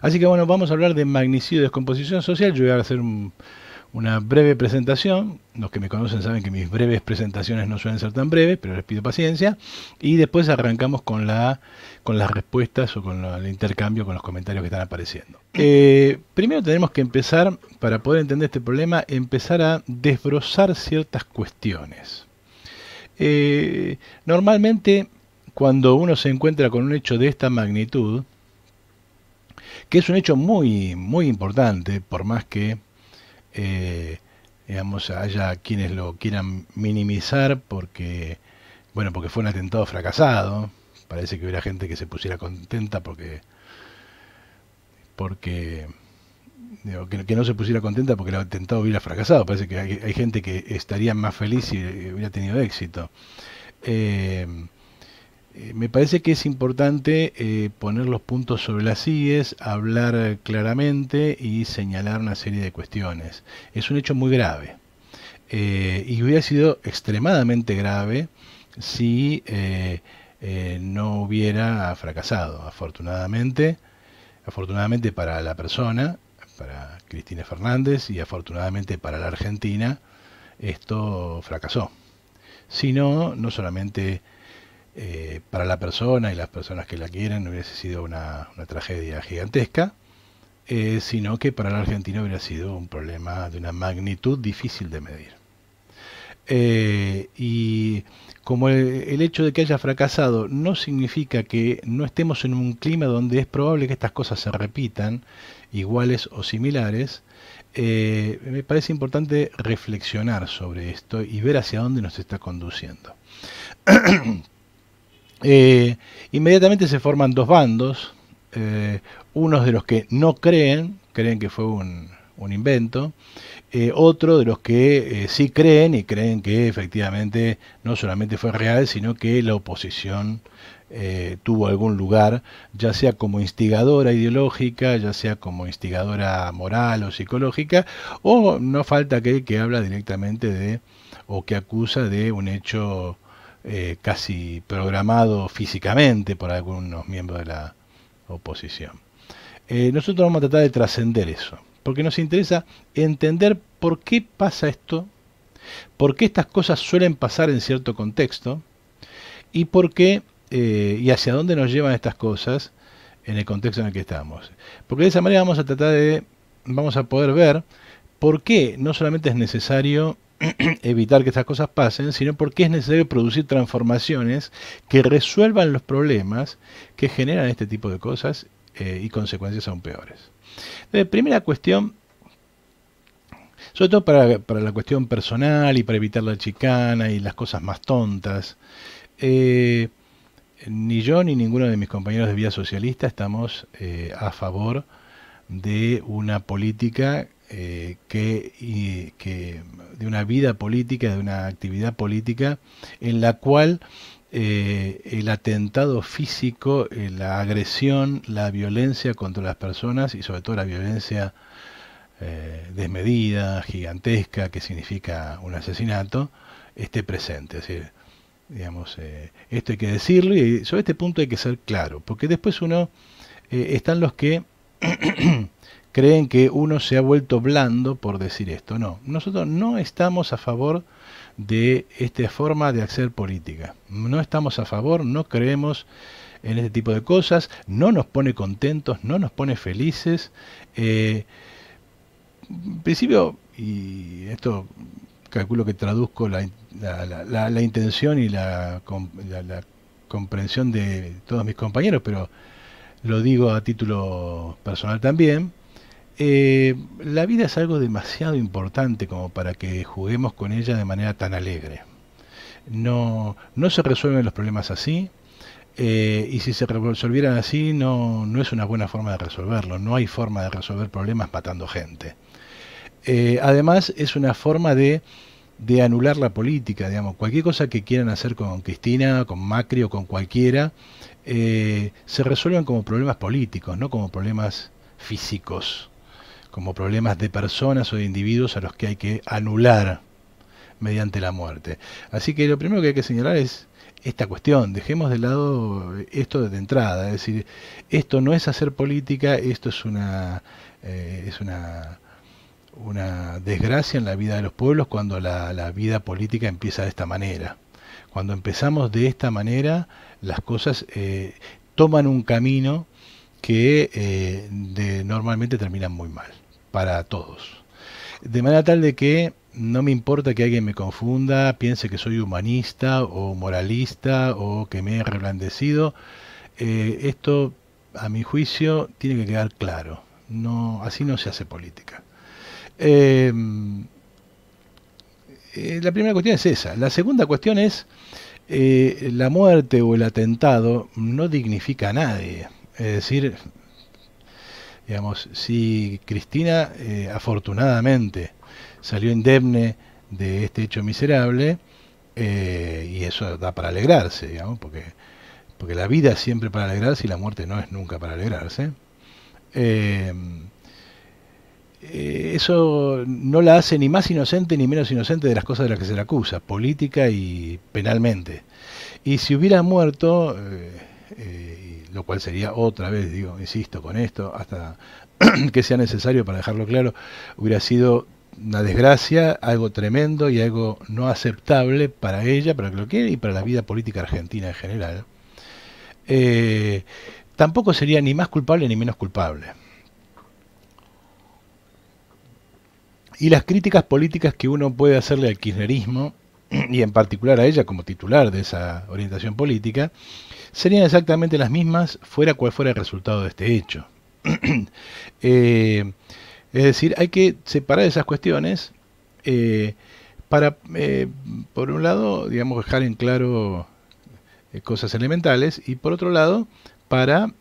Así que bueno, vamos a hablar de magnicidio y descomposición social. Yo voy a hacer una breve presentación. Los que me conocen saben que mis breves presentaciones no suelen ser tan breves, pero les pido paciencia. Y después arrancamos con, la, con las respuestas o con el intercambio con los comentarios que están apareciendo. Eh, primero tenemos que empezar, para poder entender este problema, empezar a desbrozar ciertas cuestiones. Eh, normalmente, cuando uno se encuentra con un hecho de esta magnitud, que es un hecho muy, muy importante, por más que eh, digamos, haya quienes lo quieran minimizar porque, bueno, porque fue un atentado fracasado. Parece que hubiera gente que se pusiera contenta porque, porque que, no se pusiera contenta porque el atentado hubiera fracasado. Parece que hay, gente que estaría más feliz si hubiera tenido éxito. Eh, eh, me parece que es importante eh, poner los puntos sobre las IES, hablar claramente y señalar una serie de cuestiones. Es un hecho muy grave eh, y hubiera sido extremadamente grave si no hubiera fracasado. Afortunadamente, afortunadamente para la persona, para Cristina Fernández y afortunadamente para la Argentina, esto fracasó. Si no, no solamente eh, para la persona y las personas que la quieren hubiese sido una, tragedia gigantesca, eh, sino que para la Argentina hubiera sido un problema de una magnitud difícil de medir. Eh, y como el, hecho de que haya fracasado no significa que no estemos en un clima donde es probable que estas cosas se repitan, iguales o similares, me parece importante reflexionar sobre esto y ver hacia dónde nos está conduciendo. Eh, inmediatamente se forman dos bandos, eh, unos de los que no creen, creen que fue un, invento, eh, otro de los que sí creen y creen que efectivamente no solamente fue real, sino que la oposición tuvo algún lugar, ya sea como instigadora ideológica, ya sea como instigadora moral o psicológica, o no falta aquel que habla directamente de o que acusa de un hecho eh, casi programado físicamente por algunos miembros de la oposición. Eh, nosotros vamos a tratar de trascender eso, porque nos interesa entender por qué pasa esto, por qué estas cosas suelen pasar en cierto contexto y por qué eh, y hacia dónde nos llevan estas cosas en el contexto en el que estamos. Porque de esa manera vamos a tratar de, vamos a poder ver por qué no solamente es necesario evitar que estas cosas pasen, sino porque es necesario producir transformaciones que resuelvan los problemas que generan este tipo de cosas eh, y consecuencias aún peores. primera cuestión, sobre todo para, la cuestión personal y para evitar la chicana y las cosas más tontas, eh, ni yo ni ninguno de mis compañeros de Vía Socialista estamos eh, a favor de una política eh, que, y, de una vida política, de una actividad política en la cual eh, el atentado físico, eh, la agresión, la violencia contra las personas y sobre todo la violencia desmedida, gigantesca, que significa un asesinato, esté presente. esto hay que decirlo y sobre este punto hay que ser claro, porque después uno están los que creen que uno se ha vuelto blando por decir esto. No, nosotros no estamos a favor de esta forma de hacer política. No estamos a favor, no creemos en este tipo de cosas, no nos pone contentos, no nos pone felices. Eh, en principio, y esto calculo que traduzco la, la, la intención y la, comprensión de todos mis compañeros, pero lo digo a título personal también, eh, la vida es algo demasiado importante como para que juguemos con ella de manera tan alegre. No, no se resuelven los problemas así, eh, y si se resolvieran así, no, es una buena forma de resolverlo. No hay forma de resolver problemas matando gente. Eh, además, es una forma de, anular la política, digamos. Cualquier cosa que quieran hacer con Cristina, con Macri o con cualquiera, se resuelven como problemas políticos, no como problemas físicos como problemas de personas o de individuos a los que hay que anular mediante la muerte. Así que lo primero que hay que señalar es esta cuestión, dejemos de lado esto de entrada, es decir, esto no es hacer política, esto es una eh, es una una desgracia en la vida de los pueblos cuando la, vida política empieza de esta manera. Cuando empezamos de esta manera, las cosas eh, toman un camino que eh, normalmente terminan muy mal para todos. De manera tal de que no me importa que alguien me confunda, piense que soy humanista o moralista o que me he reblandecido. Eh, esto, a mi juicio, tiene que quedar claro. No, así no se hace política. Em, eh, la primera cuestión es esa. La segunda cuestión es eh, la muerte o el atentado no dignifica a nadie. Es decir, Digamos, si Cristina eh, afortunadamente salió indemne de este hecho miserable, eh, y eso da para alegrarse, digamos, porque, porque la vida es siempre para alegrarse y la muerte no es nunca para alegrarse. Eh, eso no la hace ni más inocente ni menos inocente de las cosas de las que se la acusa, política y penalmente. Y si hubiera muerto, lo cual sería otra vez, digo, insisto con esto, hasta que sea necesario para dejarlo claro, hubiera sido una desgracia, algo tremendo y algo no aceptable para ella, para lo que y para la vida política argentina en general. Eh, tampoco sería ni más culpable ni menos culpable. Y las críticas políticas que uno puede hacerle al kirchnerismo, y en particular a ella como titular de esa orientación política, serían exactamente las mismas fuera cual fuera el resultado de este hecho. Eh, es decir, hay que separar esas cuestiones eh, para, eh, por un lado, digamos, dejar en claro cosas elementales y por otro lado, para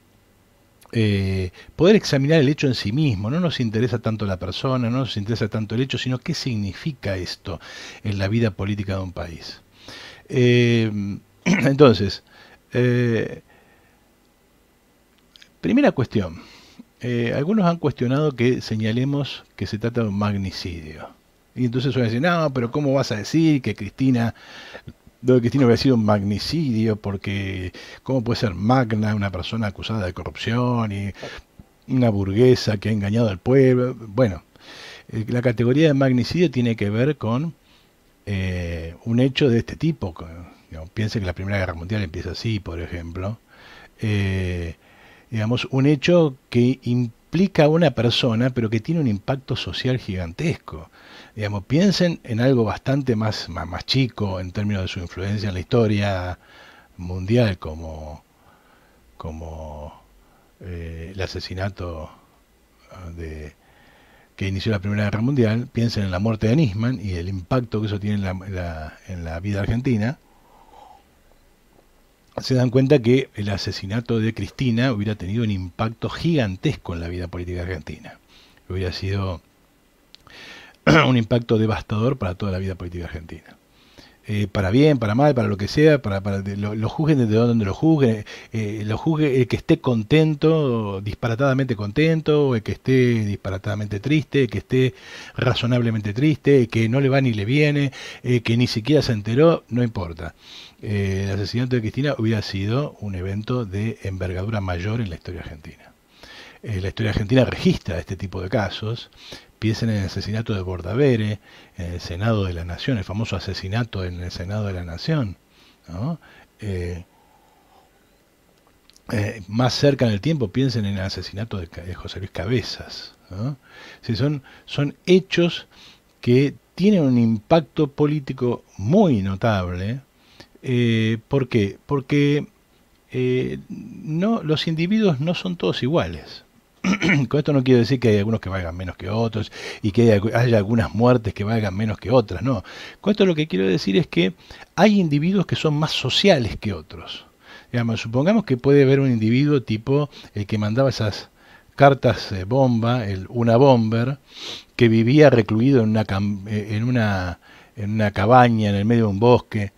poder examinar el hecho en sí mismo. No nos interesa tanto la persona, no nos interesa tanto el hecho, sino qué significa esto en la vida política de un país. entonces, eh, primera cuestión. Eh, algunos han cuestionado que señalemos que se trata de un magnicidio. Y entonces suelen decir, no, pero ¿cómo vas a decir que Cristina, lo Cristina hubiera sido un magnicidio? Porque ¿cómo puede ser magna una persona acusada de corrupción y una burguesa que ha engañado al pueblo? Bueno, eh, la categoría de magnicidio tiene que ver con un hecho de este tipo, piensen que la Primera Guerra Mundial empieza así, por ejemplo. Eh, digamos, un hecho que implica a una persona, pero que tiene un impacto social gigantesco. Digamos, piensen en algo bastante más, chico en términos de su influencia en la historia mundial, como, como eh, el asesinato ah, que inició la Primera Guerra Mundial, piensen en la muerte de Nisman y el impacto que eso tiene la, en la vida argentina se dan cuenta que el asesinato de Cristina hubiera tenido un impacto gigantesco en la vida política argentina. Hubiera sido un impacto devastador para toda la vida política argentina. Eh, para bien, para mal, para lo que sea, para, lo, juzguen desde donde lo juzguen, eh, lo juzgue el que esté contento, disparatadamente contento, el que esté disparatadamente triste, el que esté razonablemente triste, el que no le va ni le viene, el que ni siquiera se enteró, no importa. Eh, el asesinato de Cristina hubiera sido un evento de envergadura mayor en la historia argentina. Eh, la historia argentina registra este tipo de casos. Piensen en el asesinato de Bordavere, en el Senado de la Nación, el famoso asesinato en el Senado de la Nación. Eh, más cerca en el tiempo, piensen en el asesinato de, José Luis Cabezas. son hechos que tienen un impacto político muy notable, eh, ¿Por qué? Porque eh, no, los individuos no son todos iguales. Con esto no quiero decir que hay algunos que valgan menos que otros y que haya, algunas muertes que valgan menos que otras, no. Con esto lo que quiero decir es que hay individuos que son más sociales que otros. Digamos, supongamos que puede haber un individuo tipo el que mandaba esas cartas de eh, bomba, el una bomber, que vivía recluido en una cabaña en el medio de un bosque,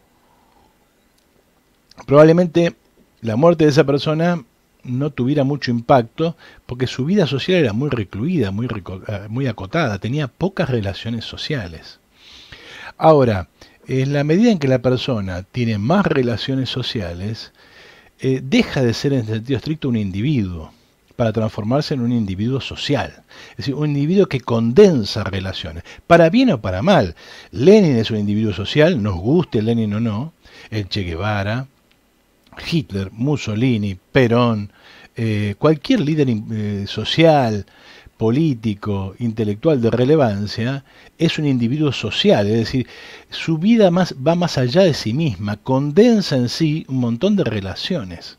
probablemente la muerte de esa persona no tuviera mucho impacto porque su vida social era muy recluida, muy, eh, muy acotada, tenía pocas relaciones sociales. Ahora, en la medida en que la persona tiene más relaciones sociales, eh, deja de ser en sentido estricto un individuo para transformarse en un individuo social, es decir, un individuo que condensa relaciones, para bien o para mal. Lenin es un individuo social, nos guste Lenin o no, el Che Guevara, Hitler, Mussolini, Perón, eh, cualquier líder eh, social, político, intelectual de relevancia, es un individuo social, es decir, su vida más, va más allá de sí misma, condensa en sí un montón de relaciones.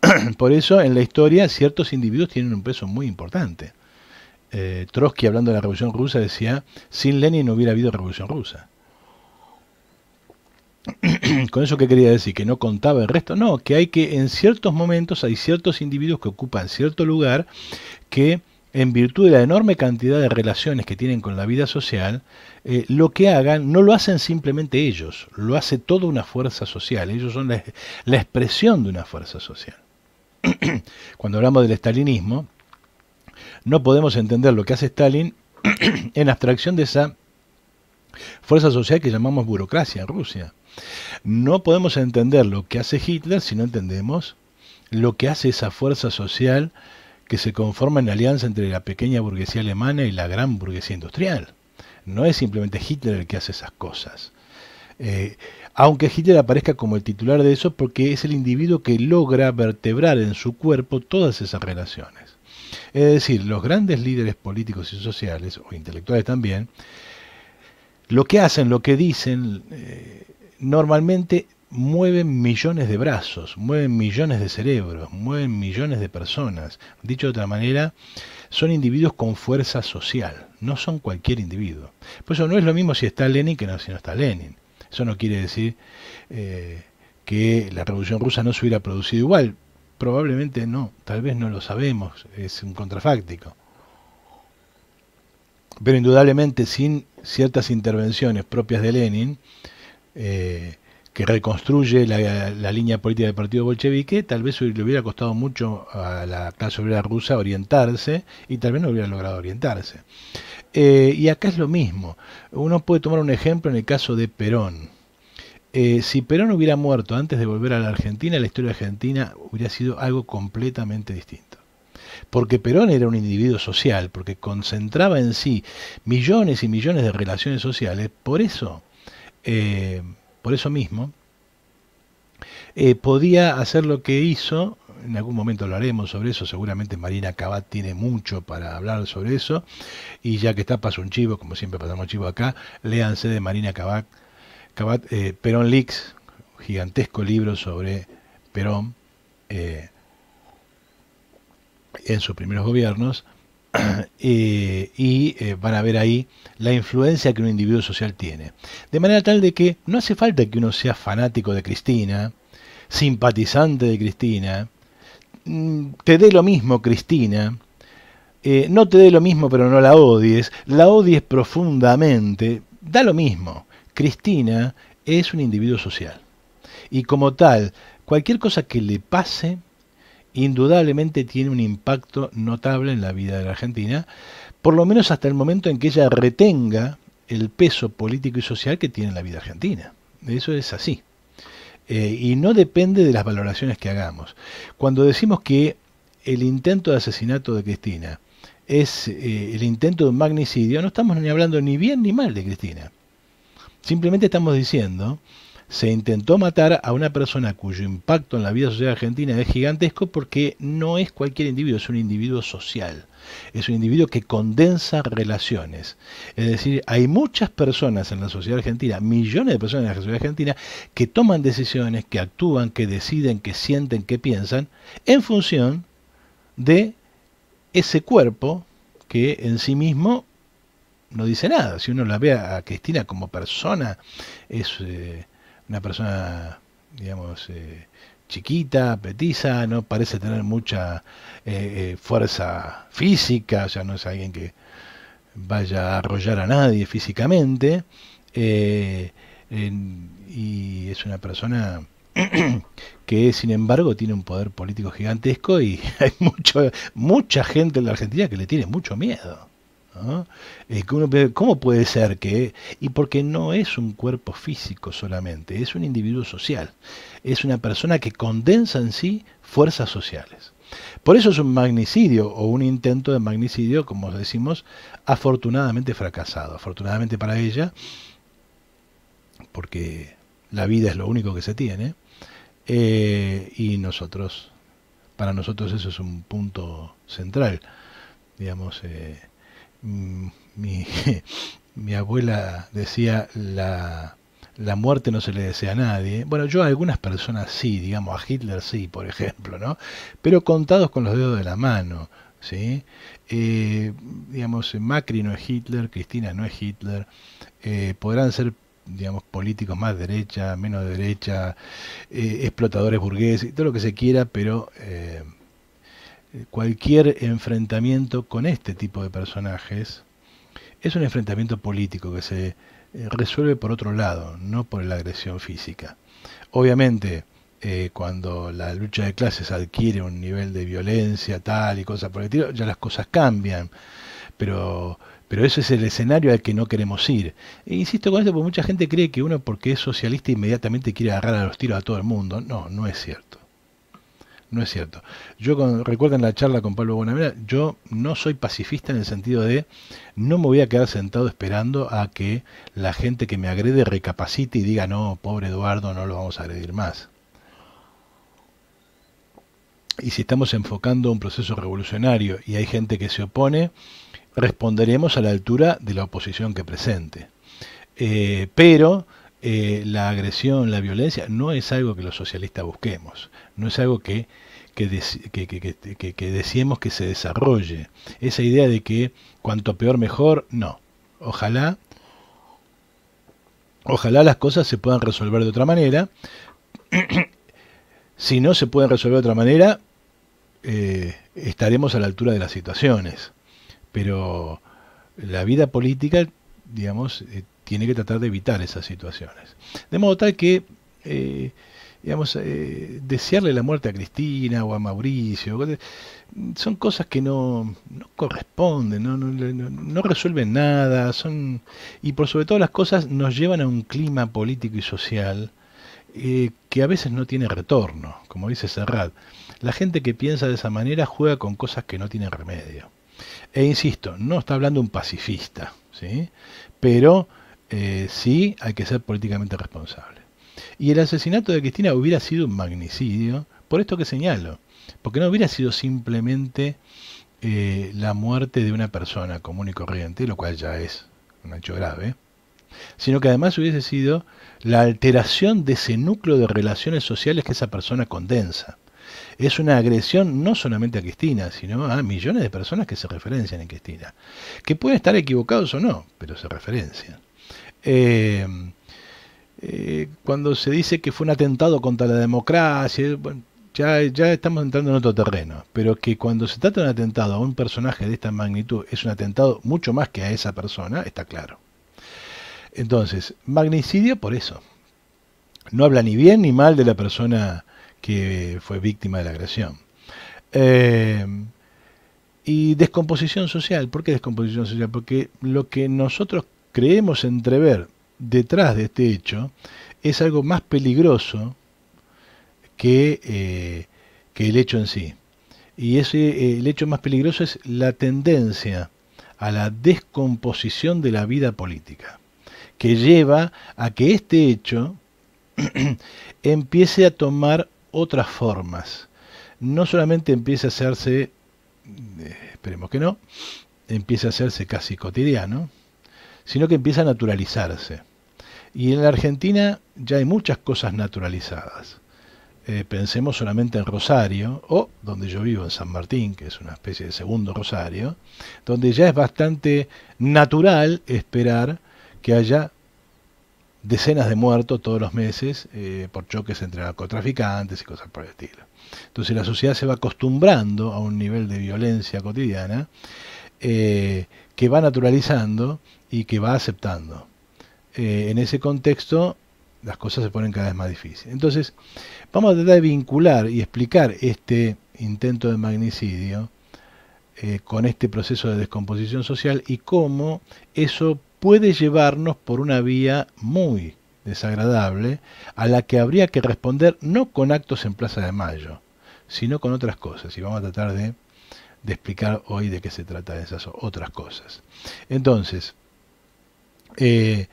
Por eso en la historia ciertos individuos tienen un peso muy importante. Eh, Trotsky hablando de la Revolución Rusa decía, sin Lenin no hubiera habido Revolución Rusa. con eso que quería decir, que no contaba el resto, no, que hay que en ciertos momentos hay ciertos individuos que ocupan cierto lugar que en virtud de la enorme cantidad de relaciones que tienen con la vida social, eh, lo que hagan no lo hacen simplemente ellos, lo hace toda una fuerza social, ellos son la, expresión de una fuerza social. Cuando hablamos del estalinismo, no podemos entender lo que hace Stalin en abstracción de esa fuerza social que llamamos burocracia en Rusia. No podemos entender lo que hace Hitler si no entendemos lo que hace esa fuerza social que se conforma en alianza entre la pequeña burguesía alemana y la gran burguesía industrial. No es simplemente Hitler el que hace esas cosas. Eh, aunque Hitler aparezca como el titular de eso porque es el individuo que logra vertebrar en su cuerpo todas esas relaciones. Es decir, los grandes líderes políticos y sociales, o intelectuales también, lo que hacen, lo que dicen, eh, normalmente mueven millones de brazos, mueven millones de cerebros, mueven millones de personas. Dicho de otra manera, son individuos con fuerza social, no son cualquier individuo. Por eso no es lo mismo si está Lenin que no, si no está Lenin. Eso no quiere decir eh, que la revolución rusa no se hubiera producido igual. Probablemente no, tal vez no lo sabemos, es un contrafáctico. Pero indudablemente sin ciertas intervenciones propias de Lenin, eh, que reconstruye la, línea política del partido bolchevique, tal vez le hubiera costado mucho a la clase obrera rusa orientarse y tal vez no hubiera logrado orientarse. Eh, y acá es lo mismo. Uno puede tomar un ejemplo en el caso de Perón. Eh, si Perón hubiera muerto antes de volver a la Argentina, la historia argentina hubiera sido algo completamente distinto. Porque Perón era un individuo social, porque concentraba en sí millones y millones de relaciones sociales. Por eso eh, por eso mismo, eh, podía hacer lo que hizo, en algún momento lo haremos sobre eso, seguramente Marina Cabat tiene mucho para hablar sobre eso, y ya que está, pasó un chivo, como siempre pasamos chivo acá, léanse de Marina Cabat, Cabat eh, Perón Leaks, gigantesco libro sobre Perón en sus primeros gobiernos, Eh, y eh, van a ver ahí la influencia que un individuo social tiene. De manera tal de que no hace falta que uno sea fanático de Cristina, simpatizante de Cristina, mm, te dé lo mismo Cristina, eh, no te dé lo mismo pero no la odies, la odies profundamente, da lo mismo. Cristina es un individuo social. Y como tal, cualquier cosa que le pase indudablemente tiene un impacto notable en la vida de la Argentina, por lo menos hasta el momento en que ella retenga el peso político y social que tiene la vida argentina. Eso es así. Eh, y no depende de las valoraciones que hagamos. Cuando decimos que el intento de asesinato de Cristina es eh, el intento de un magnicidio, no estamos ni hablando ni bien ni mal de Cristina. Simplemente estamos diciendo se intentó matar a una persona cuyo impacto en la vida social argentina es gigantesco porque no es cualquier individuo, es un individuo social. Es un individuo que condensa relaciones. Es decir, hay muchas personas en la sociedad argentina, millones de personas en la sociedad argentina, que toman decisiones, que actúan, que deciden, que sienten, que piensan, en función de ese cuerpo que en sí mismo no dice nada. Si uno la ve a Cristina como persona, es eh, una persona, digamos, eh, chiquita, petiza, no parece tener mucha eh, eh, fuerza física, o sea, no es alguien que vaya a arrollar a nadie físicamente, eh, y es una persona que sin embargo tiene un poder político gigantesco y hay mucho, mucha gente en la Argentina que le tiene mucho miedo. Eh, ¿Cómo puede ser que.? Y porque no es un cuerpo físico solamente, es un individuo social. Es una persona que condensa en sí fuerzas sociales. Por eso es un magnicidio o un intento de magnicidio, como decimos, afortunadamente fracasado. Afortunadamente para ella, porque la vida es lo único que se tiene. Eh, y nosotros, para nosotros eso es un punto central. Digamos. Eh, Mm, mi, mi abuela decía la, muerte no se le desea a nadie. Bueno, yo a algunas personas sí, digamos, a Hitler sí, por ejemplo, ¿no? Pero contados con los dedos de la mano, ¿sí? Eh, digamos, Macri no es Hitler, Cristina no es Hitler, eh, podrán ser digamos, políticos más derecha, menos derecha, eh, explotadores burgueses, todo lo que se quiera, pero cualquier enfrentamiento con este tipo de personajes es un enfrentamiento político que se eh, resuelve por otro lado, no por la agresión física. Obviamente, eh, cuando la lucha de clases adquiere un nivel de violencia tal y cosas por el estilo, ya las cosas cambian, pero, pero ese es el escenario al que no queremos ir. E insisto con esto porque mucha gente cree que uno porque es socialista inmediatamente quiere agarrar a los tiros a todo el mundo. No, no es cierto no es cierto. Yo con, recuerden la charla con Pablo Bonavera, yo no soy pacifista en el sentido de no me voy a quedar sentado esperando a que la gente que me agrede recapacite y diga, no, pobre Eduardo, no lo vamos a agredir más. Y si estamos enfocando un proceso revolucionario y hay gente que se opone, responderemos a la altura de la oposición que presente. Eh, pero eh, la agresión, la violencia, no es algo que los socialistas busquemos no es algo que, que, que, que se desarrolle. Esa idea de que cuanto peor mejor, no. Ojalá, ojalá las cosas se puedan resolver de otra manera. si no se pueden resolver de otra manera, eh, estaremos a la altura de las situaciones. Pero la vida política, digamos, eh, tiene que tratar de evitar esas situaciones. De modo tal que eh, digamos, eh, desearle la muerte a Cristina o a Mauricio, son cosas que no, corresponden, no, resuelven nada, son y por sobre todo las cosas nos llevan a un clima político y social eh, que a veces no tiene retorno, como dice Serrat. La gente que piensa de esa manera juega con cosas que no tienen remedio. E insisto, no está hablando un pacifista, ¿sí? pero eh, sí hay que ser políticamente responsable y el asesinato de Cristina hubiera sido un magnicidio, por esto que señalo, porque no hubiera sido simplemente eh, la muerte de una persona común y corriente, lo cual ya es un hecho grave, sino que además hubiese sido la alteración de ese núcleo de relaciones sociales que esa persona condensa. Es una agresión no solamente a Cristina, sino a millones de personas que se referencian en Cristina, que pueden estar equivocados o no, pero se referencian. Eh, eh, cuando se dice que fue un atentado contra la democracia, ya, ya estamos entrando en otro terreno, pero que cuando se trata de un atentado a un personaje de esta magnitud es un atentado mucho más que a esa persona, está claro. Entonces, magnicidio por eso. No habla ni bien ni mal de la persona que fue víctima de la agresión. Eh, y descomposición social. ¿Por qué descomposición social? Porque lo que nosotros creemos entrever detrás de este hecho es algo más peligroso que, eh, el hecho en sí. Y ese, eh, el hecho más peligroso es la tendencia a la descomposición de la vida política, que lleva a que este hecho empiece a tomar otras formas. No solamente empiece a hacerse, eh, esperemos que no, empiece a hacerse casi cotidiano, sino que empieza a naturalizarse. Y en la Argentina ya hay muchas cosas naturalizadas. Eh, pensemos solamente en Rosario, o donde yo vivo, en San Martín, que es una especie de segundo Rosario, donde ya es bastante natural esperar que haya decenas de muertos todos los meses eh, por choques entre narcotraficantes y cosas por el estilo. Entonces la sociedad se va acostumbrando a un nivel de violencia cotidiana eh, que va naturalizando y que va aceptando. Eh, en ese contexto las cosas se ponen cada vez más difíciles. Entonces, vamos a tratar de vincular y explicar este intento de magnicidio eh, con este proceso de descomposición social y cómo eso puede llevarnos por una vía muy desagradable a la que habría que responder no con actos en Plaza de Mayo, sino con otras cosas. Y vamos a tratar de, explicar hoy de qué se trata de esas otras cosas. Entonces, eh,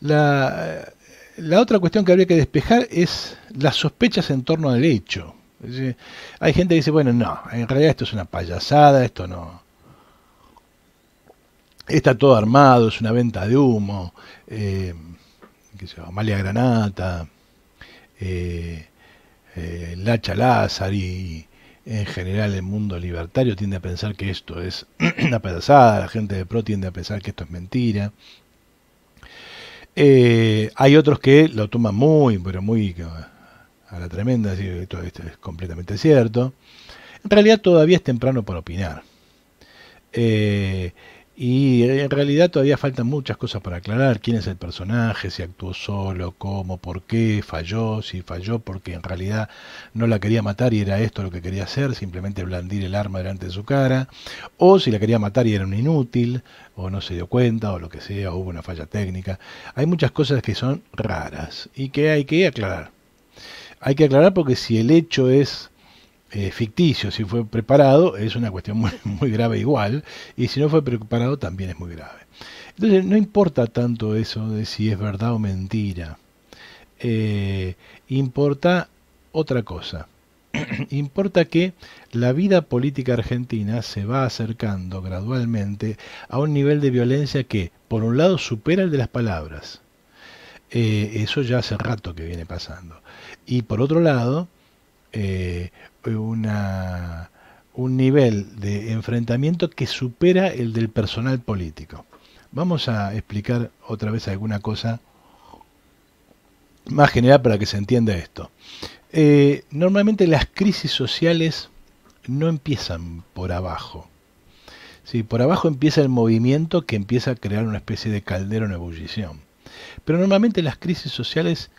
la, la otra cuestión que habría que despejar es las sospechas en torno al hecho. hay gente que dice, bueno, no, en realidad esto es una payasada, esto no. Está todo armado, es una venta de humo, eh, qué Amalia Granata, eh, eh Lacha Lázaro y en general el mundo libertario tiende a pensar que esto es una payasada, la gente de PRO tiende a pensar que esto es mentira. Eh, hay otros que lo toman muy, pero muy a la tremenda, todo esto es completamente cierto. En realidad todavía es temprano para opinar. Eh, y en realidad todavía faltan muchas cosas para aclarar. ¿Quién es el personaje? ¿Si actuó solo? ¿Cómo? ¿Por qué? ¿Falló? Si falló porque en realidad no la quería matar y era esto lo que quería hacer, simplemente blandir el arma delante de su cara. O si la quería matar y era un inútil, o no se dio cuenta, o lo que sea, o hubo una falla técnica. Hay muchas cosas que son raras y que hay que aclarar. Hay que aclarar porque si el hecho es eh, ficticio, si fue preparado, es una cuestión muy, grave igual, y si no fue preparado también es muy grave. Entonces no importa tanto eso de si es verdad o mentira, eh, importa otra cosa, importa que la vida política argentina se va acercando gradualmente a un nivel de violencia que, por un lado, supera el de las palabras, eh, eso ya hace rato que viene pasando, y por otro lado, eh, un nivel de enfrentamiento que supera el del personal político. Vamos a explicar otra vez alguna cosa más general para que se entienda esto. Eh, normalmente las crisis sociales no empiezan por abajo. por abajo empieza el movimiento que empieza a crear una especie de caldero en ebullición. Pero normalmente las crisis sociales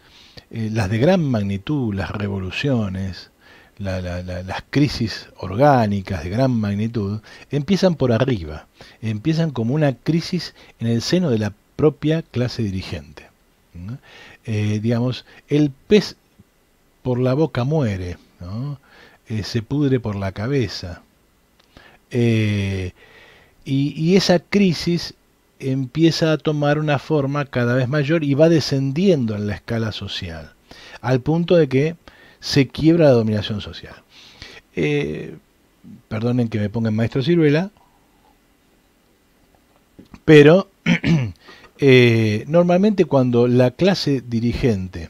eh, las de gran magnitud, las revoluciones, las crisis orgánicas de gran magnitud, empiezan por arriba, empiezan como una crisis en el seno de la propia clase dirigente. Eh, digamos, el pez por la boca muere, eh, se pudre por la cabeza. y, y, esa crisis empieza a tomar una forma cada vez mayor y va descendiendo en la escala social, al punto de que se quiebra la dominación social. Eh, perdonen que me ponga maestro ciruela, pero eh, normalmente cuando la clase dirigente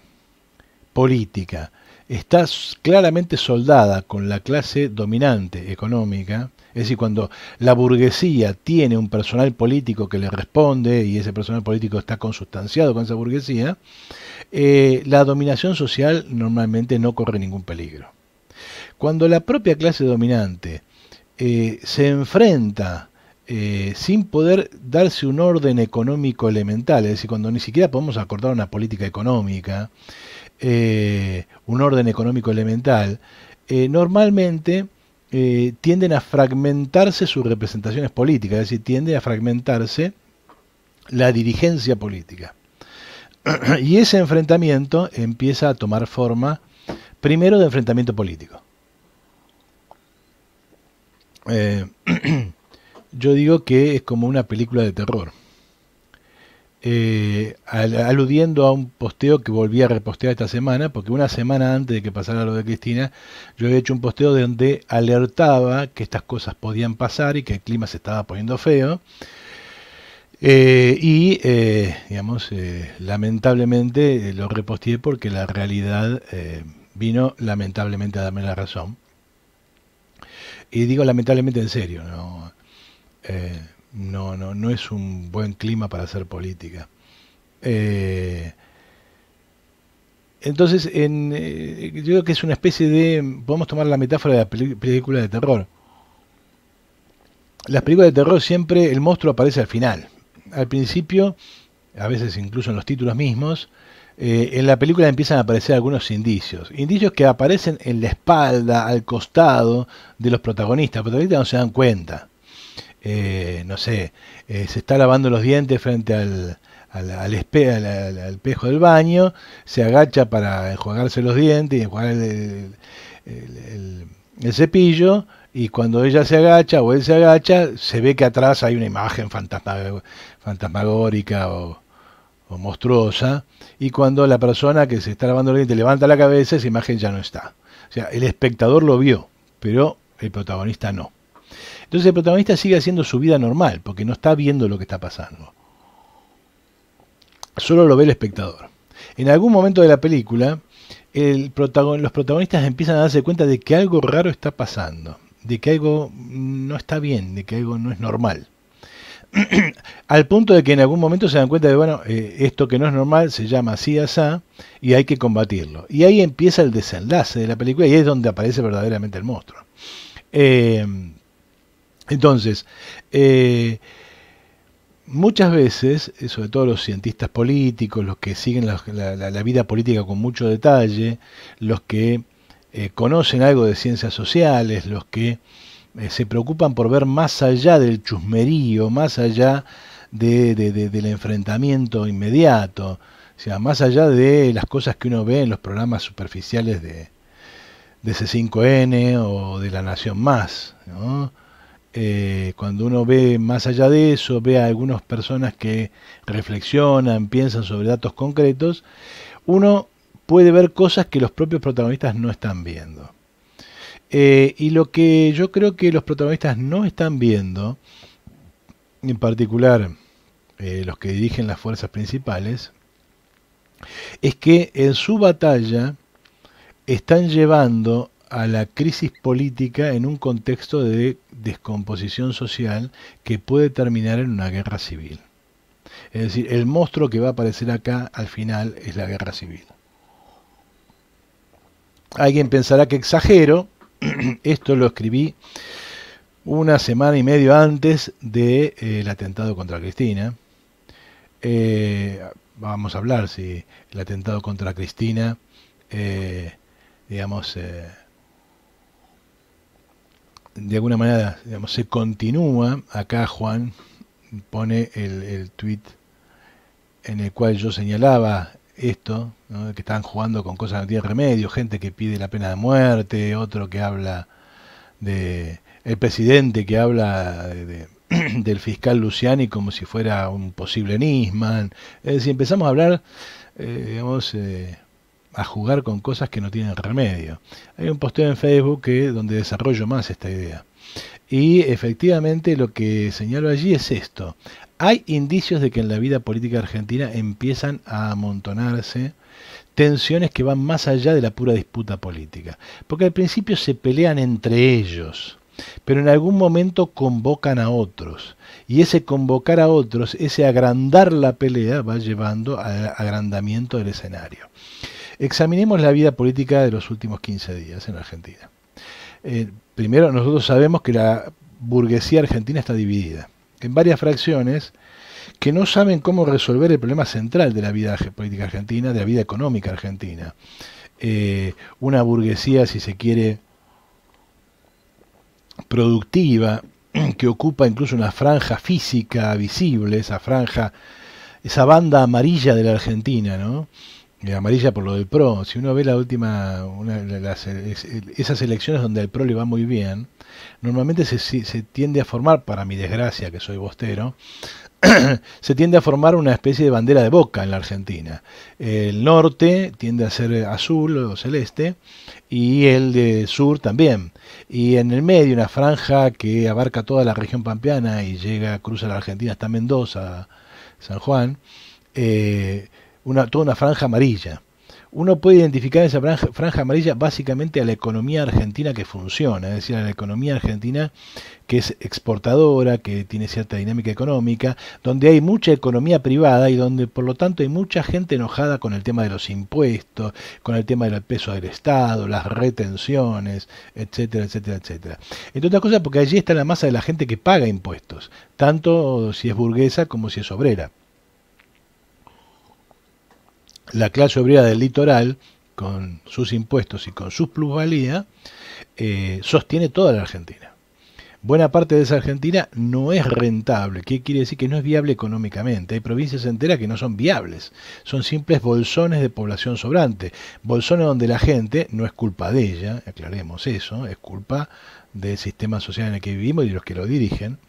política está claramente soldada con la clase dominante económica, es decir, cuando la burguesía tiene un personal político que le responde y ese personal político está consustanciado con esa burguesía, eh, la dominación social normalmente no corre ningún peligro. Cuando la propia clase dominante eh, se enfrenta eh, sin poder darse un orden económico elemental, es decir, cuando ni siquiera podemos acordar una política económica, un orden económico elemental, normalmente eh, tienden a fragmentarse sus representaciones políticas, es decir, tiende a fragmentarse la dirigencia política. Y ese enfrentamiento empieza a tomar forma primero de enfrentamiento político. Eh, yo digo que es como una película de terror. Eh, aludiendo a un posteo que volví a repostear esta semana, porque una semana antes de que pasara lo de Cristina, yo había hecho un posteo donde alertaba que estas cosas podían pasar y que el clima se estaba poniendo feo. Eh, y, eh, digamos, lamentablemente lo reposteé porque la realidad vino lamentablemente a darme la razón. Y digo lamentablemente en serio, ¿no? no, no, no es un buen clima para hacer política. Eh, entonces, eh, yo creo que es una especie de, podemos tomar la metáfora de la película de terror. Las películas de terror siempre el monstruo aparece al final. Al principio, a veces incluso en los títulos mismos, eh, en la película empiezan a aparecer algunos indicios. Indicios que aparecen en la espalda, al costado de los protagonistas. Los protagonistas no se dan cuenta. Eh, no sé, eh, se está lavando los dientes frente al, al, espejo del baño, se agacha para enjuagarse los dientes y enjuagar el, cepillo, y cuando ella se agacha o él se agacha, se ve que atrás hay una imagen fantasmagórica o, monstruosa, y cuando la persona que se está lavando los dientes levanta la cabeza, esa imagen ya no está. O sea, el espectador lo vio, pero el protagonista no. Entonces el protagonista sigue haciendo su vida normal, porque no está viendo lo que está pasando. Solo lo ve el espectador. En algún momento de la película, el los protagonistas empiezan a darse cuenta de que algo raro está pasando, de que algo no está bien, de que algo no es normal. Al punto de que en algún momento se dan cuenta de, bueno, eh, esto que no es normal se llama así, asá, y hay que combatirlo. Y ahí empieza el desenlace de la película y es donde aparece verdaderamente el monstruo. Eh, entonces, eh, muchas veces, eh, sobre todo los cientistas políticos, los que siguen la, vida política con mucho detalle, los que eh, conocen algo de ciencias sociales, los que se preocupan por ver más allá del chusmerío, más allá de, del enfrentamiento inmediato, o sea, más allá de las cosas que uno ve en los programas superficiales de, de C5N o de La Nación Más, ¿no? Eh, cuando uno ve más allá de eso, ve a algunas personas que reflexionan, piensan sobre datos concretos, uno puede ver cosas que los propios protagonistas no están viendo. Eh, y lo que yo creo que los protagonistas no están viendo, en particular eh, los que dirigen las fuerzas principales, es que en su batalla están llevando a la crisis política en un contexto de descomposición social que puede terminar en una guerra civil. Es decir, el monstruo que va a aparecer acá al final es la guerra civil. Alguien pensará que exagero, esto lo escribí una semana y medio antes del de, eh, el atentado contra Cristina. Eh, vamos a hablar si el atentado contra Cristina, eh, digamos, de alguna manera, digamos, se continúa. Acá Juan pone el, el tweet en el cual yo señalaba esto, que están jugando con cosas que no tienen remedio, gente que pide la pena de muerte, otro que habla de el presidente que habla del fiscal Luciani como si fuera un posible Nisman. Es decir, empezamos a hablar, eh, digamos, eh, a jugar con cosas que no tienen remedio. Hay un posteo en Facebook donde desarrollo más esta idea. Y efectivamente lo que señalo allí es esto. Hay indicios de que en la vida política argentina empiezan a amontonarse tensiones que van más allá de la pura disputa política. Porque al principio se pelean entre ellos, pero en algún momento convocan a otros. Y ese convocar a otros, ese agrandar la pelea, va llevando al agrandamiento del escenario. Examinemos la vida política de los últimos 15 días en Argentina. Eh, primero, nosotros sabemos que la burguesía argentina está dividida en varias fracciones que no saben cómo resolver el problema central de la vida política argentina, de la vida económica argentina. Eh, una burguesía, si se quiere, productiva, que ocupa incluso una franja física visible, esa franja, esa banda amarilla de la Argentina, ¿no? amarilla por lo del PRO. Si uno ve la última, esas elecciones donde al PRO le va muy bien, normalmente se, tiende a formar, para mi desgracia que soy bostero, se tiende a formar una especie de bandera de boca en la Argentina. El norte tiende a ser azul o celeste y el de sur también. Y en el medio una franja que abarca toda la región pampeana y llega, cruza la Argentina hasta Mendoza, San Juan. Eh, una, toda una franja amarilla. Uno puede identificar esa franja, franja amarilla básicamente a la economía argentina que funciona, es decir, a la economía argentina que es exportadora, que tiene cierta dinámica económica, donde hay mucha economía privada y donde por lo tanto hay mucha gente enojada con el tema de los impuestos, con el tema del peso del Estado, las retenciones, etcétera, etcétera, etcétera. Entre otras cosas porque allí está la masa de la gente que paga impuestos, tanto si es burguesa como si es obrera la clase obrera del litoral, con sus impuestos y con sus plusvalía, eh, sostiene toda la Argentina. Buena parte de esa Argentina no es rentable. ¿Qué quiere decir? Que no es viable económicamente. Hay provincias enteras que no son viables. Son simples bolsones de población sobrante. Bolsones donde la gente, no es culpa de ella, aclaremos eso, es culpa del sistema social en el que vivimos y de los que lo dirigen,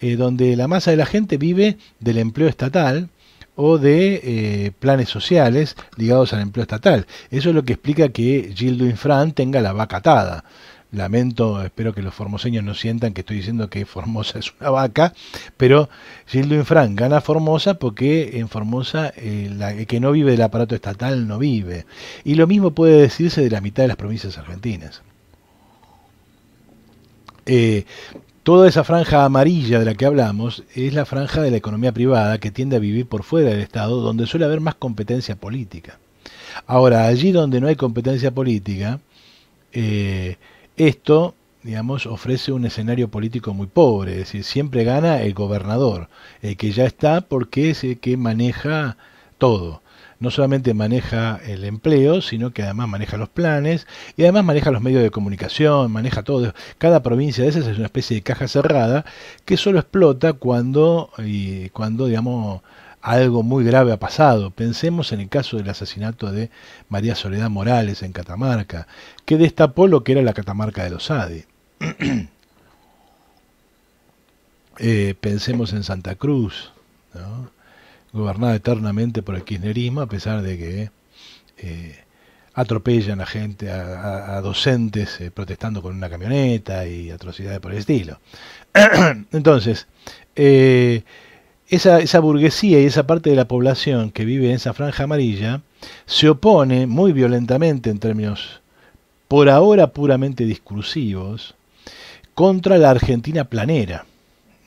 eh, donde la masa de la gente vive del empleo estatal, o de eh, planes sociales ligados al empleo estatal. Eso es lo que explica que Gildo Infran tenga la vaca atada. Lamento, espero que los formoseños no sientan que estoy diciendo que Formosa es una vaca, pero Gildo Infran gana Formosa porque en Formosa eh, el que no vive del aparato estatal no vive. Y lo mismo puede decirse de la mitad de las provincias argentinas. Eh, Toda esa franja amarilla de la que hablamos es la franja de la economía privada que tiende a vivir por fuera del Estado, donde suele haber más competencia política. Ahora, allí donde no hay competencia política, eh, esto, digamos, ofrece un escenario político muy pobre, es decir, siempre gana el gobernador, el que ya está porque es el que maneja todo no solamente maneja el empleo, sino que además maneja los planes y además maneja los medios de comunicación, maneja todo. Cada provincia de esas es una especie de caja cerrada que solo explota cuando, y cuando digamos, algo muy grave ha pasado. Pensemos en el caso del asesinato de María Soledad Morales en Catamarca, que destapó lo que era la Catamarca de los Adi. Eh, pensemos en Santa Cruz, ¿no? gobernada eternamente por el kirchnerismo, a pesar de que eh, atropellan a gente, a, docentes eh, protestando con una camioneta y atrocidades por el estilo. Entonces, eh, esa, burguesía y esa parte de la población que vive en esa franja amarilla se opone muy violentamente en términos por ahora puramente discursivos contra la Argentina planera.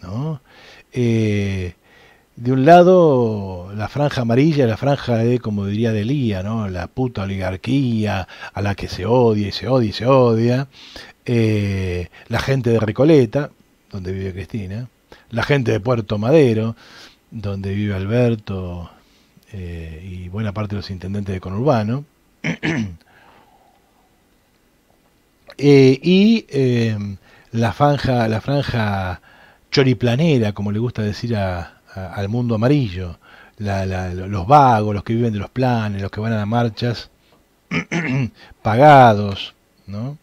¿no? de un lado la franja amarilla, la franja de, como diría Delía, ¿no? la puta oligarquía a la que se odia y se odia y se odia, eh, la gente de Recoleta, donde vive Cristina, la gente de Puerto Madero, donde vive Alberto eh, y buena parte de los intendentes de Conurbano, eh, y la, franja, la franja choriplanera, como le gusta decir a, al mundo amarillo. los vagos, los que viven de los planes, los que van a las marchas, pagados, ¿no?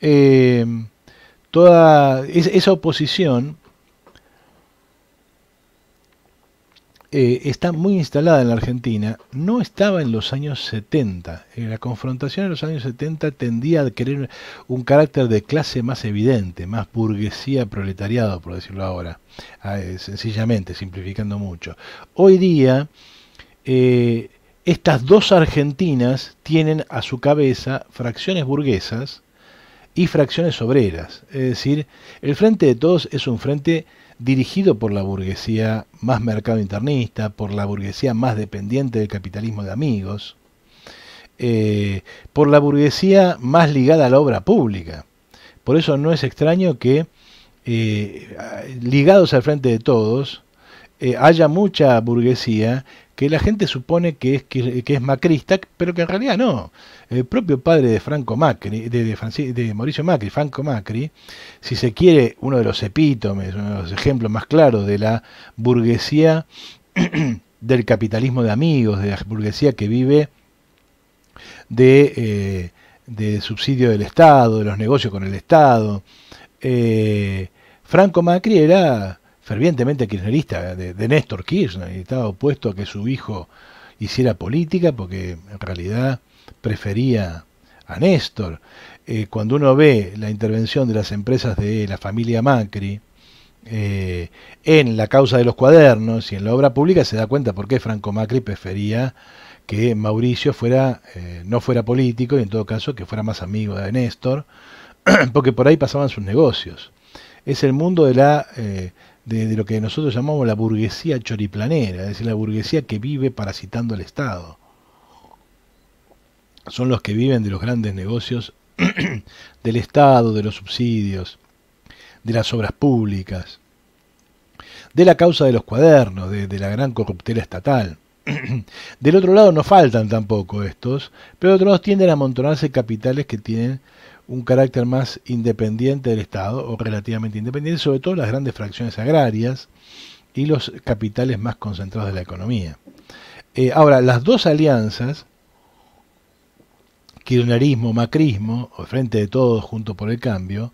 Eh, toda esa oposición Eh, está muy instalada en la Argentina, no estaba en los años 70. En eh, la confrontación en los años 70 tendía a adquirir un carácter de clase más evidente, más burguesía proletariado, por decirlo ahora, ah, eh, sencillamente, simplificando mucho. Hoy día, estas dos Argentinas tienen a su cabeza fracciones burguesas y fracciones obreras. Es decir, el Frente de Todos es un frente dirigido por la burguesía más mercado internista, por la burguesía más dependiente del capitalismo de amigos, eh, por la burguesía más ligada a la obra pública. Por eso no es extraño que, eh, ligados al frente de todos, eh, haya mucha burguesía que la gente supone que es, que, es macrista, pero que en realidad no. El propio padre de Franco Macri, de, Mauricio Macri, Franco Macri, si se quiere, uno de los epítomes, uno de los ejemplos más claros de la burguesía, del capitalismo de amigos, de la burguesía que vive de, eh, subsidio del Estado, de los negocios con el Estado. Eh, Franco Macri era fervientemente kirchnerista de, Néstor Kirchner y estaba opuesto a que su hijo hiciera política porque en realidad prefería a Néstor. Eh, cuando uno ve la intervención de las empresas de la familia Macri eh, en la causa de los cuadernos y en la obra pública se da cuenta por qué Franco Macri prefería que Mauricio fuera eh, no fuera político y en todo caso que fuera más amigo de Néstor porque por ahí pasaban sus negocios es el mundo de la de, lo que nosotros llamamos la burguesía choriplanera, es decir, la burguesía que vive parasitando al Estado. Son los que viven de los grandes negocios del Estado, de los subsidios, de las obras públicas, de la causa de los cuadernos, de, la gran corruptela estatal. Del otro lado no faltan tampoco estos, pero de otro lado tienden a amontonarse capitales que tienen un carácter más independiente del Estado, o relativamente independiente, sobre todo las grandes fracciones agrarias y los capitales más concentrados de la economía. Eh, ahora, las dos alianzas, kirchnerismo, macrismo, o frente de todos junto por el cambio,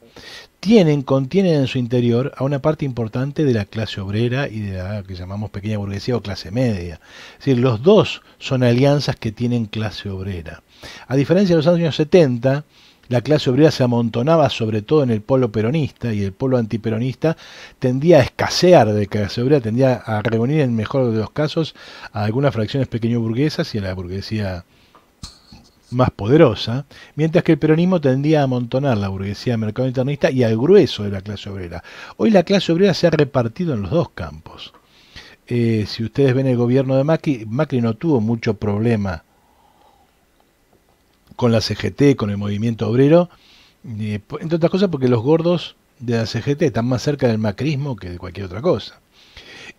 tienen, contienen en su interior a una parte importante de la clase obrera y de la que llamamos pequeña burguesía o clase media. Es decir, los dos son alianzas que tienen clase obrera. A diferencia de los años 70, la clase obrera se amontonaba sobre todo en el polo peronista y el polo antiperonista tendía a escasear de clase obrera, tendía a reunir en el mejor de los casos a algunas fracciones pequeño burguesas y a la burguesía más poderosa, mientras que el peronismo tendía a amontonar la burguesía mercado internista y al grueso de la clase obrera. Hoy la clase obrera se ha repartido en los dos campos. Eh, si ustedes ven el gobierno de Macri, Macri no tuvo mucho problema con la CGT, con el movimiento obrero, entre otras cosas porque los gordos de la CGT están más cerca del macrismo que de cualquier otra cosa.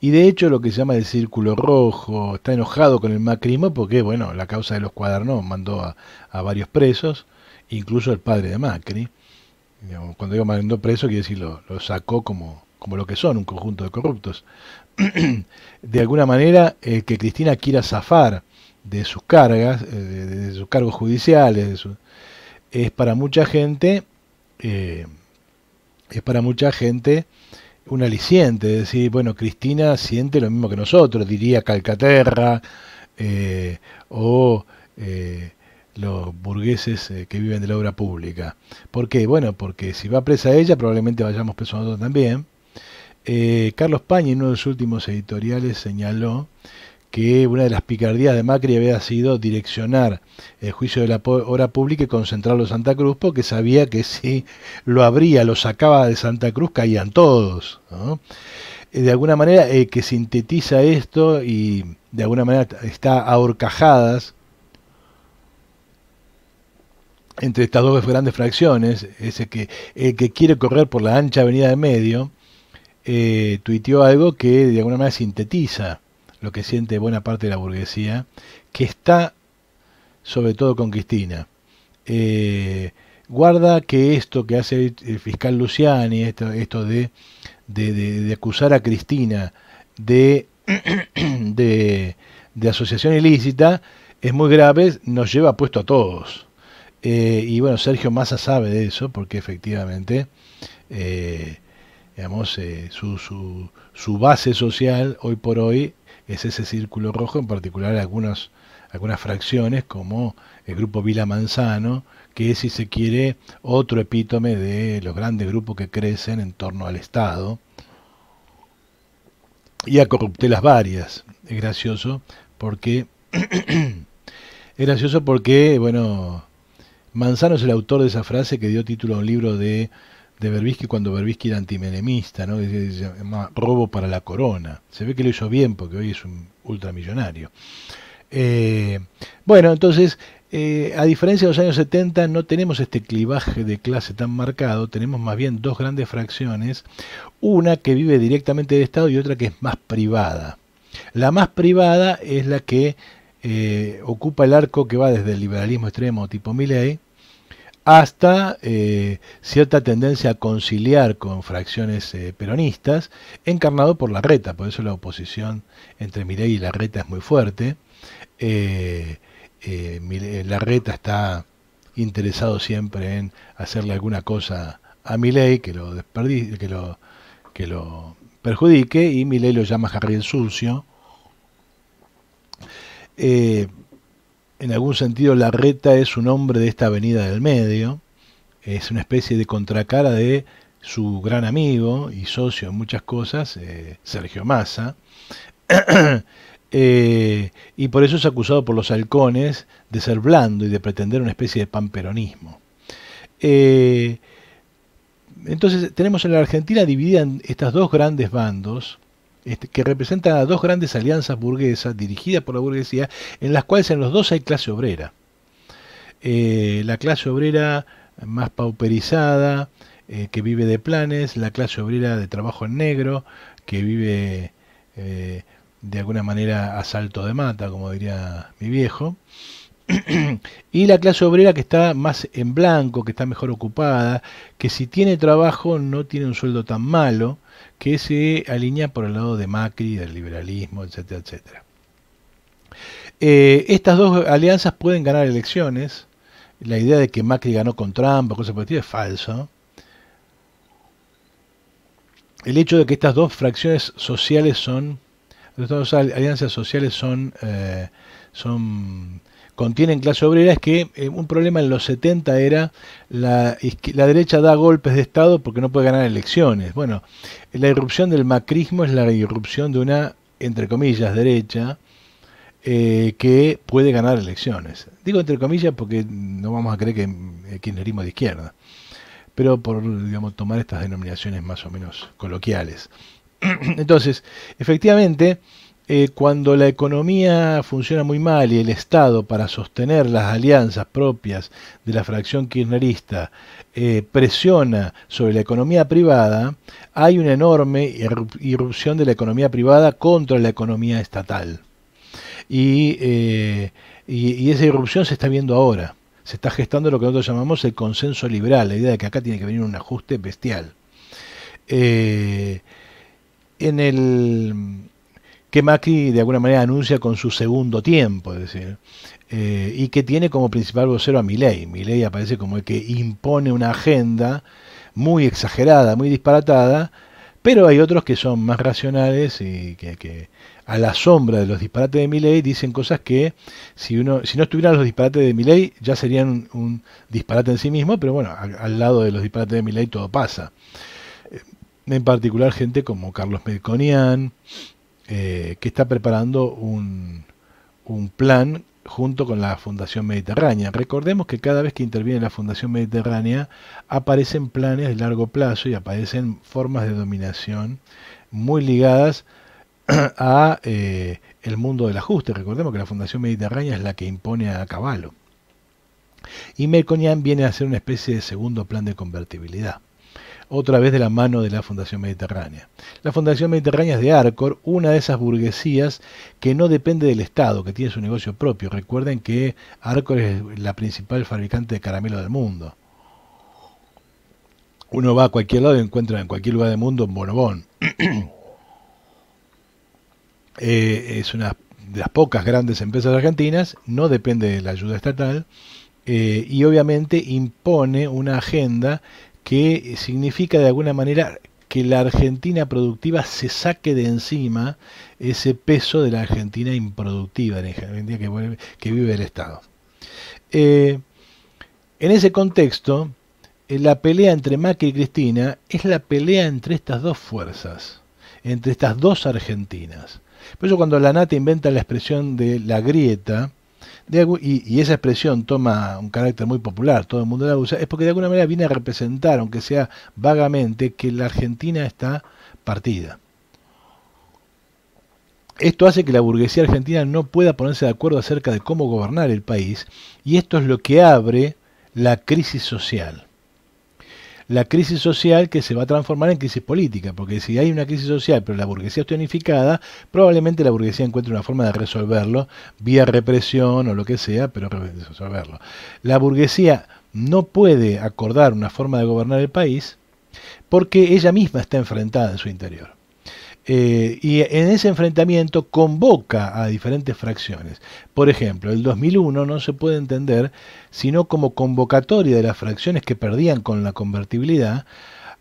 Y de hecho lo que se llama el círculo rojo está enojado con el macrismo porque, bueno, la causa de los cuadernos mandó a, varios presos, incluso el padre de Macri. Cuando digo mandó preso, quiere decir lo, sacó como, como lo que son, un conjunto de corruptos. de alguna manera, el que Cristina quiera zafar de sus cargas, eh, de, sus cargos judiciales, es para mucha gente, eh, es para mucha gente un aliciente, es decir, bueno, Cristina siente lo mismo que nosotros, diría Calcaterra, eh, o los burgueses que viven de la obra pública. ¿Por qué? Bueno, porque si va presa ella, probablemente vayamos presos nosotros también. Carlos Pañi en uno de sus últimos editoriales señaló que una de las picardías de Macri había sido direccionar el juicio de la hora pública y concentrarlo en Santa Cruz, porque sabía que si lo abría, lo sacaba de Santa Cruz, caían todos. Eh, de alguna manera el eh, que sintetiza esto y de alguna manera está ahorcajadas entre estas dos grandes fracciones, ese que el que quiere correr por la ancha avenida de medio, eh, tuiteó algo que de alguna manera sintetiza lo que siente buena parte de la burguesía, que está sobre todo con Cristina. Eh, guarda que esto que hace el fiscal Luciani, esto, esto de, de, acusar a Cristina de, de, asociación ilícita, es muy grave, nos lleva puesto a todos. Eh, y bueno, Sergio Massa sabe de eso, porque efectivamente, eh, su, su base social hoy por hoy es ese círculo rojo, en particular algunas algunas fracciones como el grupo Vila Manzano, que es, si se quiere, otro epítome de los grandes grupos que crecen en torno al Estado y a corruptelas varias. Es gracioso porque... es gracioso porque, bueno, Manzano es el autor de esa frase que dio título a un libro de de Berbisky cuando Berbisky era antimenemista, ¿no? Se robo para la corona. Se ve que lo hizo bien porque hoy es un ultramillonario. Eh, bueno, entonces, eh, a diferencia de los años 70, no tenemos este clivaje de clase tan marcado, tenemos más bien dos grandes fracciones, una que vive directamente del Estado y otra que es más privada. La más privada es la que eh, ocupa el arco que va desde el liberalismo extremo tipo Milley, hasta eh, cierta tendencia a conciliar con fracciones eh, peronistas, encarnado por la reta, por eso la oposición entre Milei y la reta es muy fuerte. Eh, eh la reta está interesado siempre en hacerle alguna cosa a Milei que lo, que lo, que lo perjudique y Milei lo llama Jarriel Sucio en algún sentido Larreta es un hombre de esta avenida del medio, es una especie de contracara de su gran amigo y socio en muchas cosas, eh, Sergio Massa, eh, y por eso es acusado por los halcones de ser blando y de pretender una especie de pamperonismo. Eh, entonces tenemos en la Argentina dividida en estas dos grandes bandos, este, que representa a dos grandes alianzas burguesas dirigidas por la burguesía, en las cuales en los dos hay clase obrera. Eh, la clase obrera más pauperizada, eh, que vive de planes, la clase obrera de trabajo en negro, que vive eh, de alguna manera a salto de mata, como diría mi viejo, y la clase obrera que está más en blanco, que está mejor ocupada, que si tiene trabajo no tiene un sueldo tan malo, que se alinea por el lado de Macri, del liberalismo, etcétera, etcétera. Eh, estas dos alianzas pueden ganar elecciones. La idea de que Macri ganó con Trump, o cosas por el es falso. El hecho de que estas dos fracciones sociales son, estas dos alianzas sociales son, eh, son contienen clase obrera es que eh, un problema en los 70 era la, derecha da golpes de Estado porque no puede ganar elecciones. Bueno, la irrupción del macrismo es la irrupción de una, entre comillas, derecha eh, que puede ganar elecciones. Digo entre comillas porque no vamos a creer que el eh, kirchnerismo de izquierda, pero por digamos, tomar estas denominaciones más o menos coloquiales. Entonces, efectivamente, eh, cuando la economía funciona muy mal y el Estado, para sostener las alianzas propias de la fracción kirchnerista, eh, presiona sobre la economía privada, hay una enorme irrupción de la economía privada contra la economía estatal. Eh, y, y esa irrupción se está viendo ahora. Se está gestando lo que nosotros llamamos el consenso liberal, la idea de que acá tiene que venir un ajuste bestial. en el que Macri de alguna manera anuncia con su segundo tiempo, es decir, eh, y que tiene como principal vocero a Milei. Milei aparece como el que impone una agenda muy exagerada, muy disparatada, pero hay otros que son más racionales y que, a la sombra de los disparates de Milei dicen cosas que si uno si no estuvieran los disparates de Milei ya serían un, disparate en sí mismo, pero bueno, al, lado de los disparates de Milei todo pasa. Eh, en particular gente como Carlos Melconian, eh, que está preparando un, plan junto con la Fundación Mediterránea. Recordemos que cada vez que interviene la Fundación Mediterránea aparecen planes de largo plazo y aparecen formas de dominación muy ligadas a eh, el mundo del ajuste. Recordemos que la Fundación Mediterránea es la que impone a Caballo. Y Melconian viene a ser una especie de segundo plan de convertibilidad otra vez de la mano de la Fundación Mediterránea. La Fundación Mediterránea es de Arcor, una de esas burguesías que no depende del Estado, que tiene su negocio propio. Recuerden que Arcor es la principal fabricante de caramelo del mundo. Uno va a cualquier lado y encuentra en cualquier lugar del mundo un bonobón. Eh, es una de las pocas grandes empresas argentinas, no depende de la ayuda estatal. Eh, y obviamente impone una agenda que significa de alguna manera que la Argentina productiva se saque de encima ese peso de la Argentina improductiva, en el que, vive el Estado. Eh, en ese contexto, eh, la pelea entre Macri y Cristina es la pelea entre estas dos fuerzas, entre estas dos Argentinas. Por eso cuando la inventa la expresión de la grieta, y, esa expresión toma un carácter muy popular, todo el mundo la usa, es porque de alguna manera viene a representar, aunque sea vagamente, que la Argentina está partida. Esto hace que la burguesía argentina no pueda ponerse de acuerdo acerca de cómo gobernar el país y esto es lo que abre la crisis social la crisis social que se va a transformar en crisis política, porque si hay una crisis social pero la burguesía está unificada, probablemente la burguesía encuentre una forma de resolverlo vía represión o lo que sea, pero resolverlo. La burguesía no puede acordar una forma de gobernar el país porque ella misma está enfrentada en su interior. Eh, y en ese enfrentamiento convoca a diferentes fracciones. Por ejemplo, el 2001 no se puede entender sino como convocatoria de las fracciones que perdían con la convertibilidad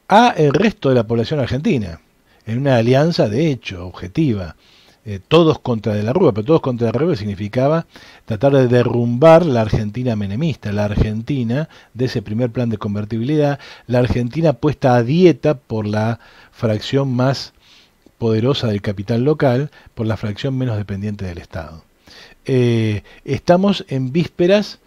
a el resto de la población argentina, en una alianza de hecho, objetiva. Eh, todos contra de la Rúa, pero todos contra de la Rúa significaba tratar de derrumbar la Argentina menemista, la Argentina de ese primer plan de convertibilidad, la Argentina puesta a dieta por la fracción más poderosa del capital local por la fracción menos dependiente del Estado. Eh, estamos en vísperas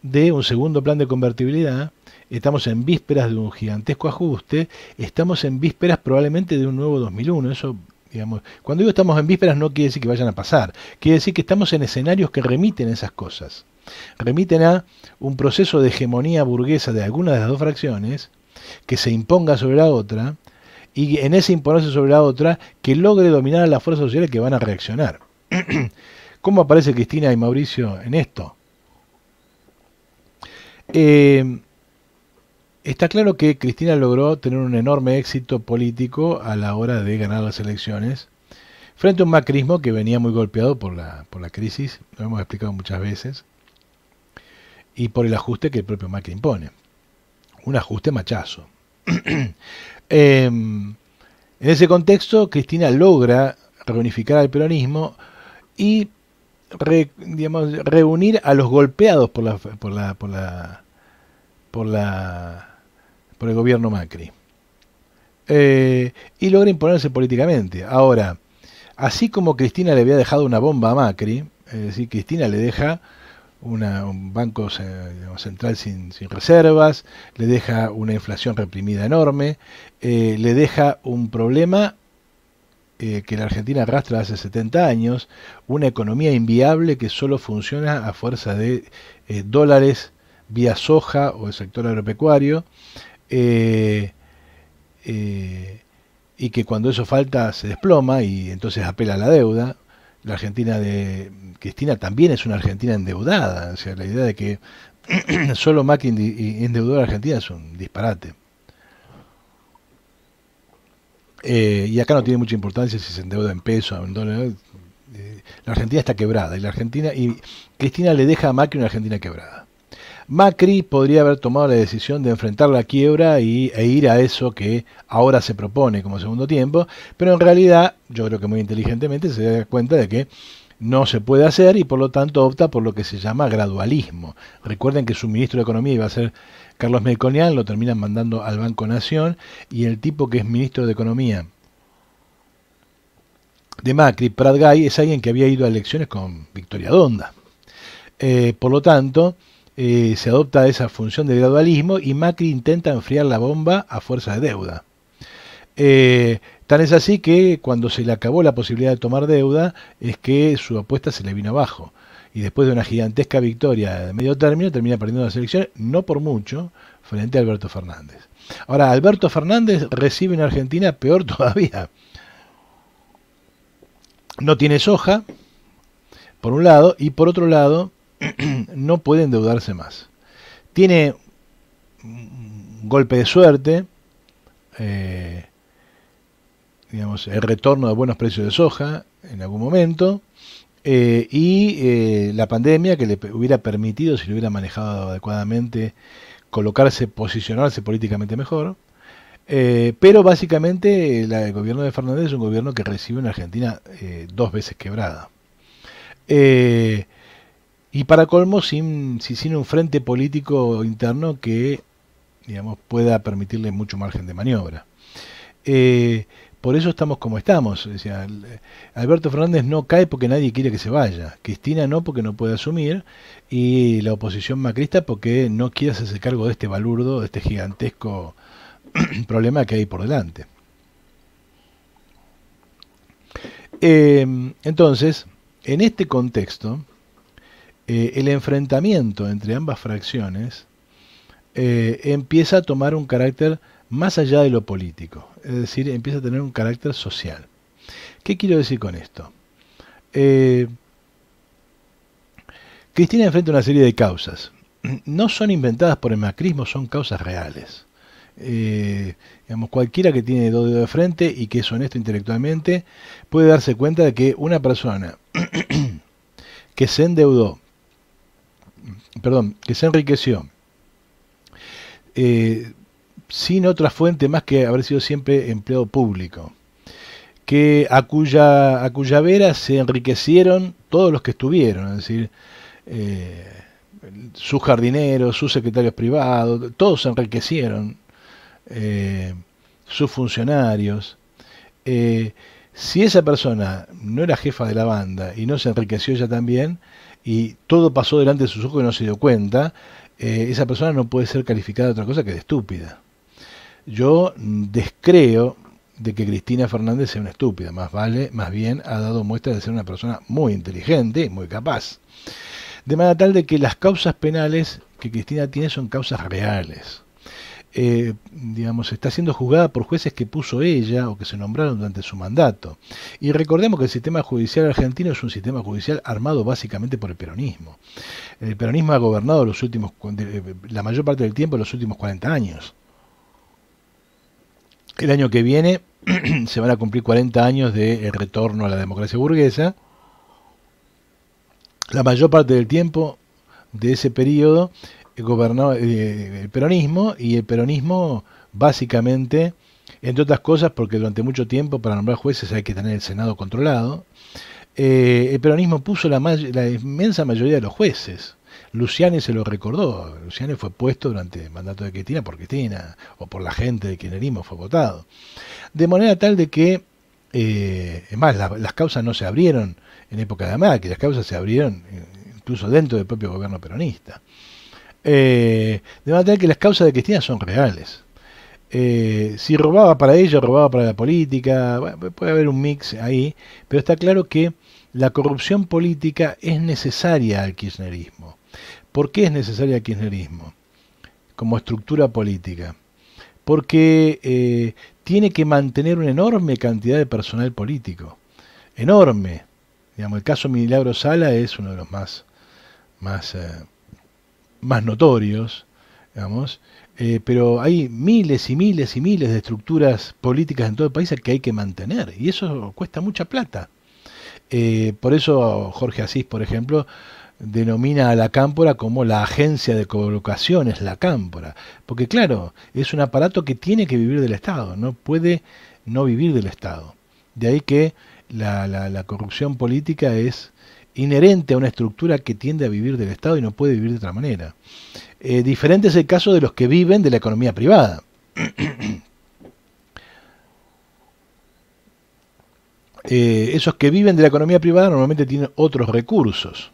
de un segundo plan de convertibilidad, estamos en vísperas de un gigantesco ajuste, estamos en vísperas probablemente de un nuevo 2001, eso Digamos, cuando digo estamos en vísperas no quiere decir que vayan a pasar, quiere decir que estamos en escenarios que remiten esas cosas. Remiten a un proceso de hegemonía burguesa de alguna de las dos fracciones que se imponga sobre la otra y en ese imponerse sobre la otra que logre dominar a las fuerzas sociales que van a reaccionar. ¿Cómo aparece Cristina y Mauricio en esto? Eh, está claro que Cristina logró tener un enorme éxito político a la hora de ganar las elecciones frente a un macrismo que venía muy golpeado por la, por la crisis, lo hemos explicado muchas veces, y por el ajuste que el propio Macri impone. Un ajuste machazo. Em, en ese contexto, Cristina logra reunificar al peronismo y reunir a los golpeados por por la, por la, por la, por el gobierno Macri. Eh, y logra imponerse políticamente. Ahora, así como Cristina le había dejado una bomba a Macri, es decir, Cristina le deja un banco central sin, reservas, le deja una inflación reprimida enorme, eh, le deja un problema eh, que la Argentina arrastra hace 70 años, una economía inviable que solo funciona a fuerza de eh, dólares vía soja o el sector agropecuario, y que cuando eso falta se desploma y entonces apela a la deuda, la Argentina de Cristina también es una Argentina endeudada. O sea, la idea de que solo Macri endeudó a la Argentina es un disparate. Eh, y acá no tiene mucha importancia si se endeuda en peso, en dólares. Eh, la Argentina está quebrada y la Argentina y Cristina le deja a Macri una Argentina quebrada. Macri podría haber tomado la decisión de enfrentar la quiebra y, e ir a eso que ahora se propone como segundo tiempo, pero en realidad yo creo que muy inteligentemente se da cuenta de que no se puede hacer y por lo tanto opta por lo que se llama gradualismo. Recuerden que su ministro de Economía iba a ser Carlos Melconian, lo terminan mandando al Banco Nación y el tipo que es ministro de Economía de Macri, Prat es alguien que había ido a elecciones con Victoria Donda. Eh, por lo tanto, eh, se adopta esa función de gradualismo y Macri intenta enfriar la bomba a fuerza de deuda. Eh, tan es así que cuando se le acabó la posibilidad de tomar deuda es que su apuesta se le vino abajo. Y después de una gigantesca victoria de medio término termina perdiendo la selección, no por mucho, frente a Alberto Fernández. Ahora, Alberto Fernández recibe en Argentina peor todavía. No tiene soja, por un lado, y por otro lado, no puede endeudarse más. Tiene un golpe de suerte, eh, digamos, el retorno de buenos precios de soja en algún momento, eh, y eh, la pandemia que le hubiera permitido, si lo hubiera manejado adecuadamente, colocarse, posicionarse políticamente mejor. pero básicamente el gobierno de Fernández es un gobierno que recibe una Argentina dos veces quebrada. Y para colmo, sin, sin un frente político interno que digamos, pueda permitirle mucho margen de maniobra. Eh, por eso estamos como estamos. Eh, Alberto Fernández no cae porque nadie quiere que se vaya. Cristina no porque no puede asumir. Y la oposición macrista porque no quiere hacerse cargo de este balurdo, de este gigantesco problema que hay por delante. Eh, entonces, en este contexto, eh, el enfrentamiento entre ambas fracciones eh, empieza a tomar un carácter más allá de lo político, es decir, empieza a tener un carácter social. ¿Qué quiero decir con esto? Eh, Cristina enfrenta una serie de causas. No son inventadas por el macrismo, son causas reales. cualquiera que tiene dos dedos de frente y que es honesto intelectualmente puede darse cuenta de que una persona que se endeudó perdón, que se enriqueció eh, sin otra fuente más que haber sido siempre empleado público, que a cuya, a cuya vera se enriquecieron todos los que estuvieron, es decir, eh, sus jardineros, sus secretarios privados, todos se enriquecieron, eh, sus funcionarios. si esa persona no era jefa de la banda y no se enriqueció ella también, y todo pasó delante de sus ojos y no se dio cuenta, eh, esa persona no puede ser calificada de otra cosa que de estúpida. Yo descreo de que Cristina Fernández sea una estúpida, más vale, más bien ha dado muestra de ser una persona muy inteligente y muy capaz. De manera tal de que las causas penales que Cristina tiene son causas reales. Eh, digamos, está siendo juzgada por jueces que puso ella o que se nombraron durante su mandato. Y recordemos que el sistema judicial argentino es un sistema judicial armado básicamente por el peronismo. El peronismo ha gobernado los últimos, eh, la mayor parte del tiempo, en los últimos 40 años. El año que viene se van a cumplir 40 años de eh, retorno a la democracia burguesa. La mayor parte del tiempo de ese periodo gobernó eh, el peronismo y el peronismo básicamente, entre otras cosas, porque durante mucho tiempo para nombrar jueces hay que tener el Senado controlado, eh, el peronismo puso la, la, inmensa mayoría de los jueces. Luciani se lo recordó, Luciani fue puesto durante el mandato de Cristina por Cristina, o por la gente de kirchnerismo fue votado. De manera tal de que, eh, más, las causas no se abrieron en época de que las causas se abrieron eh, incluso dentro del propio gobierno peronista. Eh, de manera que las causas de Cristina son reales. Eh, si robaba para ella, robaba para la política, puede haber un mix ahí, pero está claro que la corrupción política es necesaria al kirchnerismo. ¿Por qué es necesaria al kirchnerismo como estructura política? Porque eh, tiene que mantener una enorme cantidad de personal político, enorme. Digamos, el caso Milagro Sala es uno de los más, más más notorios, digamos, eh, pero hay miles y miles y miles de estructuras políticas en todo el país que hay que mantener, y eso cuesta mucha plata. Eh, por eso Jorge Asís, por ejemplo, denomina a la cámpora como la agencia de colocaciones, la cámpora, porque claro, es un aparato que tiene que vivir del Estado, no puede no vivir del Estado. De ahí que la, la corrupción política es inherente a una estructura que tiende a vivir del Estado y no puede vivir de otra manera. Eh, diferente es el caso de los que viven de la economía privada. Eh, esos que viven de la economía privada normalmente tienen otros recursos.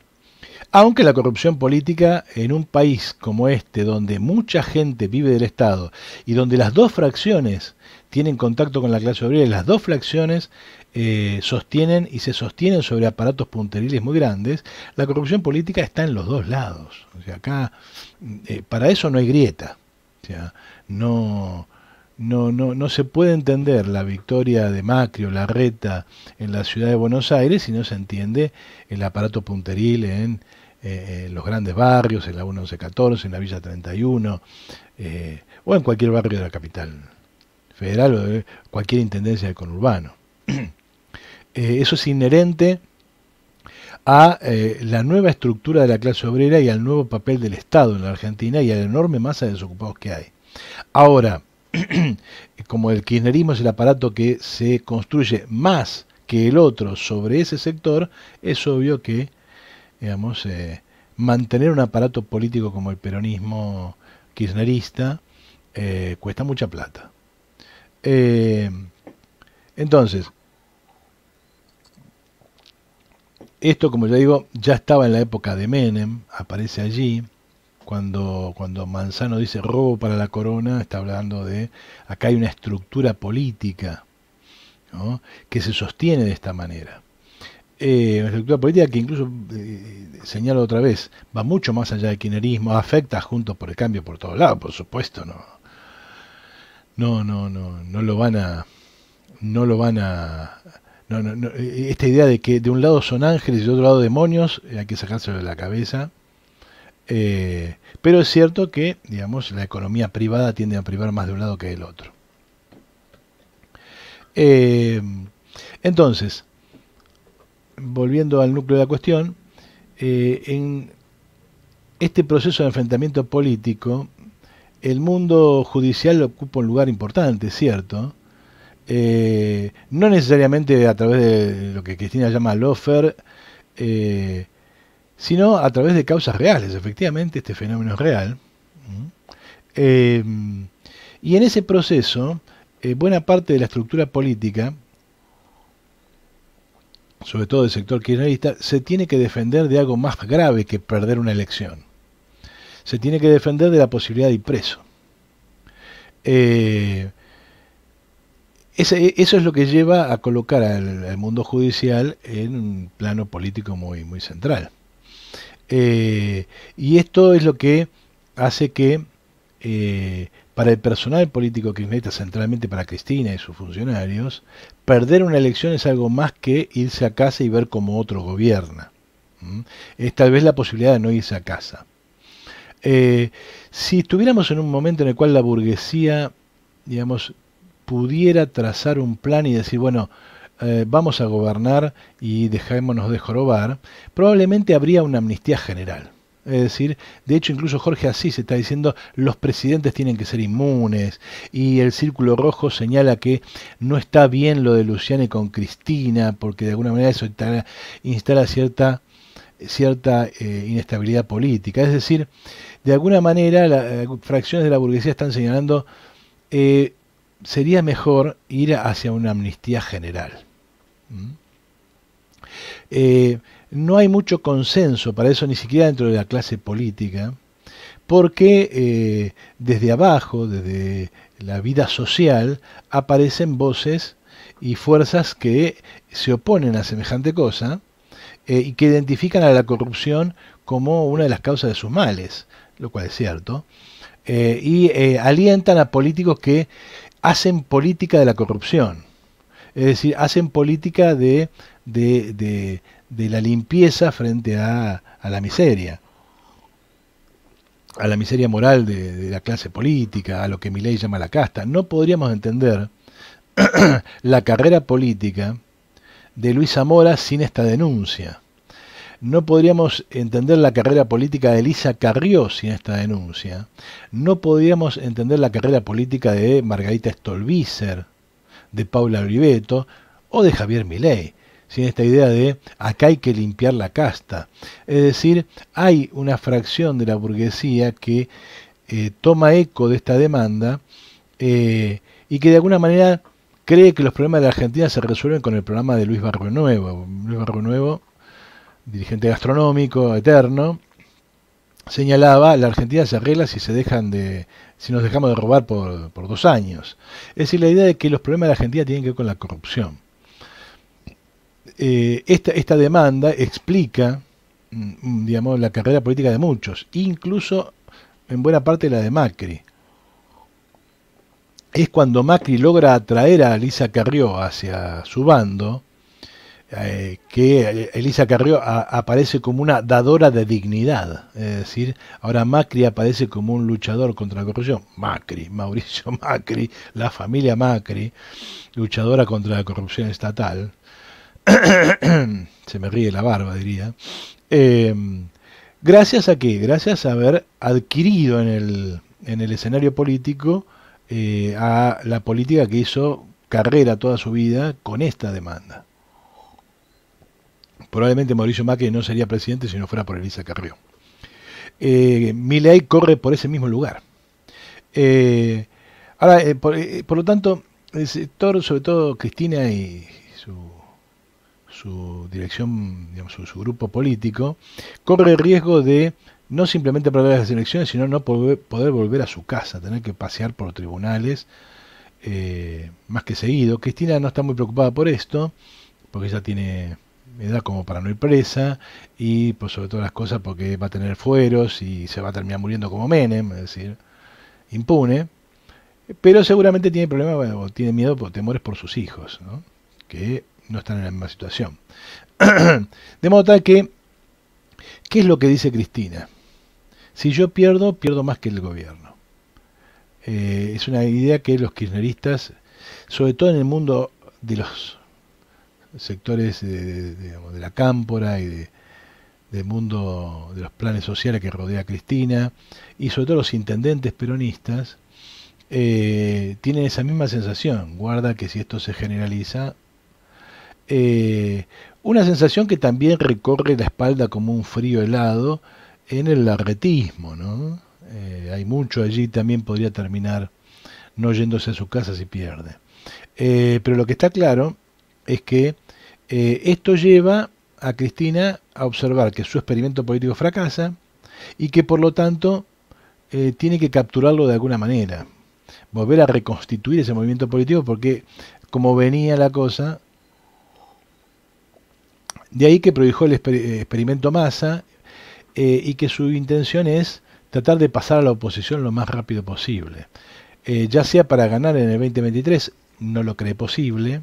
Aunque la corrupción política en un país como este, donde mucha gente vive del Estado y donde las dos fracciones tienen contacto con la clase obrera y las dos fracciones eh, sostienen y se sostienen sobre aparatos punteriles muy grandes, la corrupción política está en los dos lados. O sea, acá, mm, eh, para eso no hay grieta. O sea, no, no, no, no, se puede entender la victoria de Macri o Larreta en la ciudad de Buenos Aires si no se entiende el aparato punteril en eh, los grandes barrios, en la 1114, en la Villa 31 o en cualquier barrio de la capital federal o de cualquier intendencia de conurbano. Eh, eso es inherente a eh, la nueva estructura de la clase obrera y al nuevo papel del Estado en la Argentina y a la enorme masa de desocupados que hay. Ahora, como el kirchnerismo es el aparato que se construye más que el otro sobre ese sector, es obvio que, digamos, eh, mantener un aparato político como el peronismo kirchnerista cuesta mucha plata. Eh, entonces, esto, como ya digo, ya estaba en la época de Menem, aparece allí. Cuando, cuando Manzano dice robo para la corona, está hablando de acá hay una estructura política que se sostiene de esta manera. Eh, una estructura política que incluso, eh, señalo otra vez, va mucho más allá del kirchnerismo, afecta junto por el cambio por todos lados, por supuesto, ¿no? no, no, no, no lo van a, no lo van a, no, no, e, e, esta idea de que de un lado son ángeles y de otro lado demonios, eh, hay que sacárselo de la cabeza. Eh, pero es cierto que, digamos, la economía privada tiende a privar más de un lado que del otro. Eh, entonces, volviendo al núcleo de la cuestión, en este proceso de enfrentamiento político, el mundo judicial ocupa un lugar importante, ¿cierto? Eh, no necesariamente a través de lo que Cristina llama lofer, eh, sino a través de causas reales. Efectivamente, este fenómeno es real. Mm. Eh, y en ese proceso, buena parte de la estructura política, sobre todo del sector kirchnerista, se tiene que defender de algo más grave que perder una elección se tiene que defender de la posibilidad de ir preso. Eh, eso es lo que lleva a colocar al, mundo judicial en un plano político muy, muy central. Eh, y esto es lo que hace que eh, para el personal político que kirchnerista, centralmente para Cristina y sus funcionarios, perder una elección es algo más que irse a casa y ver cómo otro gobierna. ¿Mm? Es tal vez la posibilidad de no irse a casa. Eh, si estuviéramos en un momento en el cual la burguesía, digamos, pudiera trazar un plan y decir, bueno, eh, vamos a gobernar y dejémonos de jorobar, probablemente habría una amnistía general. Es decir, de hecho incluso Jorge Asís está diciendo los presidentes tienen que ser inmunes y el Círculo Rojo señala que no está bien lo de Luciani con Cristina porque de alguna manera eso instala, cierta, cierta eh, inestabilidad política. Es decir, de alguna manera eh, fracciones de la burguesía están señalando que eh, sería mejor ir hacia una amnistía general. ¿Mm? Eh, no hay mucho consenso para eso, ni siquiera dentro de la clase política, porque desde abajo, desde la vida social, aparecen voces y fuerzas que se oponen a semejante cosa y que identifican a la corrupción como una de las causas de sus males lo cual es cierto, eh, y eh, alientan a políticos que hacen política de la corrupción, es decir, hacen política de, de, la limpieza frente a, la miseria, a la miseria moral de, la clase política, a lo que Milei llama la casta. No podríamos entender la carrera política de Luis Zamora sin esta denuncia. No podríamos entender la carrera política de Elisa Carrió sin esta denuncia. No podríamos entender la carrera política de Margarita Stolbizer, de Paula Oliveto o de Javier Milei sin esta idea de acá hay que limpiar la casta. Es decir, hay una fracción de la burguesía que eh, toma eco de esta demanda eh, y que de alguna manera cree que los problemas de la Argentina se resuelven con el programa de Luis Barrio Nuevo. Luis Barrio Nuevo dirigente gastronómico eterno, señalaba, la Argentina se arregla si, se dejan de, si nos dejamos de robar por, dos años. Es decir, la idea de que los problemas de la Argentina tienen que ver con la corrupción. Eh, esta, esta demanda explica mm, digamos, la carrera política de muchos, incluso en buena parte la de Macri. Es cuando Macri logra atraer a Lisa Carrió hacia su bando, eh, que eh, Elisa Carrió aparece como una dadora de dignidad. Es decir, ahora Macri aparece como un luchador contra la corrupción. Macri, Mauricio Macri, la familia Macri, luchadora contra la corrupción estatal. Se me ríe la barba, diría. Em, gracias a qué? Gracias a haber adquirido en el, en el escenario político eh, a la política que hizo carrera toda su vida con esta demanda. Probablemente Mauricio Macri no sería presidente si no fuera por Elisa Carrió. Eh, Milei corre por ese mismo lugar. Eh, ahora, eh, eh, por, lo tanto, el sector, sobre todo Cristina y su, dirección, su, grupo político, corre el riesgo de no simplemente perder las elecciones, sino no poder, volver a su casa, tener que pasear por tribunales más que seguido. Cristina no está muy preocupada por esto, porque ella tiene me da como para no ir presa y pues sobre todas las cosas porque va a tener fueros y se va a terminar muriendo como Menem, es decir, impune, pero seguramente tiene problemas tiene miedo por temores por sus hijos, que no están en la misma situación. de modo tal que, ¿qué es lo que dice Cristina? Si yo pierdo, pierdo más que el gobierno. Eh, es una idea que los kirchneristas, sobre todo en el mundo de los sectores de, la cámpora y del mundo de los planes sociales que rodea a Cristina, y sobre todo los intendentes peronistas, eh, tienen esa misma sensación. Guarda que si esto se generaliza, eh, una sensación que también recorre la espalda como un frío helado en el larretismo. ¿no? Eh, hay mucho allí, también podría terminar no yéndose a su casa si pierde. pero lo que está claro es que eh, esto lleva a Cristina a observar que su experimento político fracasa y que por lo tanto eh, tiene que capturarlo de alguna manera, volver a reconstituir ese movimiento político porque como venía la cosa, de ahí que produjo el eh, experimento Massa y que su intención es tratar de pasar a la oposición lo más rápido posible, ya sea para ganar en el 2023, no lo cree posible,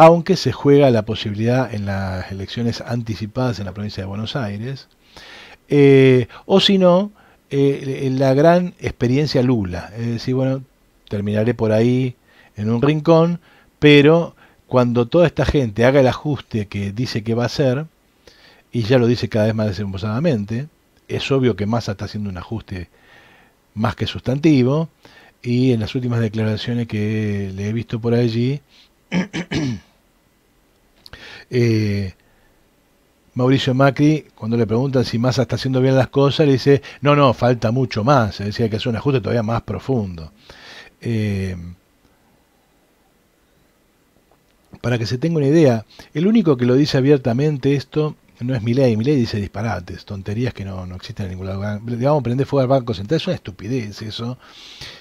aunque se juega la posibilidad en las elecciones anticipadas en la provincia de Buenos Aires, eh, o si no, eh, en la gran experiencia Lula, es decir, bueno, terminaré por ahí en un rincón, pero cuando toda esta gente haga el ajuste que dice que va a hacer, y ya lo dice cada vez más desembosadamente, es obvio que Massa está haciendo un ajuste más que sustantivo, y en las últimas declaraciones que le he visto por allí, eh, Mauricio Macri, cuando le preguntan si Massa está haciendo bien las cosas, le dice, no, no, falta mucho más, es decir, hay que hacer un ajuste todavía más profundo. Eh, para que se tenga una idea, el único que lo dice abiertamente esto no es Milei, Milei dice disparates, tonterías que no, existen en ningún lugar, Digamos, prender fuego al Banco Central es una estupidez eso.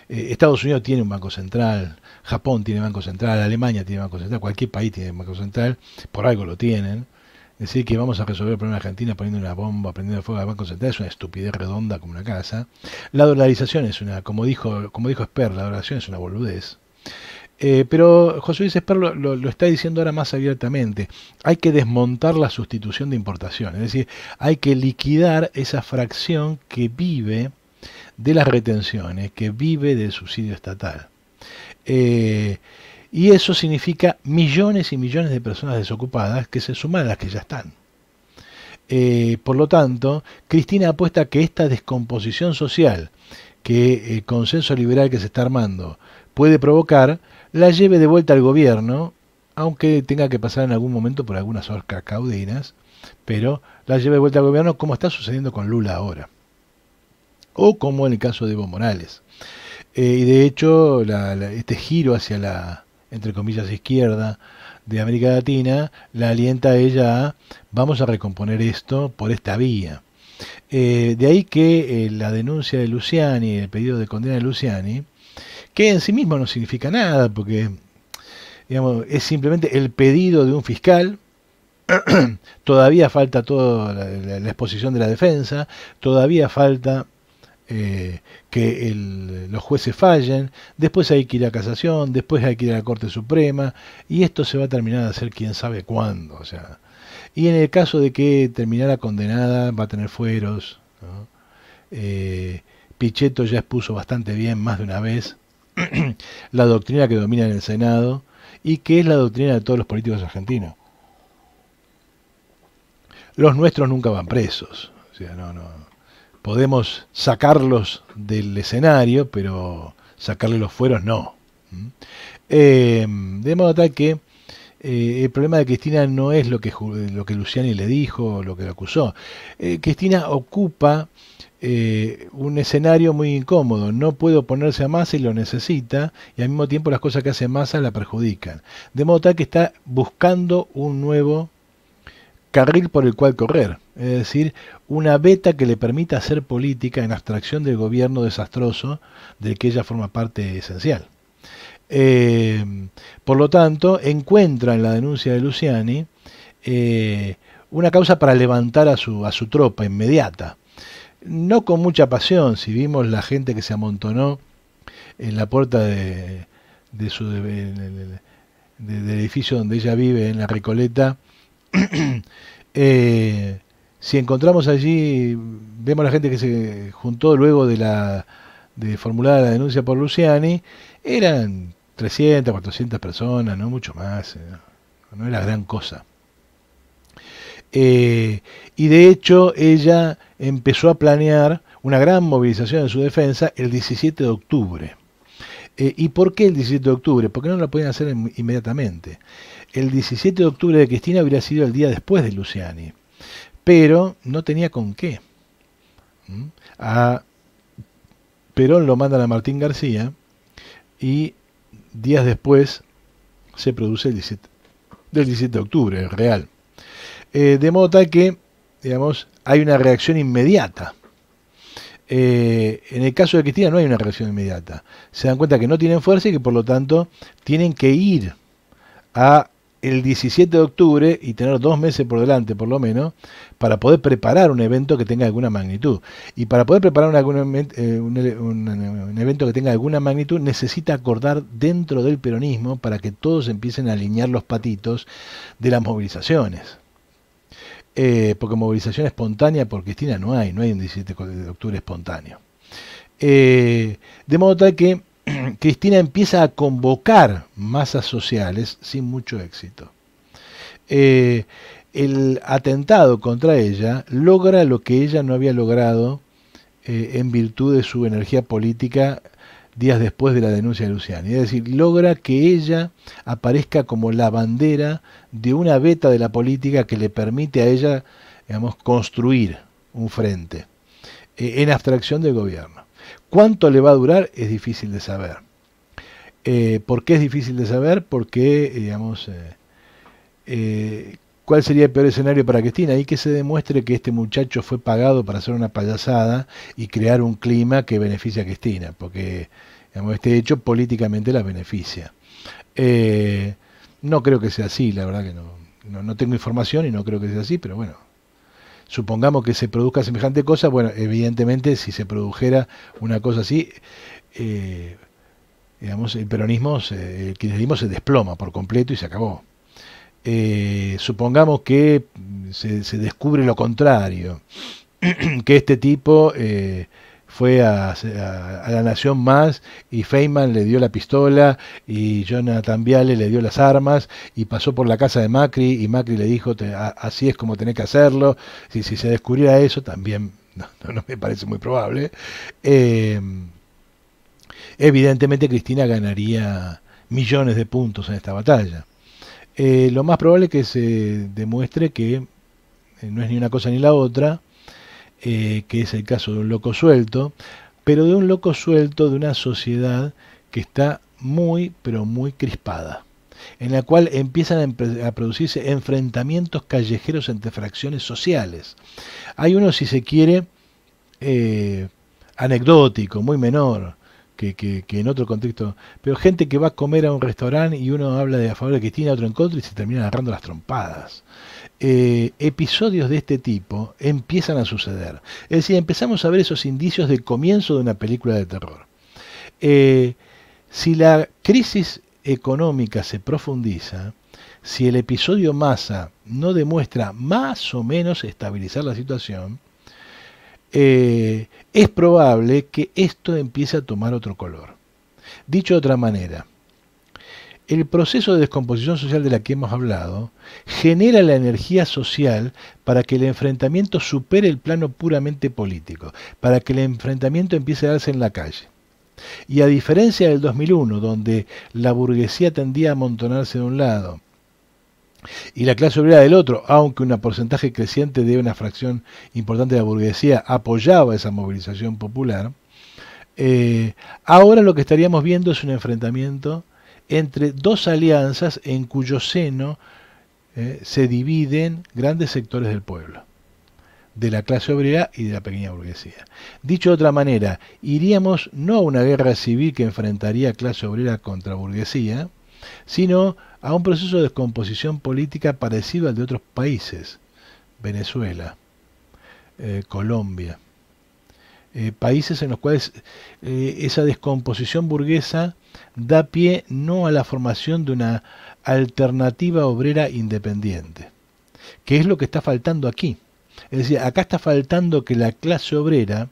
Eh, Estados Unidos tiene un Banco Central, Japón tiene Banco Central, Alemania tiene Banco Central, cualquier país tiene Banco Central, por algo lo tienen. Decir que vamos a resolver el problema de Argentina poniendo una bomba, prendiendo fuego al Banco Central es una estupidez redonda como una casa. La dolarización es una, como dijo, como dijo Esper, la dolarización es una boludez. Eh, pero José Luis Esper lo, está diciendo ahora más abiertamente. Hay que desmontar la sustitución de importaciones, es decir, hay que liquidar esa fracción que vive de las retenciones, que vive del subsidio estatal. Eh, y eso significa millones y millones de personas desocupadas que se suman a las que ya están. Eh, por lo tanto, Cristina apuesta que esta descomposición social que el eh, consenso liberal que se está armando puede provocar, la lleve de vuelta al gobierno, aunque tenga que pasar en algún momento por algunas orcas caudinas, pero la lleve de vuelta al gobierno como está sucediendo con Lula ahora, o como en el caso de Evo Morales. Eh, y de hecho, este giro hacia la, entre comillas, izquierda de América Latina, la alienta a ella a, vamos a recomponer esto por esta vía. Eh, de ahí que eh, la denuncia de Luciani, el pedido de condena de Luciani, que en sí mismo no significa nada, porque es simplemente el pedido de un fiscal, todavía falta toda la exposición de la defensa, todavía falta eh, que los jueces fallen, después hay que ir a casación, después hay que ir a la Corte Suprema, y esto se va a terminar de hacer quién sabe cuándo. O sea. Y en el caso de que terminara condenada, va a tener fueros. ¿no? Eh, Pichetto ya expuso bastante bien, más de una vez, la doctrina que domina en el Senado y que es la doctrina de todos los políticos argentinos. Los nuestros nunca van presos. O sea, no, no podemos sacarlos del escenario, pero sacarle los fueros no. ¿Mm? Eh, de modo tal que eh, el problema de Cristina no es lo que, lo que Luciani le dijo, lo que lo acusó. Eh, Cristina ocupa un escenario muy incómodo, no puede oponerse a Massa y lo necesita, y al mismo tiempo las cosas que hace Massa la perjudican. De modo tal que está buscando un nuevo carril por el cual correr, es decir, una beta que le permita hacer política en abstracción del gobierno desastroso del que ella forma parte esencial. Eh, por lo tanto, encuentra en la denuncia de Luciani eh, una causa para levantar a su, a su tropa inmediata. No con mucha pasión, si vimos la gente que se amontonó en la puerta de, su, del edificio donde ella vive, en la Recoleta, Eh, si encontramos allí, vemos la gente que se juntó luego de la formulada la denuncia por Luciani, eran 300, 400 personas, no mucho más, eh, no era gran cosa. Eh, y de hecho ella empezó a planear una gran movilización en su defensa el 17 de octubre. ¿Y por qué el 17 de octubre? Porque no la podían hacer inmediatamente el 17 de octubre de Cristina hubiera sido el día después de Luciani, pero no tenía con qué. ¿Mm? A Perón lo mandan a Martín García y días después se produce el 17, del 17 de octubre, el real. Eh, de modo tal que, digamos, hay una reacción inmediata. Eh, en el caso de Cristina no hay una reacción inmediata. Se dan cuenta que no tienen fuerza y que por lo tanto tienen que ir a el 17 de octubre y tener dos meses por delante, por lo menos, para poder preparar un evento que tenga alguna magnitud. Y para poder preparar un, eh, eh, evento que tenga alguna magnitud, necesita acordar dentro del peronismo para que todos empiecen a alinear los patitos de las movilizaciones. Eh, porque movilización espontánea por Cristina no hay, no hay un 17 de octubre espontáneo. de modo tal que Cristina empieza a convocar masas sociales sin mucho éxito. Eh, el atentado contra ella logra lo que ella no había logrado eh, en virtud de su energía política días después de la denuncia de Luciani. Es decir, logra que ella aparezca como la bandera de una beta de la política que le permite a ella, digamos, construir un frente eh, en abstracción del gobierno. ¿Cuánto le va a durar? Es difícil de saber. Eh, ¿Por qué es difícil de saber? Porque, eh, digamos, eh, eh, ¿cuál sería el peor escenario para Cristina? Y que se demuestre que este muchacho fue pagado para hacer una payasada y crear un clima que beneficia a Cristina, porque digamos, este hecho políticamente la beneficia. no creo que sea así, la verdad que no, no tengo información y no creo que sea así, pero bueno, supongamos que se produzca semejante cosa, bueno, evidentemente si se produjera una cosa así, eh, digamos, el peronismo, el kirchnerismo se desploma por completo y se acabó. Eh, supongamos que se, descubre lo contrario, que este tipo... Eh, fue a, La Nación Más y Feynman le dio la pistola y Jonathan Viale le dio las armas y pasó por la casa de Macri y Macri le dijo así es como tenés que hacerlo. Si, se descubriera eso también no, me parece muy probable. Em, evidentemente Cristina ganaría millones de puntos en esta batalla. Eh, lo más probable es que se demuestre que eh, no es ni una cosa ni la otra, eh, que es el caso de un loco suelto, pero de un loco suelto de una sociedad que está muy, pero muy crispada, en la cual empiezan a, producirse enfrentamientos callejeros entre fracciones sociales. Hay uno, si se quiere, eh, anecdótico, muy menor, que, en otro contexto. Pero gente que va a comer a un restaurante y uno habla de a favor de Cristina, otro en contra y se termina agarrando las trompadas. Eh, episodios de este tipo empiezan a suceder. Es decir, empezamos a ver esos indicios del comienzo de una película de terror. Eh, si la crisis económica se profundiza, si el episodio masa no demuestra más o menos estabilizar la situación, eh, es probable que esto empiece a tomar otro color. Dicho de otra manera, el proceso de descomposición social de la que hemos hablado genera la energía social para que el enfrentamiento supere el plano puramente político, para que el enfrentamiento empiece a darse en la calle. Y a diferencia del 2001, donde la burguesía tendía a amontonarse de un lado y la clase obrera del otro, aunque un porcentaje creciente de una fracción importante de la burguesía apoyaba esa movilización popular, eh, ahora lo que estaríamos viendo es un enfrentamiento entre dos alianzas en cuyo seno eh, se dividen grandes sectores del pueblo, de la clase obrera y de la pequeña burguesía. Dicho de otra manera, iríamos no a una guerra civil que enfrentaría clase obrera contra burguesía, sino a un proceso de descomposición política parecido al de otros países, Venezuela, eh, Colombia, eh, países en los cuales esa descomposición burguesa da pie no a la formación de una alternativa obrera independiente, que es lo que está faltando aquí. Es decir, acá está faltando que la clase obrera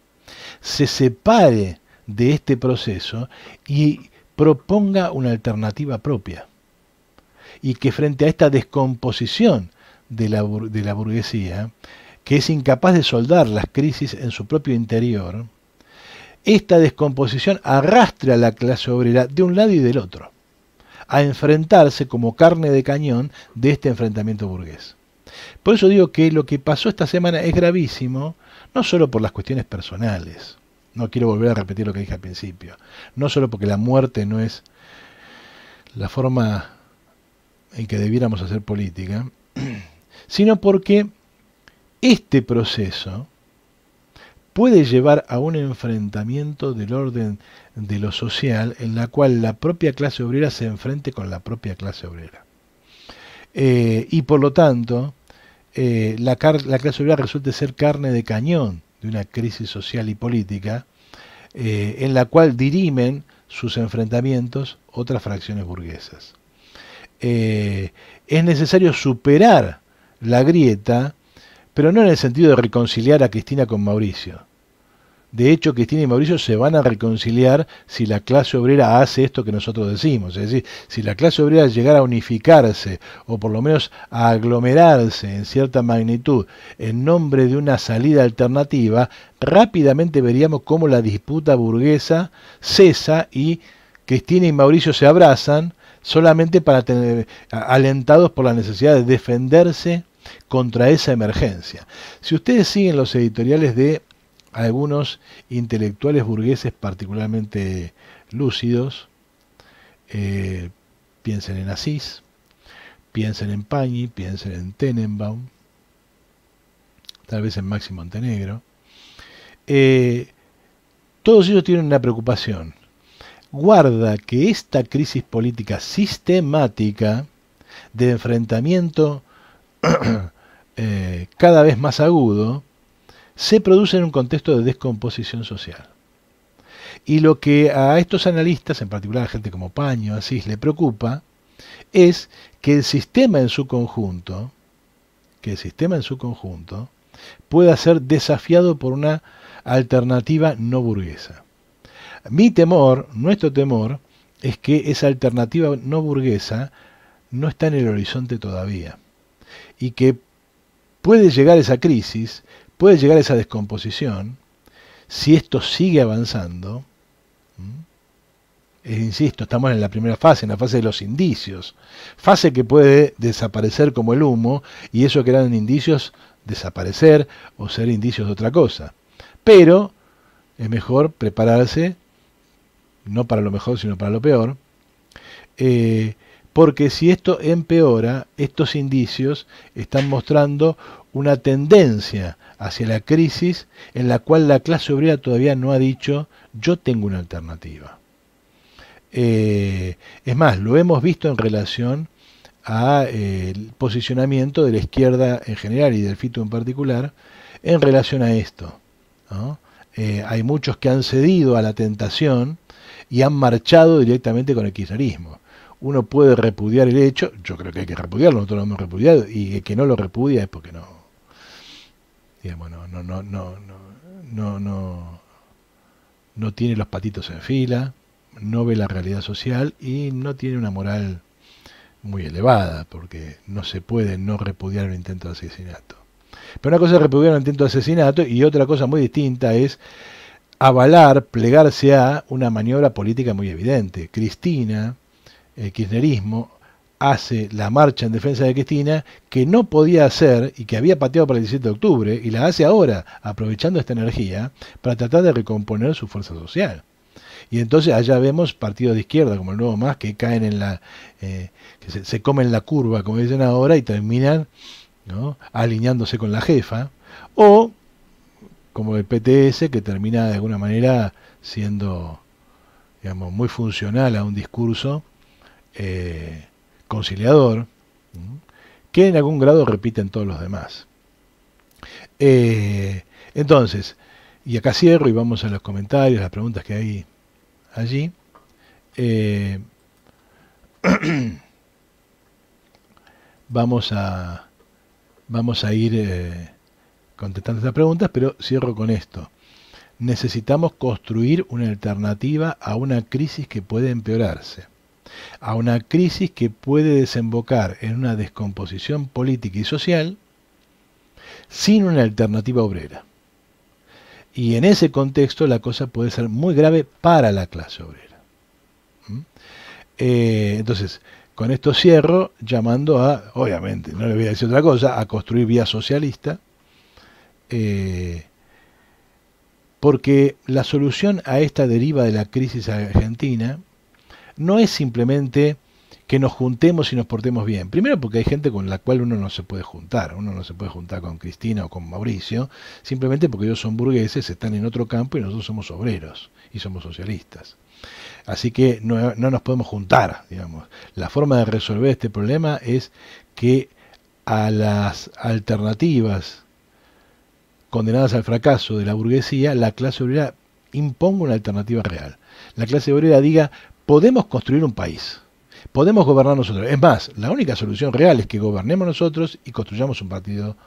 se separe de este proceso y proponga una alternativa propia. Y que frente a esta descomposición de la, de la burguesía, que es incapaz de soldar las crisis en su propio interior, esta descomposición arrastra a la clase obrera de un lado y del otro, a enfrentarse como carne de cañón de este enfrentamiento burgués. Por eso digo que lo que pasó esta semana es gravísimo, no solo por las cuestiones personales, no quiero volver a repetir lo que dije al principio, no solo porque la muerte no es la forma en que debiéramos hacer política, sino porque este proceso puede llevar a un enfrentamiento del orden de lo social en la cual la propia clase obrera se enfrente con la propia clase obrera. Eh, y por lo tanto, eh, la, clase obrera resulta ser carne de cañón de una crisis social y política eh, en la cual dirimen sus enfrentamientos otras fracciones burguesas. es necesario superar la grieta pero no en el sentido de reconciliar a Cristina con Mauricio. De hecho, Cristina y Mauricio se van a reconciliar si la clase obrera hace esto que nosotros decimos. Es decir, si la clase obrera llegara a unificarse o por lo menos a aglomerarse en cierta magnitud en nombre de una salida alternativa, rápidamente veríamos cómo la disputa burguesa cesa y Cristina y Mauricio se abrazan solamente para tener, alentados por la necesidad de defenderse contra esa emergencia. Si ustedes siguen los editoriales de algunos intelectuales burgueses particularmente lúcidos, eh, piensen en Asís, piensen en Pañi, piensen en Tenenbaum, tal vez en Máximo Montenegro, eh, todos ellos tienen una preocupación. Guarda que esta crisis política sistemática de enfrentamiento Eh, cada vez más agudo, se produce en un contexto de descomposición social. Y lo que a estos analistas, en particular a gente como Paño, así, le preocupa, es que el sistema en su conjunto, que el sistema en su conjunto, pueda ser desafiado por una alternativa no burguesa. Mi temor, nuestro temor, es que esa alternativa no burguesa no está en el horizonte todavía y que puede llegar esa crisis, puede llegar esa descomposición, si esto sigue avanzando, insisto, estamos en la primera fase, en la fase de los indicios, fase que puede desaparecer como el humo y eso que eran indicios desaparecer o ser indicios de otra cosa. Pero es mejor prepararse, no para lo mejor, sino para lo peor, eh, porque si esto empeora, estos indicios están mostrando una tendencia hacia la crisis en la cual la clase obrera todavía no ha dicho yo tengo una alternativa. Eh, es más, lo hemos visto en relación al eh, posicionamiento de la izquierda en general y del FITO en particular en relación a esto. Eh, hay muchos que han cedido a la tentación y han marchado directamente con el kirchnerismo uno puede repudiar el hecho, yo creo que hay que repudiarlo, nosotros lo hemos repudiado, y el que no lo repudia es porque no, digamos, no, no, no, no, no, no, no tiene los patitos en fila, no ve la realidad social y no tiene una moral muy elevada, porque no se puede no repudiar un intento de asesinato. Pero una cosa es repudiar un intento de asesinato y otra cosa muy distinta es avalar, plegarse a una maniobra política muy evidente. Cristina, el eh, kirchnerismo hace la marcha en defensa de Cristina que no podía hacer y que había pateado para el 17 de octubre y la hace ahora, aprovechando esta energía, para tratar de recomponer su fuerza social. Y entonces allá vemos partidos de izquierda como el Nuevo Más que caen en la. Eh, que se, comen la curva, como dicen ahora, y terminan alineándose con la jefa. O como el PTS que termina de alguna manera siendo digamos, muy funcional a un discurso eh, conciliador, que en algún grado repiten todos los demás. Eh, entonces, y acá cierro y vamos a los comentarios, las preguntas que hay allí. Eh, vamos a vamos a ir contestando estas preguntas, pero cierro con esto. Necesitamos construir una alternativa a una crisis que puede empeorarse a una crisis que puede desembocar en una descomposición política y social sin una alternativa obrera. Y en ese contexto la cosa puede ser muy grave para la clase obrera. ¿Mm? Eh, entonces, con esto cierro llamando a, obviamente, no le voy a decir otra cosa, a construir vía socialista, eh, porque la solución a esta deriva de la crisis argentina no es simplemente que nos juntemos y nos portemos bien. Primero porque hay gente con la cual uno no se puede juntar. Uno no se puede juntar con Cristina o con Mauricio, simplemente porque ellos son burgueses, están en otro campo y nosotros somos obreros y somos socialistas. Así que no, nos podemos juntar, digamos. La forma de resolver este problema es que a las alternativas condenadas al fracaso de la burguesía, la clase obrera imponga una alternativa real. La clase obrera diga, podemos construir un país, podemos gobernar nosotros. Es más, la única solución real es que gobernemos nosotros y construyamos un partido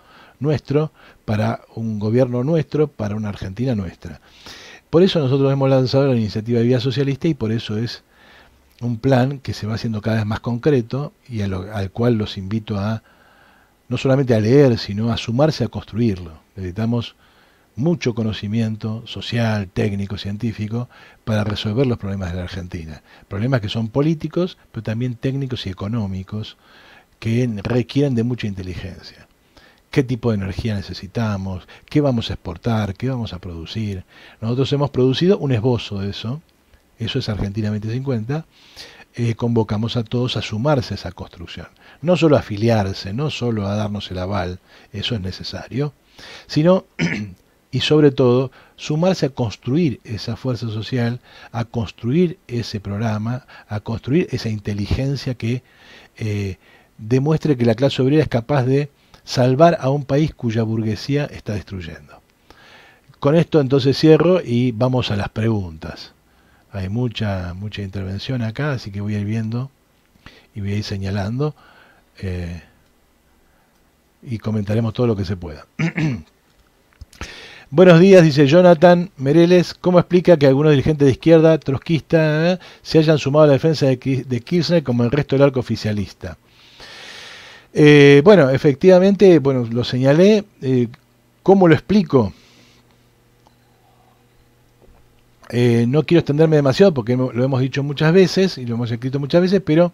nuestro, para un gobierno nuestro, para una Argentina nuestra. Por eso nosotros hemos lanzado la iniciativa de Vía Socialista y por eso es un plan que se va haciendo cada vez más concreto y al cual los invito a no solamente a leer, sino a sumarse a construirlo. Necesitamos mucho conocimiento social, técnico, científico, para resolver los problemas de la Argentina. Problemas que son políticos, pero también técnicos y económicos, que requieren de mucha inteligencia. ¿Qué tipo de energía necesitamos? ¿Qué vamos a exportar? ¿Qué vamos a producir? Nosotros hemos producido un esbozo de eso. Eso es Argentina 2050. Eh, convocamos a todos a sumarse a esa construcción. No solo a afiliarse, no solo a darnos el aval, eso es necesario, sino y sobre todo sumarse a construir esa fuerza social, a construir ese programa, a construir esa inteligencia que eh, demuestre que la clase obrera es capaz de salvar a un país cuya burguesía está destruyendo. Con esto entonces cierro y vamos a las preguntas. Hay mucha, mucha intervención acá, así que voy a ir viendo y voy a ir señalando eh, y comentaremos todo lo que se pueda. Buenos días, dice Jonathan Mereles. ¿Cómo explica que algunos dirigentes de izquierda, trotskista, eh, se hayan sumado a la defensa de, Kirchner como el resto del arco oficialista? Eh, bueno, efectivamente, bueno, lo señalé. Eh, ¿Cómo lo explico? Eh, no quiero extenderme demasiado porque lo hemos dicho muchas veces y lo hemos escrito muchas veces, pero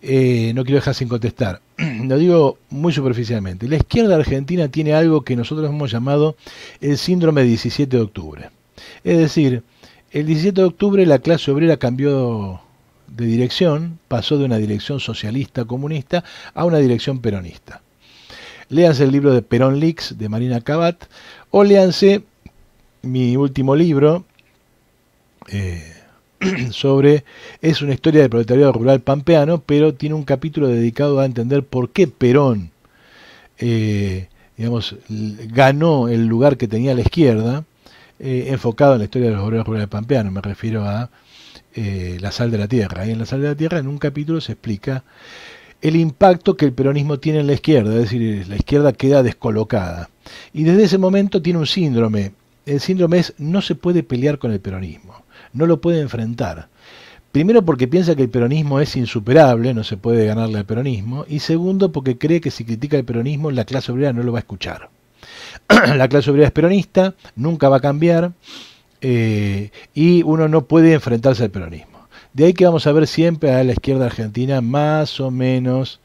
eh, no quiero dejar sin contestar. lo digo muy superficialmente. La izquierda argentina tiene algo que nosotros hemos llamado el síndrome 17 de octubre. Es decir, el 17 de octubre la clase obrera cambió de dirección, pasó de una dirección socialista comunista a una dirección peronista. Léanse el libro de Perón Leaks de Marina Cabat o léanse mi último libro, eh, sobre es una historia del proletariado rural pampeano, pero tiene un capítulo dedicado a entender por qué Perón eh, digamos, ganó el lugar que tenía la izquierda, eh, enfocado en la historia de los rural rurales me refiero a La sal de la tierra. Y en La sal de la tierra, en un capítulo, se explica el impacto que el peronismo tiene en la izquierda, es decir, la izquierda queda descolocada. Y desde ese momento tiene un síndrome. El síndrome es no se puede pelear con el peronismo no lo puede enfrentar. Primero porque piensa que el peronismo es insuperable, no se puede ganarle al peronismo, y segundo porque cree que si critica el peronismo la clase obrera no lo va a escuchar. la clase obrera es peronista, nunca va a cambiar, eh, y uno no puede enfrentarse al peronismo. De ahí que vamos a ver siempre a la izquierda argentina más o menos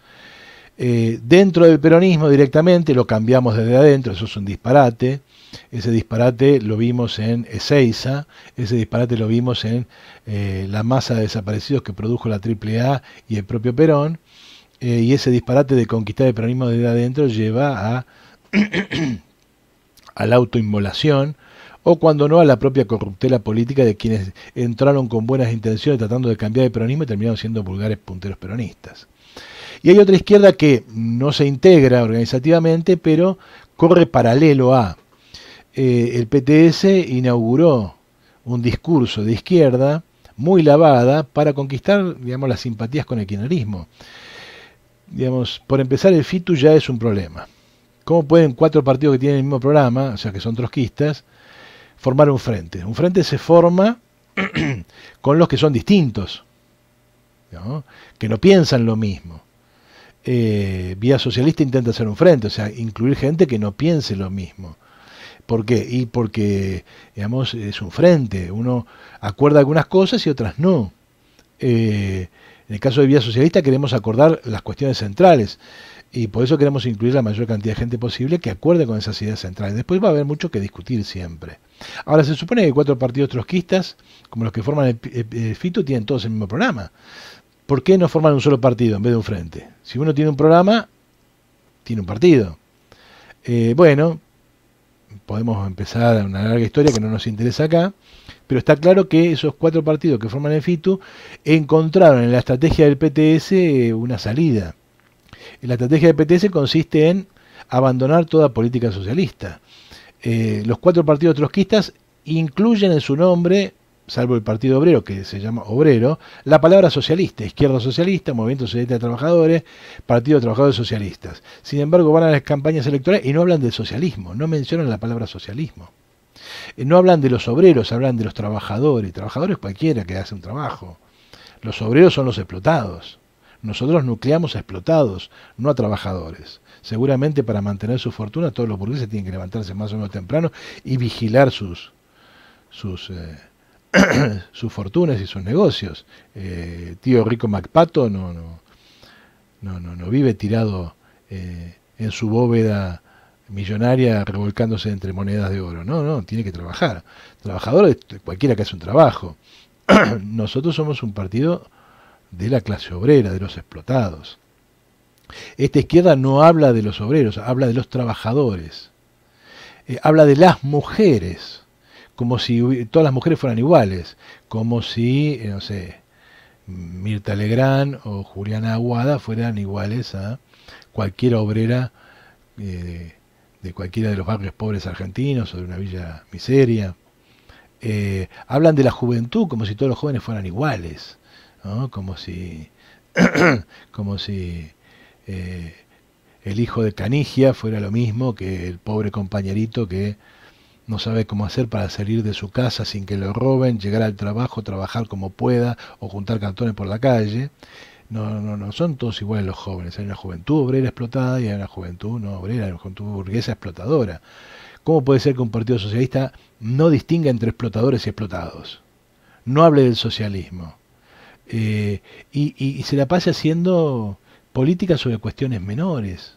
eh, dentro del peronismo directamente, lo cambiamos desde adentro, eso es un disparate, ese disparate lo vimos en Ezeiza, ese disparate lo vimos en eh, la masa de desaparecidos que produjo la AAA y el propio Perón. Eh, y ese disparate de conquistar el peronismo desde adentro lleva a, a la autoinmolación o cuando no a la propia corruptela política de quienes entraron con buenas intenciones tratando de cambiar el peronismo y terminaron siendo vulgares punteros peronistas. Y hay otra izquierda que no se integra organizativamente, pero corre paralelo a eh, el PTS inauguró un discurso de izquierda muy lavada para conquistar digamos, las simpatías con el kirchnerismo. Digamos, por empezar, el FITU ya es un problema. ¿Cómo pueden cuatro partidos que tienen el mismo programa, o sea que son trotskistas, formar un frente? Un frente se forma con los que son distintos, que no piensan lo mismo. Eh, vía socialista intenta hacer un frente, o sea, incluir gente que no piense lo mismo. ¿Por qué? Y porque, digamos, es un frente. Uno acuerda algunas cosas y otras no. Eh, en el caso de Vía Socialista queremos acordar las cuestiones centrales y por eso queremos incluir la mayor cantidad de gente posible que acuerde con esas ideas centrales. Después va a haber mucho que discutir siempre. Ahora, se supone que cuatro partidos trotskistas, como los que forman el, FITO, tienen todos el mismo programa. ¿Por qué no forman un solo partido en vez de un frente? Si uno tiene un programa, tiene un partido. Eh, bueno, podemos empezar una larga historia que no nos interesa acá, pero está claro que esos cuatro partidos que forman el FITU encontraron en la estrategia del PTS eh, una salida. La estrategia del PTS consiste en abandonar toda política socialista. Eh, los cuatro partidos trotskistas incluyen en su nombre salvo el Partido Obrero, que se llama Obrero, la palabra socialista, izquierda socialista, movimiento socialista de trabajadores, Partido de Trabajadores Socialistas. Sin embargo, van a las campañas electorales y no hablan de socialismo, no mencionan la palabra socialismo. Eh, no hablan de los obreros, hablan de los trabajadores, trabajadores cualquiera que hace un trabajo. Los obreros son los explotados. Nosotros nucleamos a explotados, no a trabajadores. Seguramente para mantener su fortuna todos los burgueses tienen que levantarse más o menos temprano y vigilar sus, sus eh, sus fortunas y sus negocios. Eh, tío Rico MacPato no, no, no, no vive tirado eh, en su bóveda millonaria revolcándose entre monedas de oro. No, no, tiene que trabajar. Trabajador cualquiera que hace un trabajo. Nosotros somos un partido de la clase obrera, de los explotados. Esta izquierda no habla de los obreros, habla de los trabajadores. Eh, habla de las mujeres como si todas las mujeres fueran iguales, como si, eh, no sé, Mirta Legrand o Juliana Aguada fueran iguales a cualquier obrera eh, de cualquiera de los barrios pobres argentinos o de una villa miseria. Eh, hablan de la juventud como si todos los jóvenes fueran iguales, ¿no? como si, como si el hijo de Canigia fuera lo mismo que el pobre compañerito que no sabe cómo hacer para salir de su casa sin que lo roben, llegar al trabajo, trabajar como pueda o juntar cantones por la calle. No, no, no son todos iguales los jóvenes. Hay una juventud obrera explotada y hay una juventud no obrera, hay una juventud burguesa explotadora. ¿Cómo puede ser que un partido socialista no distinga entre explotadores y explotados? No hable del socialismo. Eh, y, y se la pase haciendo política sobre cuestiones menores,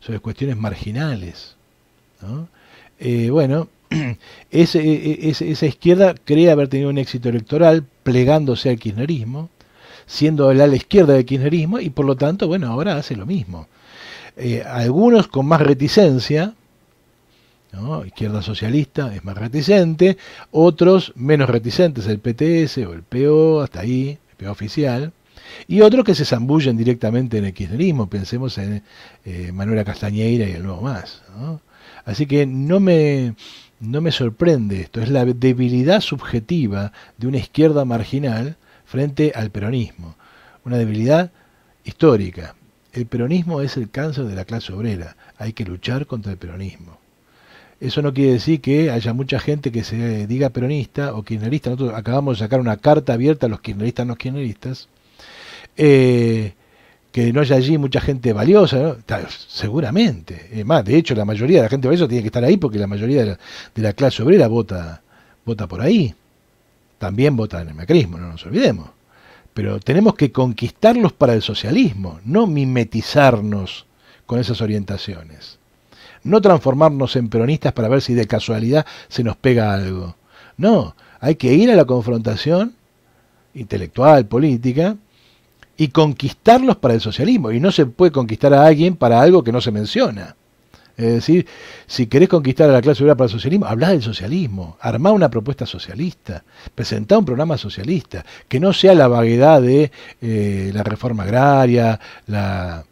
sobre cuestiones marginales. ¿no? Eh, bueno, e, e, esa izquierda cree haber tenido un éxito electoral plegándose al kirchnerismo, siendo la izquierda del kirchnerismo y por lo tanto, bueno, ahora hace lo mismo. Eh, algunos con más reticencia, izquierda socialista es más reticente, otros menos reticentes, el PTS o el PO, hasta ahí, el PO oficial, y otros que se zambullen directamente en el kirchnerismo, pensemos en eh, Manuela Castañeira y el nuevo más. ¿no? Así que no me, sorprende esto, es la debilidad subjetiva de una izquierda marginal frente al peronismo, una debilidad histórica. El peronismo es el cáncer de la clase obrera, hay que luchar contra el peronismo. Eso no quiere decir que haya mucha gente que se diga peronista o kirchnerista. Nosotros acabamos de sacar una carta abierta a los kirchneristas no kirchneristas. Eh, que no haya allí mucha gente valiosa, seguramente. Es más, de hecho, la mayoría de la gente valiosa tiene que estar ahí porque la mayoría de la, clase obrera vota, vota por ahí. También vota en el macrismo, no nos olvidemos. Pero tenemos que conquistarlos para el socialismo, no mimetizarnos con esas orientaciones. No transformarnos en peronistas para ver si de casualidad se nos pega algo. No, hay que ir a la confrontación intelectual, política, y conquistarlos para el socialismo. Y no se puede conquistar a alguien para algo que no se menciona. Es decir, si querés conquistar a la clase obrera para el socialismo, hablá del socialismo, armá una propuesta socialista, presentá un programa socialista, que no sea la vaguedad de eh, la reforma agraria, la,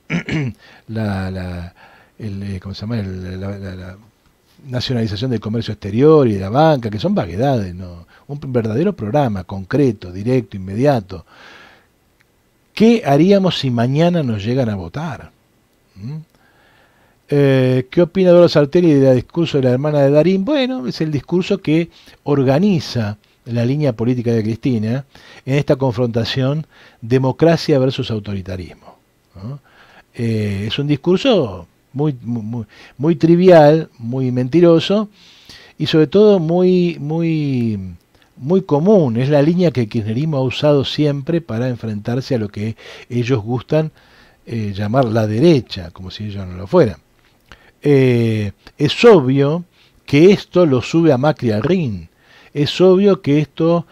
la, la, nacionalización del comercio exterior y de la banca, que son vaguedades, ¿no? un verdadero programa concreto, directo, inmediato. ¿Qué haríamos si mañana nos llegan a votar? ¿Mm? Eh, ¿Qué opina Dora Sartelli del discurso de la hermana de Darín? Bueno, es el discurso que organiza la línea política de Cristina en esta confrontación democracia versus autoritarismo. Eh, es un discurso muy, muy, trivial, muy mentiroso y sobre todo muy, muy muy común, es la línea que kirchnerismo ha usado siempre para enfrentarse a lo que ellos gustan eh, llamar la derecha, como si ellos no lo fueran. Eh, es obvio que esto lo sube a Macri al ring. Es obvio que esto,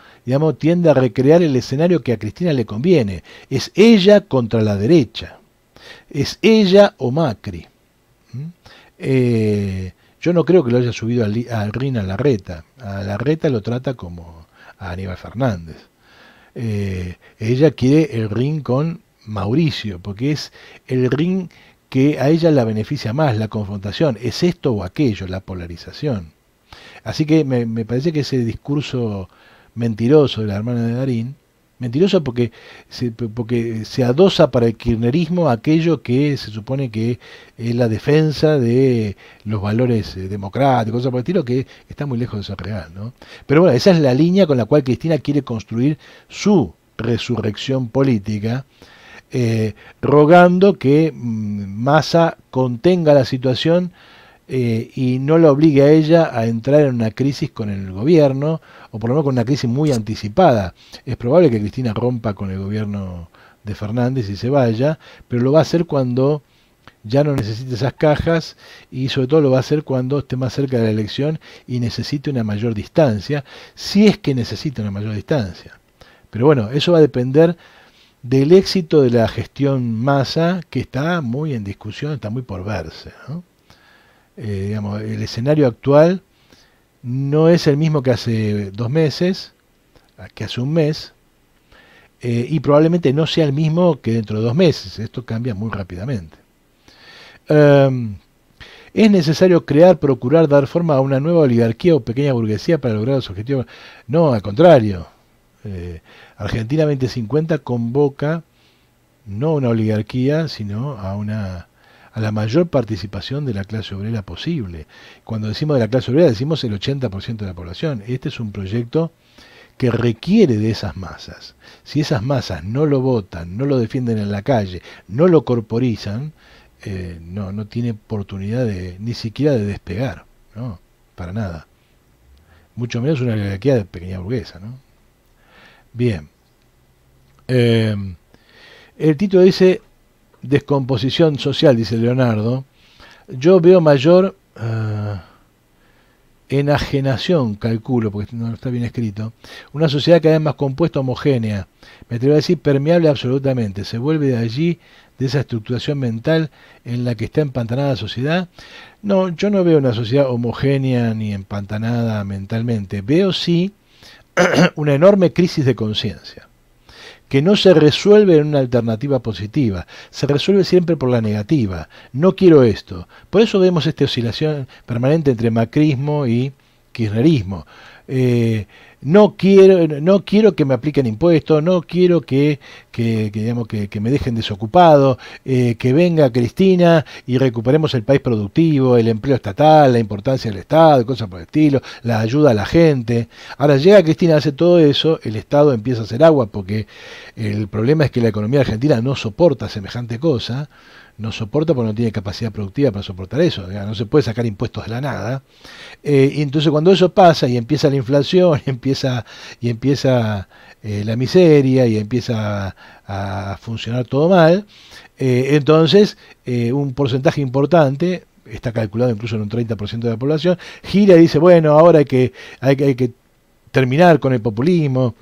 tiende a recrear el escenario que a Cristina le conviene. Es ella contra la derecha. Es ella o Macri. ¿Mm? Eh, yo no creo que lo haya subido al, ring RIN a la reta. A la reta lo trata como a Aníbal Fernández. Eh, ella quiere el ring con Mauricio, porque es el ring que a ella la beneficia más, la confrontación, es esto o aquello, la polarización. Así que me, me parece que ese discurso mentiroso de la hermana de Darín Mentirosa porque se, porque se adosa para el kirchnerismo aquello que se supone que es la defensa de los valores eh, democráticos, cosas por el estilo, que está muy lejos de ser real. ¿no? Pero bueno, esa es la línea con la cual Cristina quiere construir su resurrección política, eh, rogando que mm, Massa contenga la situación eh, y no la obligue a ella a entrar en una crisis con el gobierno, o por lo menos con una crisis muy anticipada. Es probable que Cristina rompa con el gobierno de Fernández y se vaya, pero lo va a hacer cuando ya no necesite esas cajas y sobre todo lo va a hacer cuando esté más cerca de la elección y necesite una mayor distancia, si es que necesita una mayor distancia. Pero bueno, eso va a depender del éxito de la gestión masa que está muy en discusión, está muy por verse. Eh, digamos, el escenario actual no es el mismo que hace dos meses, que hace un mes, eh, y probablemente no sea el mismo que dentro de dos meses. Esto cambia muy rápidamente. Em, es necesario crear, procurar, dar forma a una nueva oligarquía o pequeña burguesía para lograr los objetivos. No, al contrario. Eh, Argentina 2050 convoca no a una oligarquía, sino a una a la mayor participación de la clase obrera posible. Cuando decimos de la clase obrera decimos el 80% de la población. Este es un proyecto que requiere de esas masas. Si esas masas no lo votan, no lo defienden en la calle, no lo corporizan, eh, no, no tiene oportunidad de, ni siquiera de despegar, ¿no? Para nada. Mucho menos una oligarquía de pequeña burguesa, ¿no? Bien. Eh, el título dice descomposición social, dice Leonardo, yo veo mayor eh, enajenación, calculo, porque no está bien escrito, una sociedad cada vez más compuesta, homogénea, me atrevo a decir permeable absolutamente, se vuelve de allí, de esa estructuración mental en la que está empantanada la sociedad. No, yo no veo una sociedad homogénea ni empantanada mentalmente, veo sí una enorme crisis de conciencia que no se resuelve en una alternativa positiva, se resuelve siempre por la negativa. No quiero esto. Por eso vemos esta oscilación permanente entre macrismo y kirchnerismo. Eh, no quiero, no quiero que me apliquen impuestos, no quiero que, que, que, digamos, que, me dejen desocupado, eh, que venga Cristina y recuperemos el país productivo, el empleo estatal, la importancia del Estado, cosas por el estilo, la ayuda a la gente. Ahora llega Cristina, hace todo eso, el Estado empieza a hacer agua porque el problema es que la economía argentina no soporta semejante cosa no soporta porque no tiene capacidad productiva para soportar eso, no se puede sacar impuestos de la nada. Eh, y entonces cuando eso pasa y empieza la inflación, y empieza, y empieza eh, la miseria, y empieza a, funcionar todo mal, eh, entonces un porcentaje importante está calculado incluso en un 30% de la población, gira y dice, bueno, ahora hay que, hay, hay que terminar con el populismo,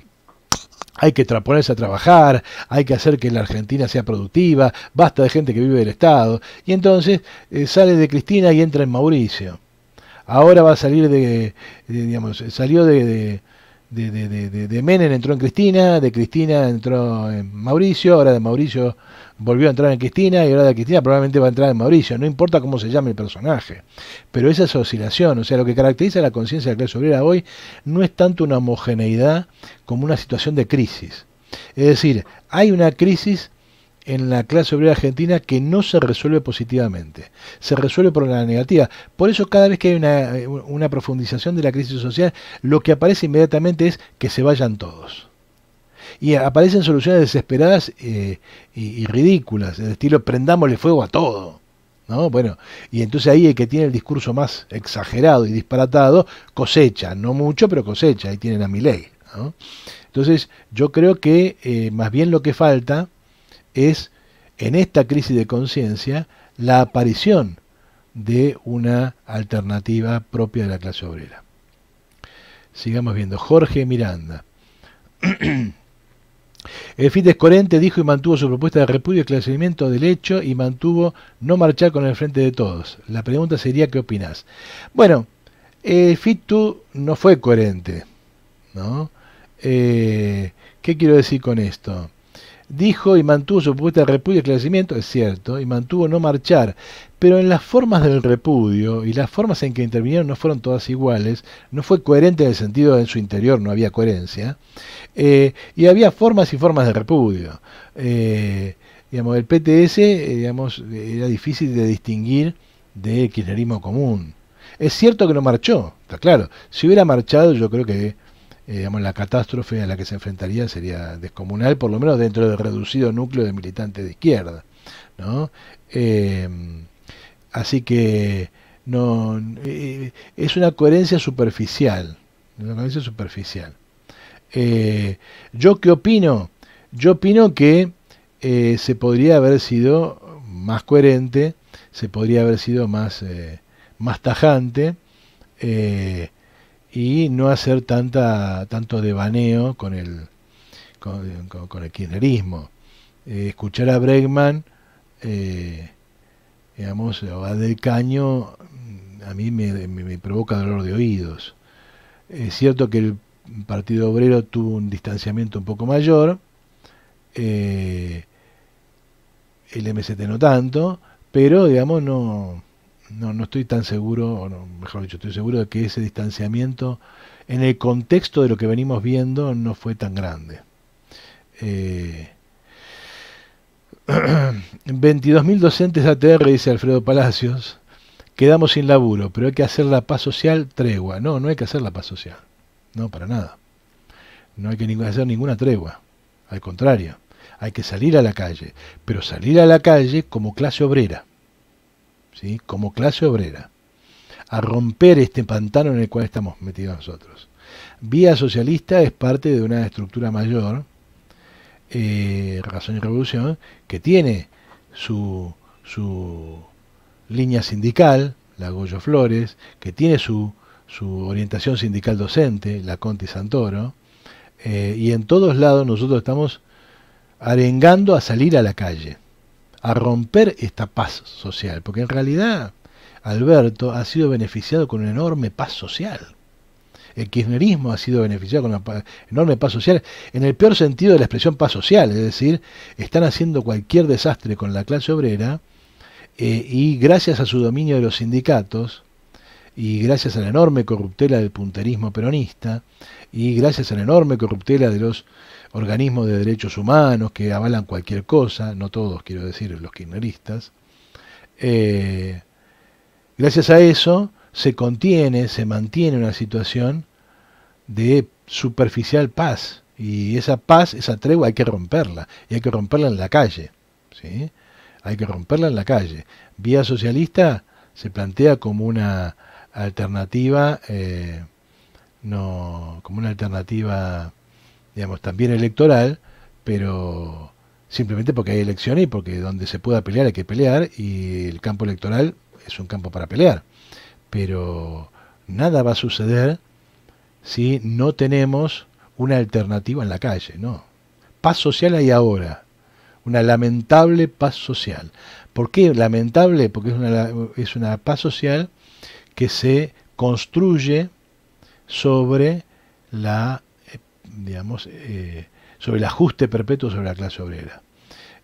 hay que ponerse a trabajar, hay que hacer que la Argentina sea productiva, basta de gente que vive del Estado. Y entonces eh, sale de Cristina y entra en Mauricio. Ahora va a salir de, digamos, eh, salió de, de, de, Menem, entró en Cristina, de Cristina entró en Mauricio, ahora de Mauricio volvió a entrar en Cristina y ahora de Cristina probablemente va a entrar en Mauricio, no importa cómo se llame el personaje. Pero esa es oscilación, o sea, lo que caracteriza la conciencia de la clase obrera hoy no es tanto una homogeneidad como una situación de crisis. Es decir, hay una crisis en la clase obrera argentina que no se resuelve positivamente, se resuelve por la negativa. Por eso cada vez que hay una eh, profundización de la crisis social, lo que aparece inmediatamente es que se vayan todos y aparecen soluciones desesperadas eh, y, ridículas, el estilo prendámosle fuego a todo. ¿no? Bueno, y entonces ahí el que tiene el discurso más exagerado y disparatado cosecha, no mucho, pero cosecha, ahí tienen a mi ley. Entonces yo creo que eh, más bien lo que falta es en esta crisis de conciencia la aparición de una alternativa propia de la clase obrera. Sigamos viendo. Jorge Miranda. El FIT coherente, dijo y mantuvo su propuesta de repudio y esclarecimiento del hecho y mantuvo no marchar con el frente de todos. La pregunta sería, ¿qué opinas? Bueno, el eh, FIT no fue coherente, ¿no? Eh, ¿Qué quiero decir con esto? dijo y mantuvo su propuesta de repudio y esclarecimiento, es cierto, y mantuvo no marchar, pero en las formas del repudio y las formas en que intervinieron no fueron todas iguales, no fue coherente en el sentido en su interior no había coherencia, eh, y había formas y formas de repudio. Eh, digamos, el PTS eh, digamos, era difícil de distinguir del kirchnerismo común. Es cierto que no marchó, está claro. Si hubiera marchado, yo creo que eh, la catástrofe a la que se enfrentaría sería descomunal, por lo menos dentro del reducido núcleo de militantes de izquierda. Eh, así que no eh, es una coherencia superficial, superficial. ¿Yo qué opino? Yo opino que se podría haber sido más coherente, se podría haber sido más, más tajante y no hacer tanta, tanto devaneo con el, con, el kirchnerismo. Eh, escuchar a Bregman, eh, digamos, o Del Caño, mm, a mí me, provoca dolor de oídos. Es cierto que el Partido Obrero tuvo un distanciamiento un poco mayor, eh, el MST no tanto, pero digamos no no, no estoy tan seguro, o mejor dicho, estoy seguro de que ese distanciamiento en el contexto de lo que venimos viendo no fue tan grande. 22.000 eh, docentes ATR, dice Alfredo Palacios, quedamos sin laburo, pero hay que hacer la paz social tregua. No, no hay que hacer la paz social, no, para nada. No hay que hacer ninguna tregua, al contrario, hay que salir a la calle, pero salir a la calle como clase obrera como clase obrera, a romper este pantano en el cual estamos metidos nosotros. Vía socialista es parte de una estructura mayor, eh, Razón y Revolución, que tiene su, línea sindical, la Goyo Flores, que tiene su, orientación sindical docente, la Conti Santoro, eh, y en todos lados nosotros estamos arengando a salir a la calle a romper esta paz social, porque en realidad Alberto ha sido beneficiado con una enorme paz social. El kirchnerismo ha sido beneficiado con una enorme paz social, en el peor sentido de la expresión paz social, es decir, están haciendo cualquier desastre con la clase obrera eh, y gracias a su dominio de los sindicatos, y gracias a la enorme corruptela del punterismo peronista, y gracias a la enorme corruptela de los organismos de derechos humanos que avalan cualquier cosa, no todos quiero decir los kirchneristas, eh, gracias a eso se contiene, se mantiene una situación de superficial paz. Y esa paz, esa tregua hay que romperla, y hay que romperla en la calle. ¿sí? Hay que romperla en la calle. Vía socialista se plantea como una alternativa, eh, no, como una alternativa digamos, también electoral, pero simplemente porque hay elecciones y porque donde se pueda pelear hay que pelear y el campo electoral es un campo para pelear. Pero nada va a suceder si no tenemos una alternativa en la calle, ¿no? Paz social hay ahora, una lamentable paz social. ¿Por qué lamentable? Porque es una, es una paz social que se construye sobre la digamos, eh, sobre el ajuste perpetuo sobre la clase obrera.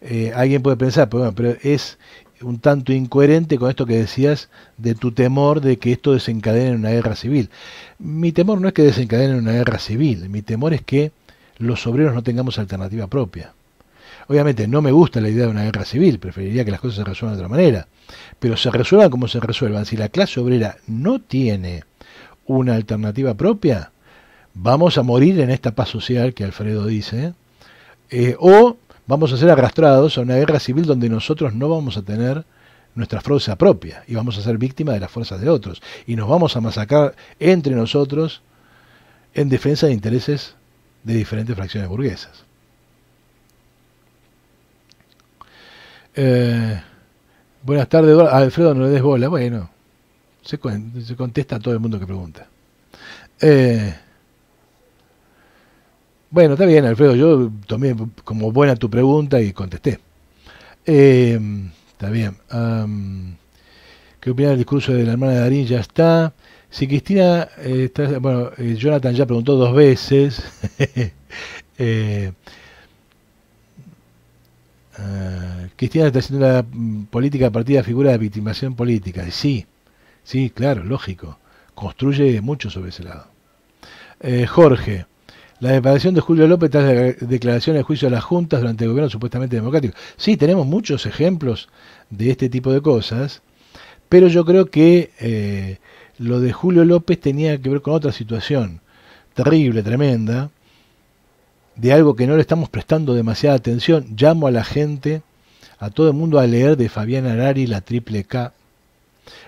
Eh, alguien puede pensar, pero, pues pero es un tanto incoherente con esto que decías de tu temor de que esto desencadene una guerra civil. Mi temor no es que desencadene una guerra civil, mi temor es que los obreros no tengamos alternativa propia. Obviamente no me gusta la idea de una guerra civil, preferiría que las cosas se resuelvan de otra manera, pero se resuelvan como se resuelvan. Si la clase obrera no tiene una alternativa propia, vamos a morir en esta paz social que Alfredo dice, eh, o vamos a ser arrastrados a una guerra civil donde nosotros no vamos a tener nuestra fuerza propia y vamos a ser víctimas de las fuerzas de otros y nos vamos a masacrar entre nosotros en defensa de intereses de diferentes fracciones burguesas. Eh, buenas tardes, Alfredo, no le des bola. Bueno, se, contesta a todo el mundo que pregunta. Eh, bueno, está bien, Alfredo. Yo tomé como buena tu pregunta y contesté. Eh, está bien. ¿Qué opina del discurso de la hermana de Darín? Ya está. Si Cristina, eh, está, bueno, eh, Jonathan ya preguntó dos veces. Ah, Cristina está haciendo una mm, política a partir de figura de victimación política. sí, sí, claro, lógico. Construye mucho sobre ese lado. Jorge, la declaración de Julio López tras la declaración de juicio de las juntas durante el gobierno supuestamente democrático. Sí, tenemos muchos ejemplos de este tipo de cosas, pero yo creo que eh, lo de Julio López tenía que ver con otra situación terrible, tremenda, de algo que no le estamos prestando demasiada atención. Llamo a la gente, a todo el mundo a leer de Fabián Arari La Triple K,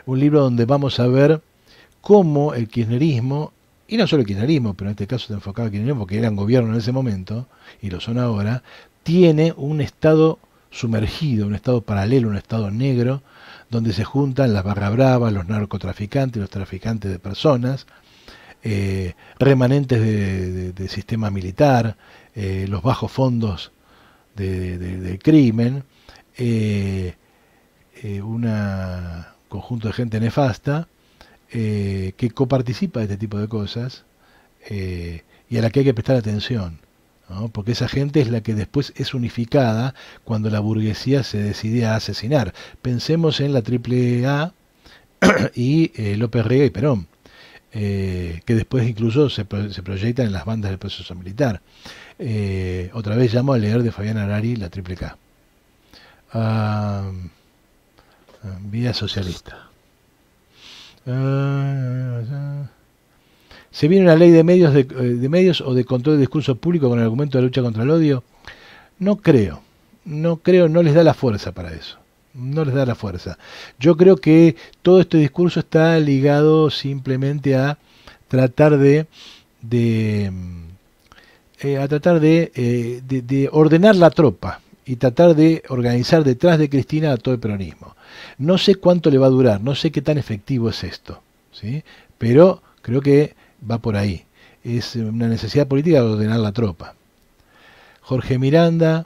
un libro donde vamos a ver cómo el kirchnerismo y no solo el kirchnerismo, pero en este caso se enfocaba al kirchnerismo porque eran gobierno en ese momento, y lo son ahora, tiene un estado sumergido, un estado paralelo, un estado negro, donde se juntan las barra bravas, los narcotraficantes, los traficantes de personas, eh, remanentes del sistema militar, eh, los bajos fondos del crimen, eh, un conjunto de gente nefasta, eh, que coparticipa de este tipo de cosas eh, y a la que hay que prestar atención. Porque esa gente es la que después es unificada cuando la burguesía se decide a asesinar. Pensemos en la A y eh, López Rega y Perón, que después incluso se, proyectan en las bandas del proceso militar. otra vez llamo a leer de Fabián Arari la triple K ah, mm, vía socialista. ¿Se viene una ley de medios, eh, de, medios o de control de discurso público con el argumento de la lucha contra el odio? No creo, no creo, no les da la fuerza para eso. No les da la fuerza. Yo creo que todo este discurso está ligado simplemente a tratar de, mm, eh, a tratar eh, de, de, ordenar la tropa y tratar de organizar detrás de Cristina todo el peronismo. No sé cuánto le va a durar, no sé qué tan efectivo es esto, ¿sí? pero creo que va por ahí. Es una necesidad política ordenar la tropa. Jorge Miranda,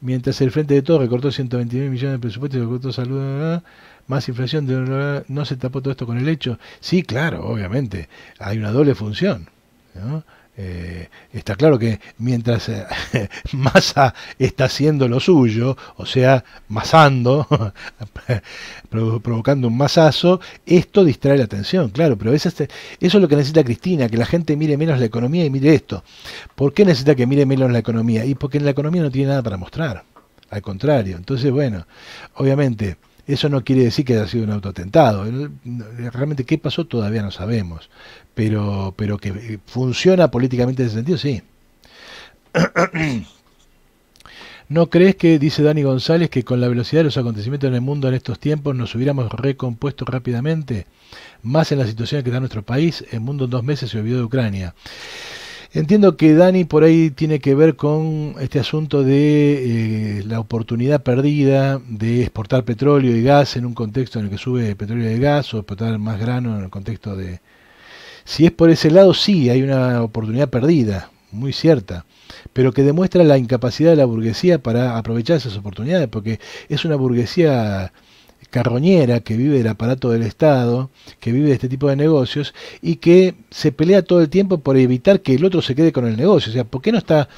mientras el Frente de Todos recortó mil millones de presupuestos y recortó salud, más inflación, de, no se tapó todo esto con el hecho. Sí, claro, obviamente, hay una doble función. Eh, está claro que mientras eh, Masa está haciendo lo suyo, o sea, masando, provocando un masazo, esto distrae la atención, claro, pero este, eso es lo que necesita Cristina, que la gente mire menos la economía y mire esto. ¿Por qué necesita que mire menos la economía? Y porque en la economía no tiene nada para mostrar, al contrario. Entonces, bueno, obviamente... Eso no quiere decir que haya sido un autoatentado. Realmente qué pasó todavía no sabemos pero, pero que eh, funciona políticamente en ese sentido, sí. ¿No crees que, dice Dani González, que con la velocidad de los acontecimientos en el mundo en estos tiempos nos hubiéramos recompuesto rápidamente? Más en la situación que está nuestro país, el mundo en dos meses se olvidó de Ucrania. Entiendo que Dani por ahí tiene que ver con este asunto de eh, la oportunidad perdida de exportar petróleo y gas en un contexto en el que sube petróleo y gas o exportar más grano en el contexto de, si es por ese lado, sí, hay una oportunidad perdida, muy cierta, pero que demuestra la incapacidad de la burguesía para aprovechar esas oportunidades, porque es una burguesía carroñera que vive del aparato del Estado, que vive de este tipo de negocios y que se pelea todo el tiempo por evitar que el otro se quede con el negocio. O sea, ¿por qué no está...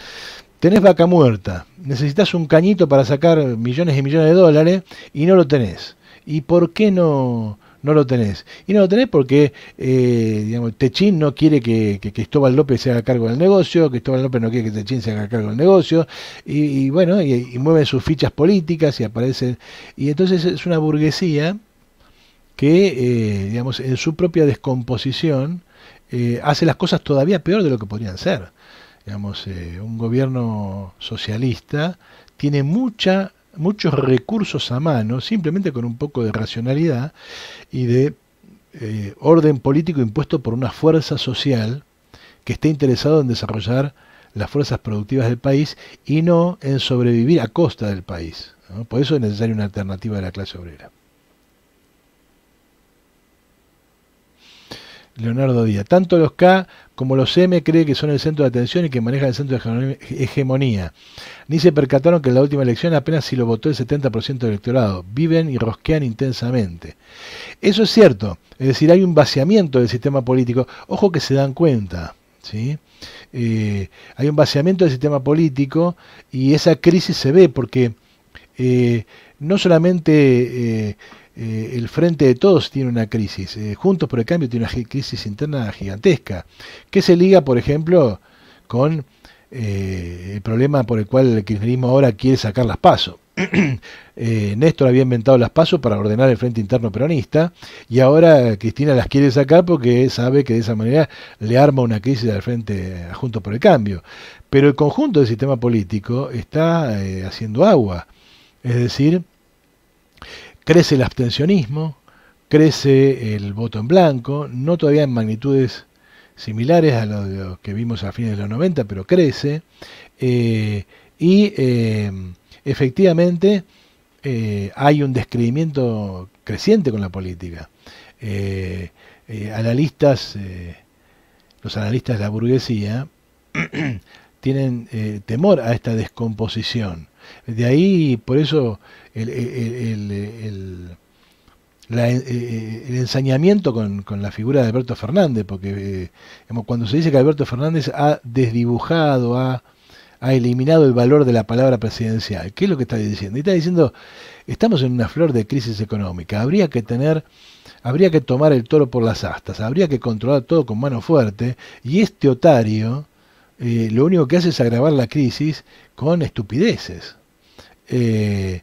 Tenés vaca muerta, necesitas un cañito para sacar millones y millones de dólares y no lo tenés. ¿Y por qué no, no lo tenés. Y no lo tenés porque, eh, digamos, Techín no quiere que, que, Cristóbal López se haga cargo del negocio, Cristóbal López no quiere que Techín se haga cargo del negocio, y, bueno, y, mueven sus fichas políticas y aparecen. Y entonces es una burguesía que, eh, digamos, en su propia descomposición eh, hace las cosas todavía peor de lo que podrían ser. Digamos, eh, un gobierno socialista tiene mucha muchos recursos a mano, simplemente con un poco de racionalidad y de eh, orden político impuesto por una fuerza social que esté interesado en desarrollar las fuerzas productivas del país y no en sobrevivir a costa del país. Por eso es necesaria una alternativa de la clase obrera. Leonardo Díaz. Tanto los K como los M cree que son el centro de atención y que manejan el centro de hegemonía. Ni se percataron que en la última elección apenas si lo votó el 70% del electorado. Viven y rosquean intensamente. Eso es cierto, es decir, hay un vaciamiento del sistema político. Ojo que se dan cuenta, ¿sí? Eh, hay un vaciamiento del sistema político y esa crisis se ve porque eh, no solamente... Eh, eh, el Frente de Todos tiene una crisis, eh, Juntos por el Cambio tiene una crisis interna gigantesca, que se liga, por ejemplo, con eh, el problema por el cual el kirchnerismo ahora quiere sacar las pasos. Néstor había inventado las pasos para ordenar el Frente Interno Peronista y ahora Cristina las quiere sacar porque sabe que de esa manera le arma una crisis al Frente juntos por el Cambio. Pero el conjunto del sistema político está haciendo agua. Es decir, Crece el abstencionismo, crece el voto en blanco, no todavía en magnitudes similares a los que vimos a fines de los 90, pero crece. Eh, y eh, efectivamente eh, hay un descreimiento creciente con la política. analistas, los analistas de la burguesía, tienen temor a esta descomposición. De ahí, por eso, el, el, eh, eh, ensañamiento con, la figura de Alberto Fernández, porque eh, cuando se dice que Alberto Fernández ha desdibujado, ha, ha eliminado el valor de la palabra presidencial, ¿qué es lo que está diciendo? Está diciendo, estamos en una flor de crisis económica, habría que tener habría que tomar el toro por las astas, habría que controlar todo con mano fuerte, y este otario lo único que hace es agravar la crisis con estupideces. Eh,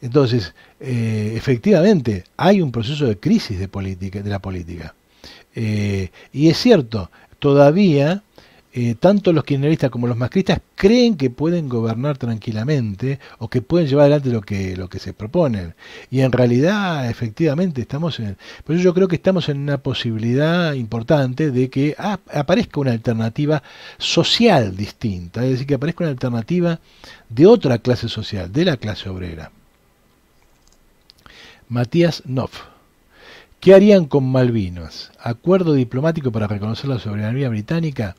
entonces, eh, efectivamente, hay un proceso de crisis de, política, de la política. Eh, y es cierto, todavía eh, tanto los kirchneristas como los macristas creen que pueden gobernar tranquilamente o que pueden llevar adelante lo que, lo que se proponen. Y en realidad, efectivamente, estamos en. Por eso yo creo que estamos en una posibilidad importante de que aparezca una alternativa social distinta, es decir, que aparezca una alternativa de otra clase social, de la clase obrera. Matías Noff. ¿Qué harían con Malvinas? ¿Acuerdo diplomático para reconocer la soberanía británica?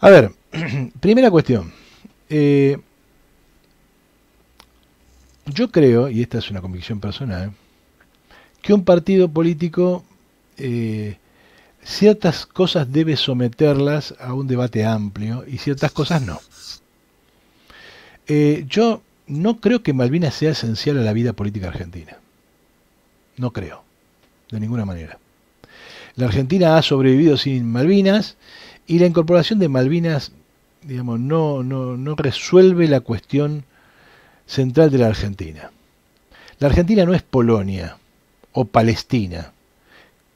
A ver, primera cuestión. Eh, yo creo, y esta es una convicción personal, que un partido político eh, ciertas cosas debe someterlas a un debate amplio y ciertas cosas no. Eh, yo no creo que Malvinas sea esencial a la vida política argentina. No creo, de ninguna manera. La Argentina ha sobrevivido sin Malvinas y la incorporación de Malvinas, digamos, no, no, no resuelve la cuestión central de la Argentina. La Argentina no es Polonia o Palestina,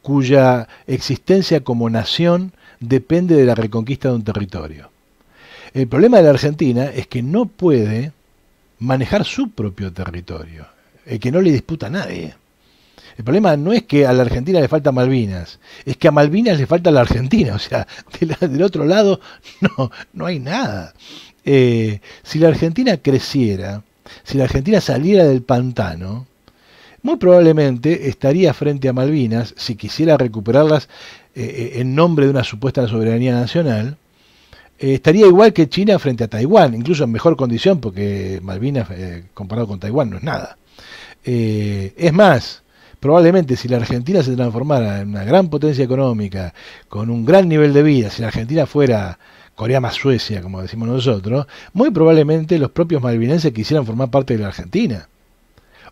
cuya existencia como nación depende de la reconquista de un territorio. El problema de la Argentina es que no puede manejar su propio territorio, el que no le disputa a nadie. El problema no es que a la Argentina le falta Malvinas, es que a Malvinas le falta la Argentina, o sea, del otro lado no, no hay nada. Eh, si la Argentina creciera, si la Argentina saliera del pantano, muy probablemente estaría frente a Malvinas si quisiera recuperarlas eh, eh, en nombre de una supuesta soberanía nacional eh, estaría igual que China frente a Taiwán, incluso en mejor condición, porque Malvinas eh, comparado con Taiwán no es nada. Eh, es más, probablemente si la Argentina se transformara en una gran potencia económica, con un gran nivel de vida, si la Argentina fuera Corea más Suecia, como decimos nosotros, muy probablemente los propios malvinenses quisieran formar parte de la Argentina.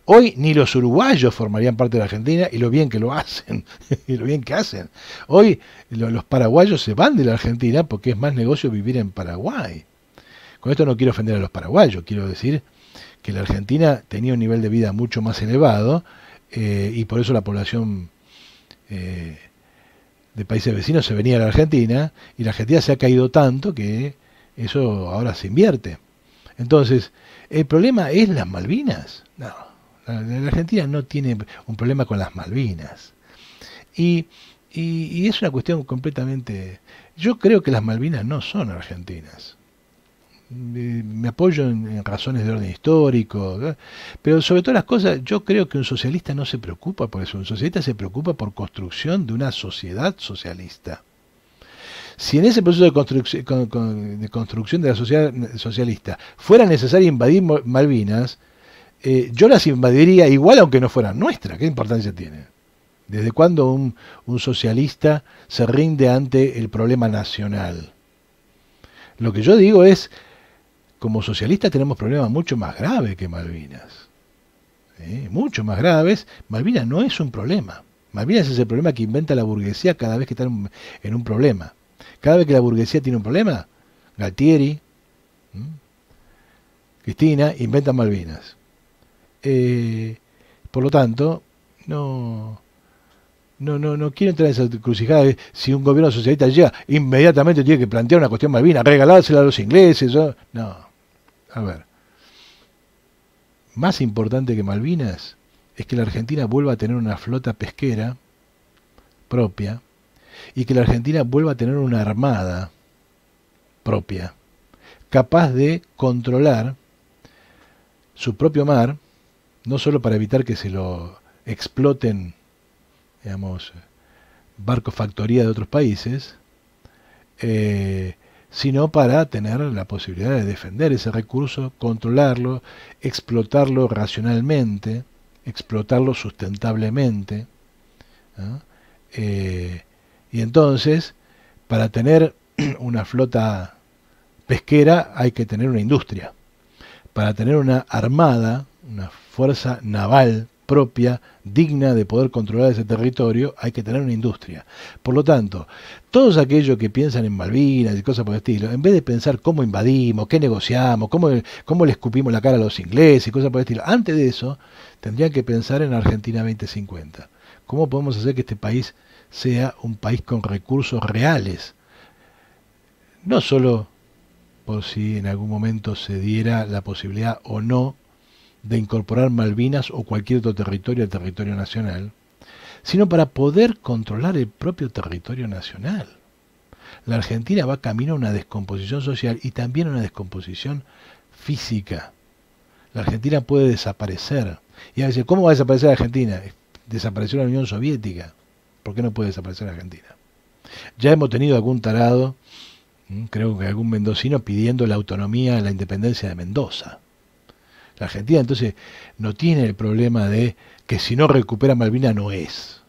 Hoy ni los uruguayos formarían parte de la Argentina y lo bien que lo hacen, y lo bien que hacen. Hoy los paraguayos se van de la Argentina porque es más negocio vivir en Paraguay. Con esto no quiero ofender a los paraguayos, quiero decir que la Argentina tenía un nivel de vida mucho más elevado eh, y por eso la población eh, de países vecinos se venía a la Argentina y la Argentina se ha caído tanto que eso ahora se invierte. Entonces, ¿el problema es las Malvinas? No. La Argentina no tiene un problema con las Malvinas. Y, es una cuestión completamente... Yo creo que las Malvinas no son argentinas. Me apoyo en, razones de orden histórico, pero sobre todas las cosas, yo creo que un socialista no se preocupa por eso. Un socialista se preocupa por construcción de una sociedad socialista. Si en ese proceso de construcción de la sociedad socialista fuera necesario invadir Malvinas, eh, yo las invadiría igual aunque no fueran nuestras. ¿Qué importancia tiene? ¿Desde cuándo un, socialista se rinde ante el problema nacional? Lo que yo digo es, como socialistas tenemos problemas mucho más graves que Malvinas. ¿Eh? Mucho más graves. Malvinas no es un problema. Malvinas es el problema que inventa la burguesía cada vez que está en un problema. Cada vez que la burguesía tiene un problema, Galtieri, Cristina, inventan Malvinas. Eh, por lo tanto, no, no, no, no quiero entrar en esa crucijada. si un gobierno socialista llega, inmediatamente tiene que plantear una cuestión Malvinas regalársela a los ingleses. no. A ver. Más importante que Malvinas es que la Argentina vuelva a tener una flota pesquera propia y que la Argentina vuelva a tener una armada propia, capaz de controlar su propio mar no solo para evitar que se lo exploten, digamos, barcos factoría de otros países, eh, sino para tener la posibilidad de defender ese recurso, controlarlo, explotarlo racionalmente, explotarlo sustentablemente. Eh, y entonces, para tener una flota pesquera hay que tener una industria. Para tener una armada, una fuerza naval propia, digna de poder controlar ese territorio, hay que tener una industria. Por lo tanto, todos aquellos que piensan en Malvinas y cosas por el estilo, en vez de pensar cómo invadimos, qué negociamos, cómo, cómo le escupimos la cara a los ingleses y cosas por el estilo, antes de eso, tendrían que pensar en Argentina 2050. ¿Cómo podemos hacer que este país sea un país con recursos reales? No solo por si en algún momento se diera la posibilidad o no de incorporar Malvinas o cualquier otro territorio al territorio nacional, sino para poder controlar el propio territorio nacional. La Argentina va camino a una descomposición social y también a una descomposición física. La Argentina puede desaparecer. Y a veces, ¿cómo va a desaparecer la Argentina? Desapareció la Unión Soviética. ¿Por qué no puede desaparecer la Argentina? Ya hemos tenido algún tarado, mm, creo que algún mendocino, pidiendo la autonomía, la independencia de Mendoza. La Argentina entonces no tiene el problema de que si no recupera Malvina no es.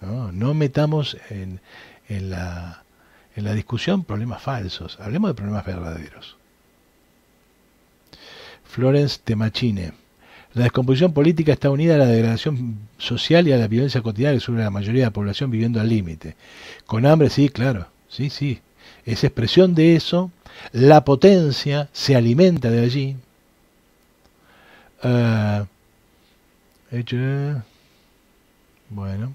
No, metamos en, la, en la discusión problemas falsos, hablemos de problemas verdaderos. Florence Temachine. La descomposición política está unida a la degradación social y a la violencia cotidiana que sufre la mayoría de la población viviendo al límite. Con hambre, sí, claro, sí, sí. Es expresión de eso. La potencia se alimenta de allí. Eh, bueno.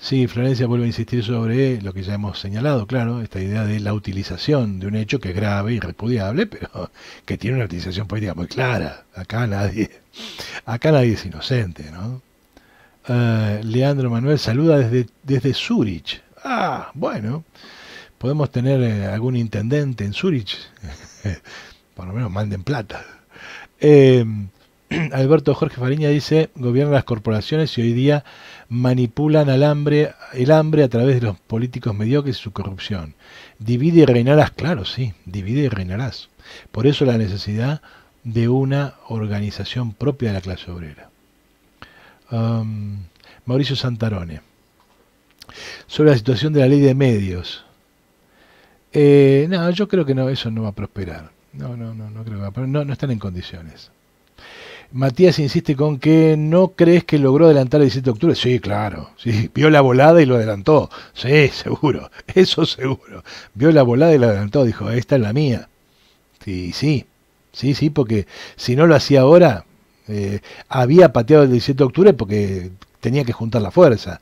Sí, Florencia vuelve a insistir sobre lo que ya hemos señalado, claro, esta idea de la utilización de un hecho que es grave y repudiable, pero que tiene una utilización política muy clara. Acá nadie, acá nadie es inocente, ¿no? Eh, Leandro Manuel saluda desde, desde Zurich. Ah, bueno, podemos tener eh, algún intendente en Zurich. Por lo menos manden plata. Em, Alberto Jorge Fariña dice, gobiernan las corporaciones y hoy día manipulan al hambre, el hambre a través de los políticos mediocres y su corrupción. Divide y reinarás, claro, sí, divide y reinarás. Por eso la necesidad de una organización propia de la clase obrera. Em, Mauricio Santarone. Sobre la situación de la ley de medios. Eh, no, yo creo que eso no va a prosperar. No, no, no, no creo no, no están en condiciones. Matías insiste con que no crees que logró adelantar el 17 de octubre. Sí, claro. Sí, vio la volada y lo adelantó. Sí, seguro. Eso seguro. Vio la volada y lo adelantó. Dijo, esta es la mía. Sí, sí. Sí, sí, porque si no lo hacía ahora, eh, había pateado el 17 de octubre porque tenía que juntar la fuerza.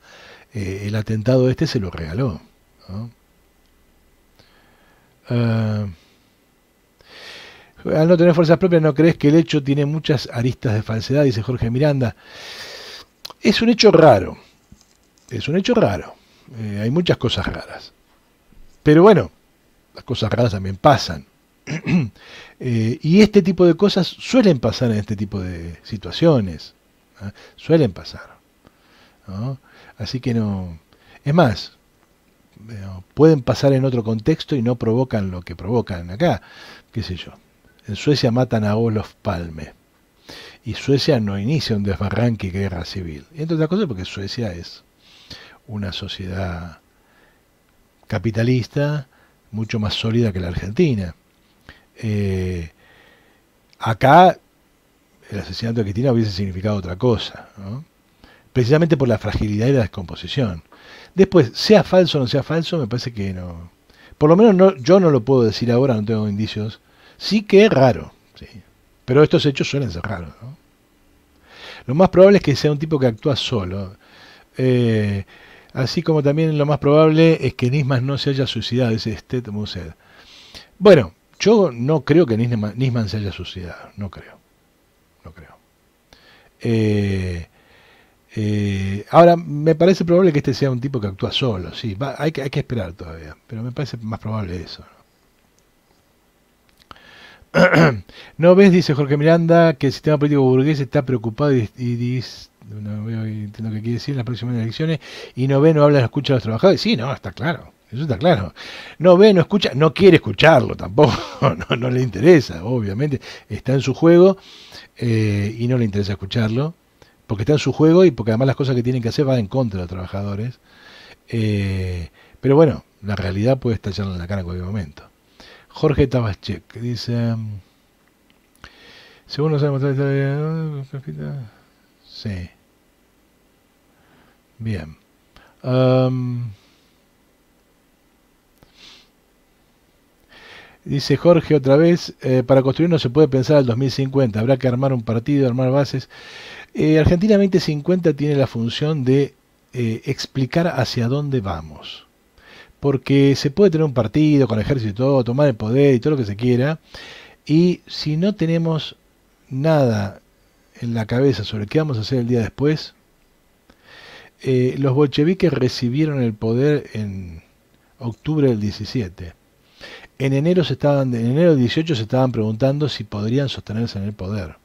Eh, el atentado este se lo regaló. ¿no? Ah al no tener fuerzas propias, ¿no crees que el hecho tiene muchas aristas de falsedad? Dice Jorge Miranda. Es un hecho raro. Es un hecho raro. Eh, hay muchas cosas raras. Pero bueno, las cosas raras también pasan. Eh, y este tipo de cosas suelen pasar en este tipo de situaciones. ¿ah? Suelen pasar. Así que no. Es más, eh, pueden pasar en otro contexto y no provocan lo que provocan acá. ¿Qué sé yo? En Suecia matan a Olof Palme. Y Suecia no inicia un desbarranque y guerra civil. Y Entre otras cosas porque Suecia es una sociedad capitalista mucho más sólida que la Argentina. Eh, acá el asesinato de Cristina hubiese significado otra cosa, precisamente por la fragilidad y la descomposición. Después, sea falso o no sea falso, me parece que no. Por lo menos yo no lo puedo decir ahora, no tengo indicios Sí que es raro, sí. pero estos hechos suelen ser raros. ¿no? Lo más probable es que sea un tipo que actúa solo. Eh, así como también lo más probable es que Nisman no se haya suicidado, dice este Bueno, yo no creo que Nisman, se haya suicidado, no creo. No creo. Eh, eh, ahora, me parece probable que este sea un tipo que actúa solo, sí, hay, que, hay, que, esperar todavía, pero me parece más probable eso. no ves, dice Jorge Miranda, que el sistema político burgués está preocupado y, dice no veo entiendo que quiere decir en las próximas elecciones, y no ve, no habla, no escucha a los trabajadores. Sí, no, está claro, eso está claro. No ve, no escucha, no quiere escucharlo tampoco, no, le interesa, obviamente, está en su juego eh, y no le interesa escucharlo, porque está en su juego y porque además las cosas que tienen que hacer van en contra de los trabajadores. Eh, pero bueno, la realidad puede estallar en la cara en cualquier momento. Jorge Tabachek dice. Según nos Sí. Bien. Dice Jorge otra vez, eh, para construir no se puede pensar al 2050, habrá que armar un partido, armar bases. Eh, Argentina 2050 tiene la función de eh, explicar hacia dónde vamos porque se puede tener un partido con el ejército y todo, tomar el poder y todo lo que se quiera, y si no tenemos nada en la cabeza sobre qué vamos a hacer el día después, eh, los bolcheviques recibieron el poder en octubre del 17. En enero, se estaban, en enero 18 se estaban preguntando si podrían sostenerse en el poder.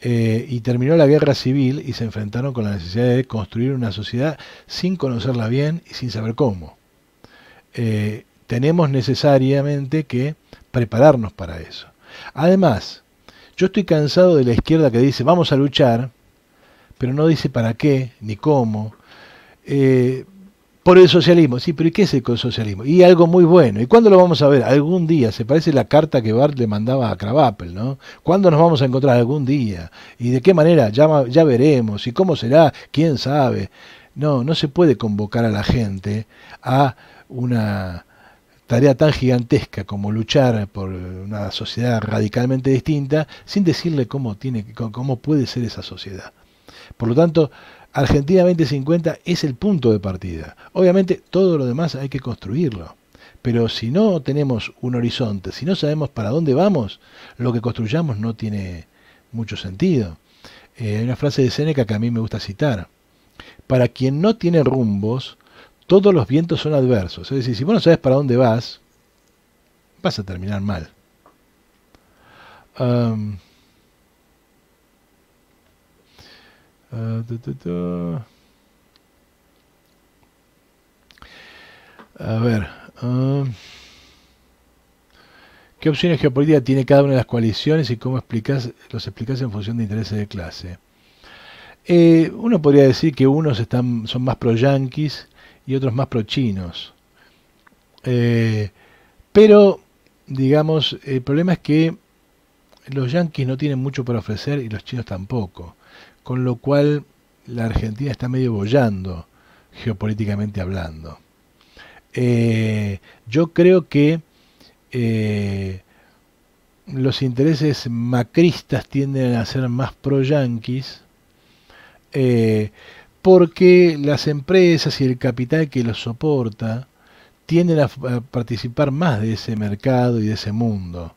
Eh, y terminó la guerra civil y se enfrentaron con la necesidad de construir una sociedad sin conocerla bien y sin saber cómo. Eh, tenemos necesariamente que prepararnos para eso. Además, yo estoy cansado de la izquierda que dice vamos a luchar, pero no dice para qué ni cómo. Eh, por el socialismo. Sí, pero ¿y qué es el socialismo? Y algo muy bueno. ¿Y cuándo lo vamos a ver? Algún día. Se parece la carta que Bart le mandaba a Kravapel, ¿no? ¿Cuándo nos vamos a encontrar? Algún día. ¿Y de qué manera? Ya, ya veremos. ¿Y cómo será? ¿Quién sabe? No, no se puede convocar a la gente a una tarea tan gigantesca como luchar por una sociedad radicalmente distinta sin decirle cómo tiene cómo puede ser esa sociedad. Por lo tanto, Argentina 2050 es el punto de partida. Obviamente todo lo demás hay que construirlo. Pero si no tenemos un horizonte, si no sabemos para dónde vamos, lo que construyamos no tiene mucho sentido. Eh, hay una frase de Seneca que a mí me gusta citar. Para quien no tiene rumbos, todos los vientos son adversos. Es decir, si vos no sabes para dónde vas, vas a terminar mal. Eh, A ver. Eh, ¿Qué opciones geopolíticas tiene cada una de las coaliciones y cómo explicas, los explicas en función de intereses de clase? Eh, uno podría decir que unos están, son más pro-yanquis y otros más pro-chinos. pero, digamos, el problema es que los yanquis no tienen mucho para ofrecer y los chinos tampoco con lo cual la Argentina está medio bollando geopolíticamente hablando. Eh, yo creo que eh, los intereses macristas tienden a ser más pro-yanquis eh, porque las empresas y el capital que los soporta tienden a, participar más de ese mercado y de ese mundo.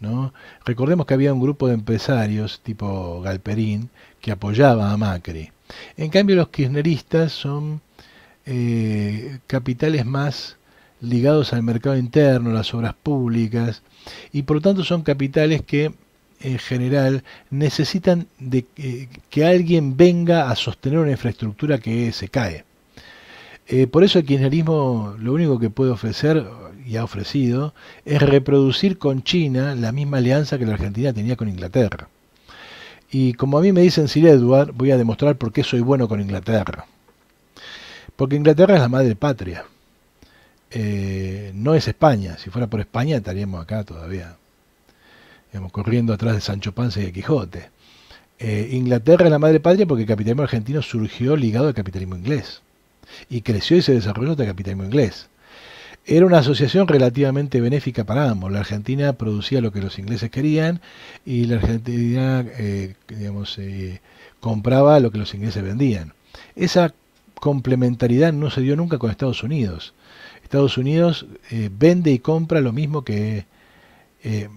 ¿no? Recordemos que había un grupo de empresarios tipo Galperín que apoyaba a Macri. En cambio, los kirchneristas son eh, capitales más ligados al mercado interno, las obras públicas, y por lo tanto son capitales que en general necesitan de eh, que alguien venga a sostener una infraestructura que se cae. Eh, por eso el kirchnerismo lo único que puede ofrecer y ha ofrecido es reproducir con China la misma alianza que la Argentina tenía con Inglaterra. Y como a mí me dicen Sir Edward, voy a demostrar por qué soy bueno con Inglaterra. Porque Inglaterra es la madre patria. Eh, no es España. Si fuera por España estaríamos acá todavía. corriendo atrás de Sancho Panza y de Quijote. Eh, Inglaterra es la madre patria porque el capitalismo argentino surgió ligado al capitalismo inglés. Y creció y se desarrolló hasta el capitalismo inglés. Era una asociación relativamente benéfica para ambos. La Argentina producía lo que los ingleses querían y la Argentina eh, digamos, eh, compraba lo que los ingleses vendían. Esa complementariedad no se dio nunca con Estados Unidos. Estados Unidos eh, vende y compra lo mismo que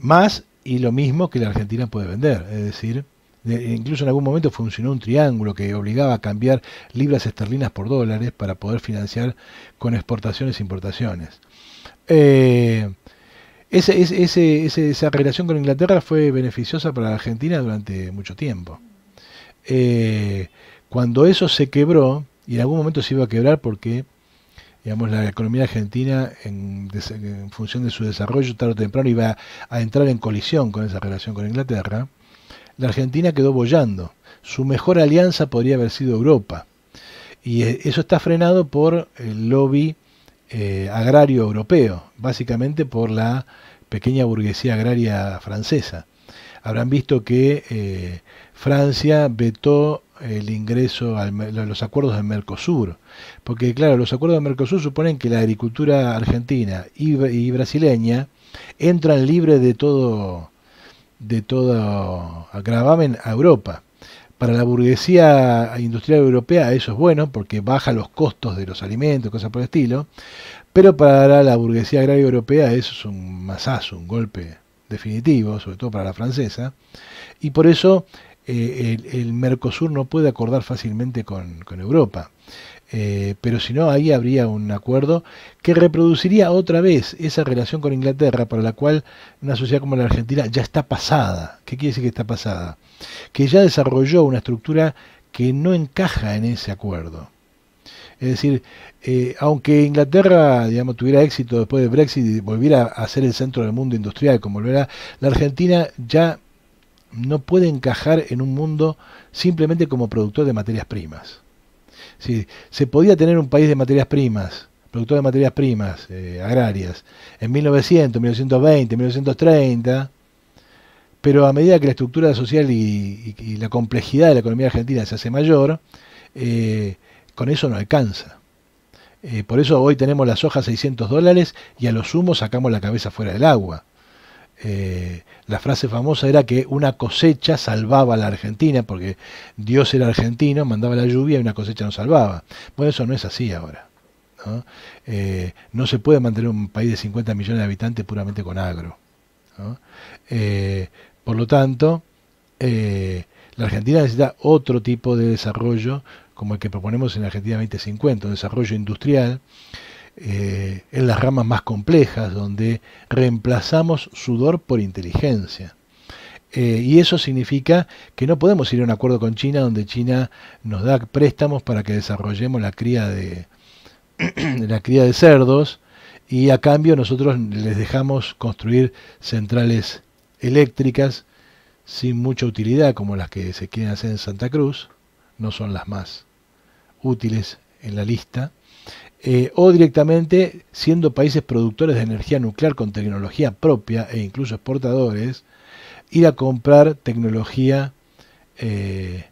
más y lo mismo que la Argentina puede vender. Es decir, incluso en algún momento funcionó un triángulo que obligaba a cambiar libras esterlinas por dólares para poder financiar con exportaciones e importaciones. Eh, esa relación con Inglaterra fue beneficiosa para la Argentina durante mucho tiempo. Eh, cuando eso se quebró, y en algún momento se iba a quebrar porque digamos, la economía argentina, en, en función de su desarrollo, tarde o temprano iba a entrar en colisión con esa relación con Inglaterra, la Argentina quedó bollando. Su mejor alianza podría haber sido Europa. Y eh, eso está frenado por el lobby eh, agrario europeo, básicamente por la pequeña burguesía agraria francesa. Habrán visto que eh, Francia vetó el ingreso a los acuerdos de Mercosur, porque claro, los acuerdos de Mercosur suponen que la agricultura argentina y, brasileña entran libre de todo de todo agravamen a Europa. Para la burguesía industrial europea eso es bueno porque baja los costos de los alimentos, cosas por el estilo, pero para la burguesía agraria europea eso es un masazo, un golpe definitivo, sobre todo para la francesa, y por eso eh, el, Mercosur no puede acordar fácilmente con, con Europa. Eh, pero si no, ahí habría un acuerdo que reproduciría otra vez esa relación con Inglaterra, para la cual una sociedad como la Argentina ya está pasada. ¿Qué quiere decir que está pasada? Que ya desarrolló una estructura que no encaja en ese acuerdo. Es decir, eh, aunque Inglaterra digamos, tuviera éxito después del Brexit y volviera a ser el centro del mundo industrial, como lo era la Argentina, ya no puede encajar en un mundo simplemente como productor de materias primas se podía tener un país de materias primas, productor de materias primas eh, agrarias, en 1900, 1920, 1930, pero a medida que la estructura social y, la complejidad de la economía argentina se hace mayor, eh, con eso no alcanza. Eh, por eso hoy tenemos las hojas a 600 dólares y a los sumo sacamos la cabeza fuera del agua. Eh, la frase famosa era que una cosecha salvaba a la Argentina, porque Dios era argentino, mandaba la lluvia y una cosecha nos salvaba. Bueno, eso no es así ahora. ¿no? Eh, se puede mantener un país de 50 millones de habitantes puramente con agro. Eh, por lo tanto, la Argentina necesita otro tipo de desarrollo como el que proponemos en Argentina 2050, un desarrollo industrial eh, en las ramas más complejas, donde reemplazamos sudor por inteligencia. Eh, y eso significa que no podemos ir a un acuerdo con China donde China nos da préstamos para que desarrollemos la cría de, la cría de cerdos y a cambio nosotros les dejamos construir centrales eléctricas sin mucha utilidad como las que se quieren hacer en Santa Cruz, no son las más útiles en la lista. Eh, o directamente siendo países productores de energía nuclear con tecnología propia e incluso exportadores, ir a comprar tecnología, eh,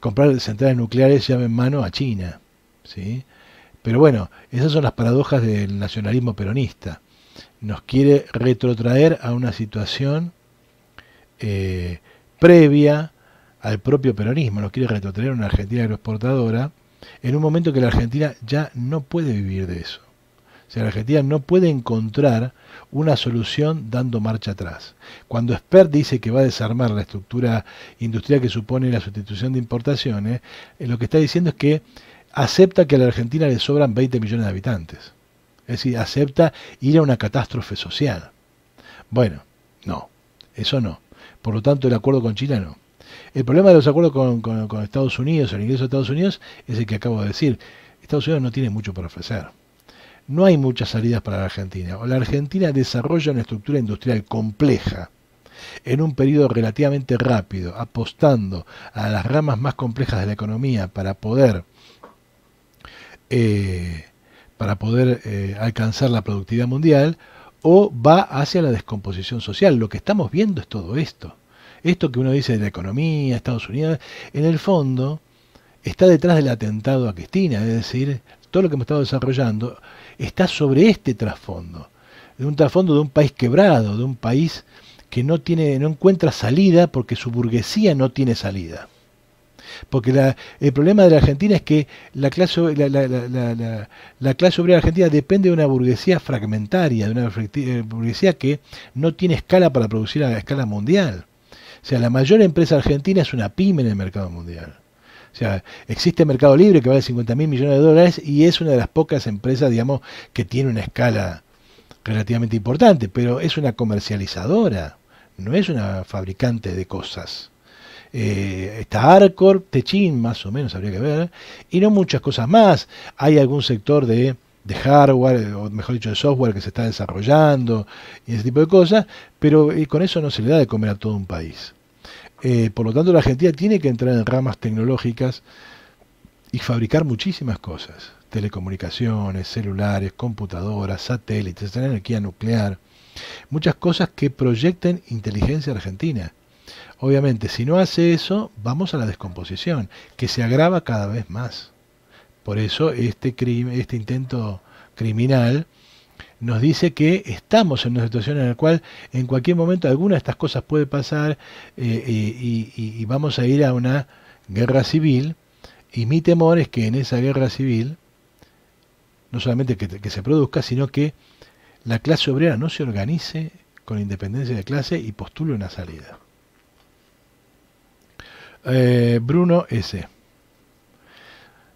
comprar centrales nucleares llave en mano a China. ¿sí? Pero bueno, esas son las paradojas del nacionalismo peronista. Nos quiere retrotraer a una situación eh, previa al propio peronismo, nos quiere retrotraer a una Argentina agroexportadora en un momento que la Argentina ya no puede vivir de eso. O sea, la Argentina no puede encontrar una solución dando marcha atrás. Cuando Spert dice que va a desarmar la estructura industrial que supone la sustitución de importaciones, eh, lo que está diciendo es que acepta que a la Argentina le sobran 20 millones de habitantes. Es decir, acepta ir a una catástrofe social. Bueno, no, eso no. Por lo tanto, el acuerdo con China no. El problema de los acuerdos con, Estados Unidos, el ingreso de Estados Unidos, es el que acabo de decir. Estados Unidos no tiene mucho para ofrecer. No hay muchas salidas para la Argentina. La Argentina desarrolla una estructura industrial compleja en un periodo relativamente rápido, apostando a las ramas más complejas de la economía para poder, eh, para poder eh, alcanzar la productividad mundial, o va hacia la descomposición social. Lo que estamos viendo es todo esto. Esto que uno dice de la economía, Estados Unidos, en el fondo está detrás del atentado a Cristina, es decir, todo lo que hemos estado desarrollando está sobre este trasfondo, de un trasfondo de un país quebrado, de un país que no tiene, no encuentra salida porque su burguesía no tiene salida. Porque el problema de la Argentina es que la clase, la, la, clase obrera argentina depende de una burguesía fragmentaria, de una burguesía que no tiene escala para producir a escala mundial. O sea, la mayor empresa argentina es una pyme en el mercado mundial. O sea, existe Mercado Libre que vale 50 mil millones de dólares y es una de las pocas empresas, digamos, que tiene una escala relativamente importante, pero es una comercializadora, no es una fabricante de cosas. Eh, está Arcor, Techin, más o menos habría que ver, y no muchas cosas más. Hay algún sector de de hardware, eh, o mejor dicho, de software que se está desarrollando y ese tipo de cosas, pero eh, con eso no se le da de comer a todo un país. Eh, por lo tanto, la Argentina tiene que entrar en ramas tecnológicas y fabricar muchísimas cosas, telecomunicaciones, celulares, computadoras, satélites, energía nuclear, muchas cosas que proyecten inteligencia argentina. Obviamente, si no hace eso, vamos a la descomposición, que se agrava cada vez más. Por eso este, este intento criminal nos dice que estamos en una situación en la cual en cualquier momento alguna de estas cosas puede pasar eh, y, vamos a ir a una guerra civil. Y mi temor es que en esa guerra civil, no solamente que, se produzca, sino que la clase obrera no se organice con independencia de clase y postule una salida. Eh, Bruno S.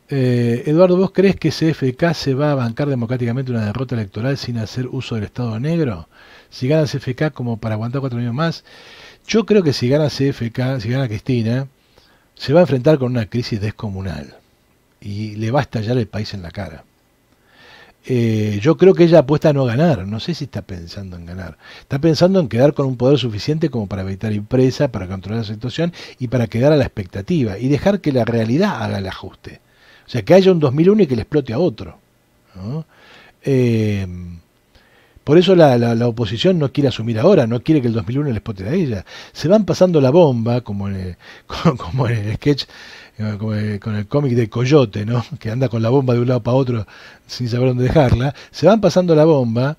Eh, Eduardo, ¿vos crees que CFK se va a bancar democráticamente una derrota electoral sin hacer uso del Estado negro? Si gana CFK como para aguantar cuatro años más. Yo creo que si gana CFK, si gana Cristina, se va a enfrentar con una crisis descomunal y le va a estallar el país en la cara. Eh, yo creo que ella apuesta a no ganar, no sé si está pensando en ganar, está pensando en quedar con un poder suficiente como para evitar impresa, para controlar la situación y para quedar a la expectativa y dejar que la realidad haga el ajuste sea, que haya un 2001 y que le explote a otro. Eh, por eso la, oposición no quiere asumir ahora, no quiere que el 2001 le explote a ella. Se van pasando la bomba, como en el, sketch, eh, eh, con el cómic de Coyote, que anda con la bomba de un lado para otro sin saber dónde dejarla. Se van pasando la bomba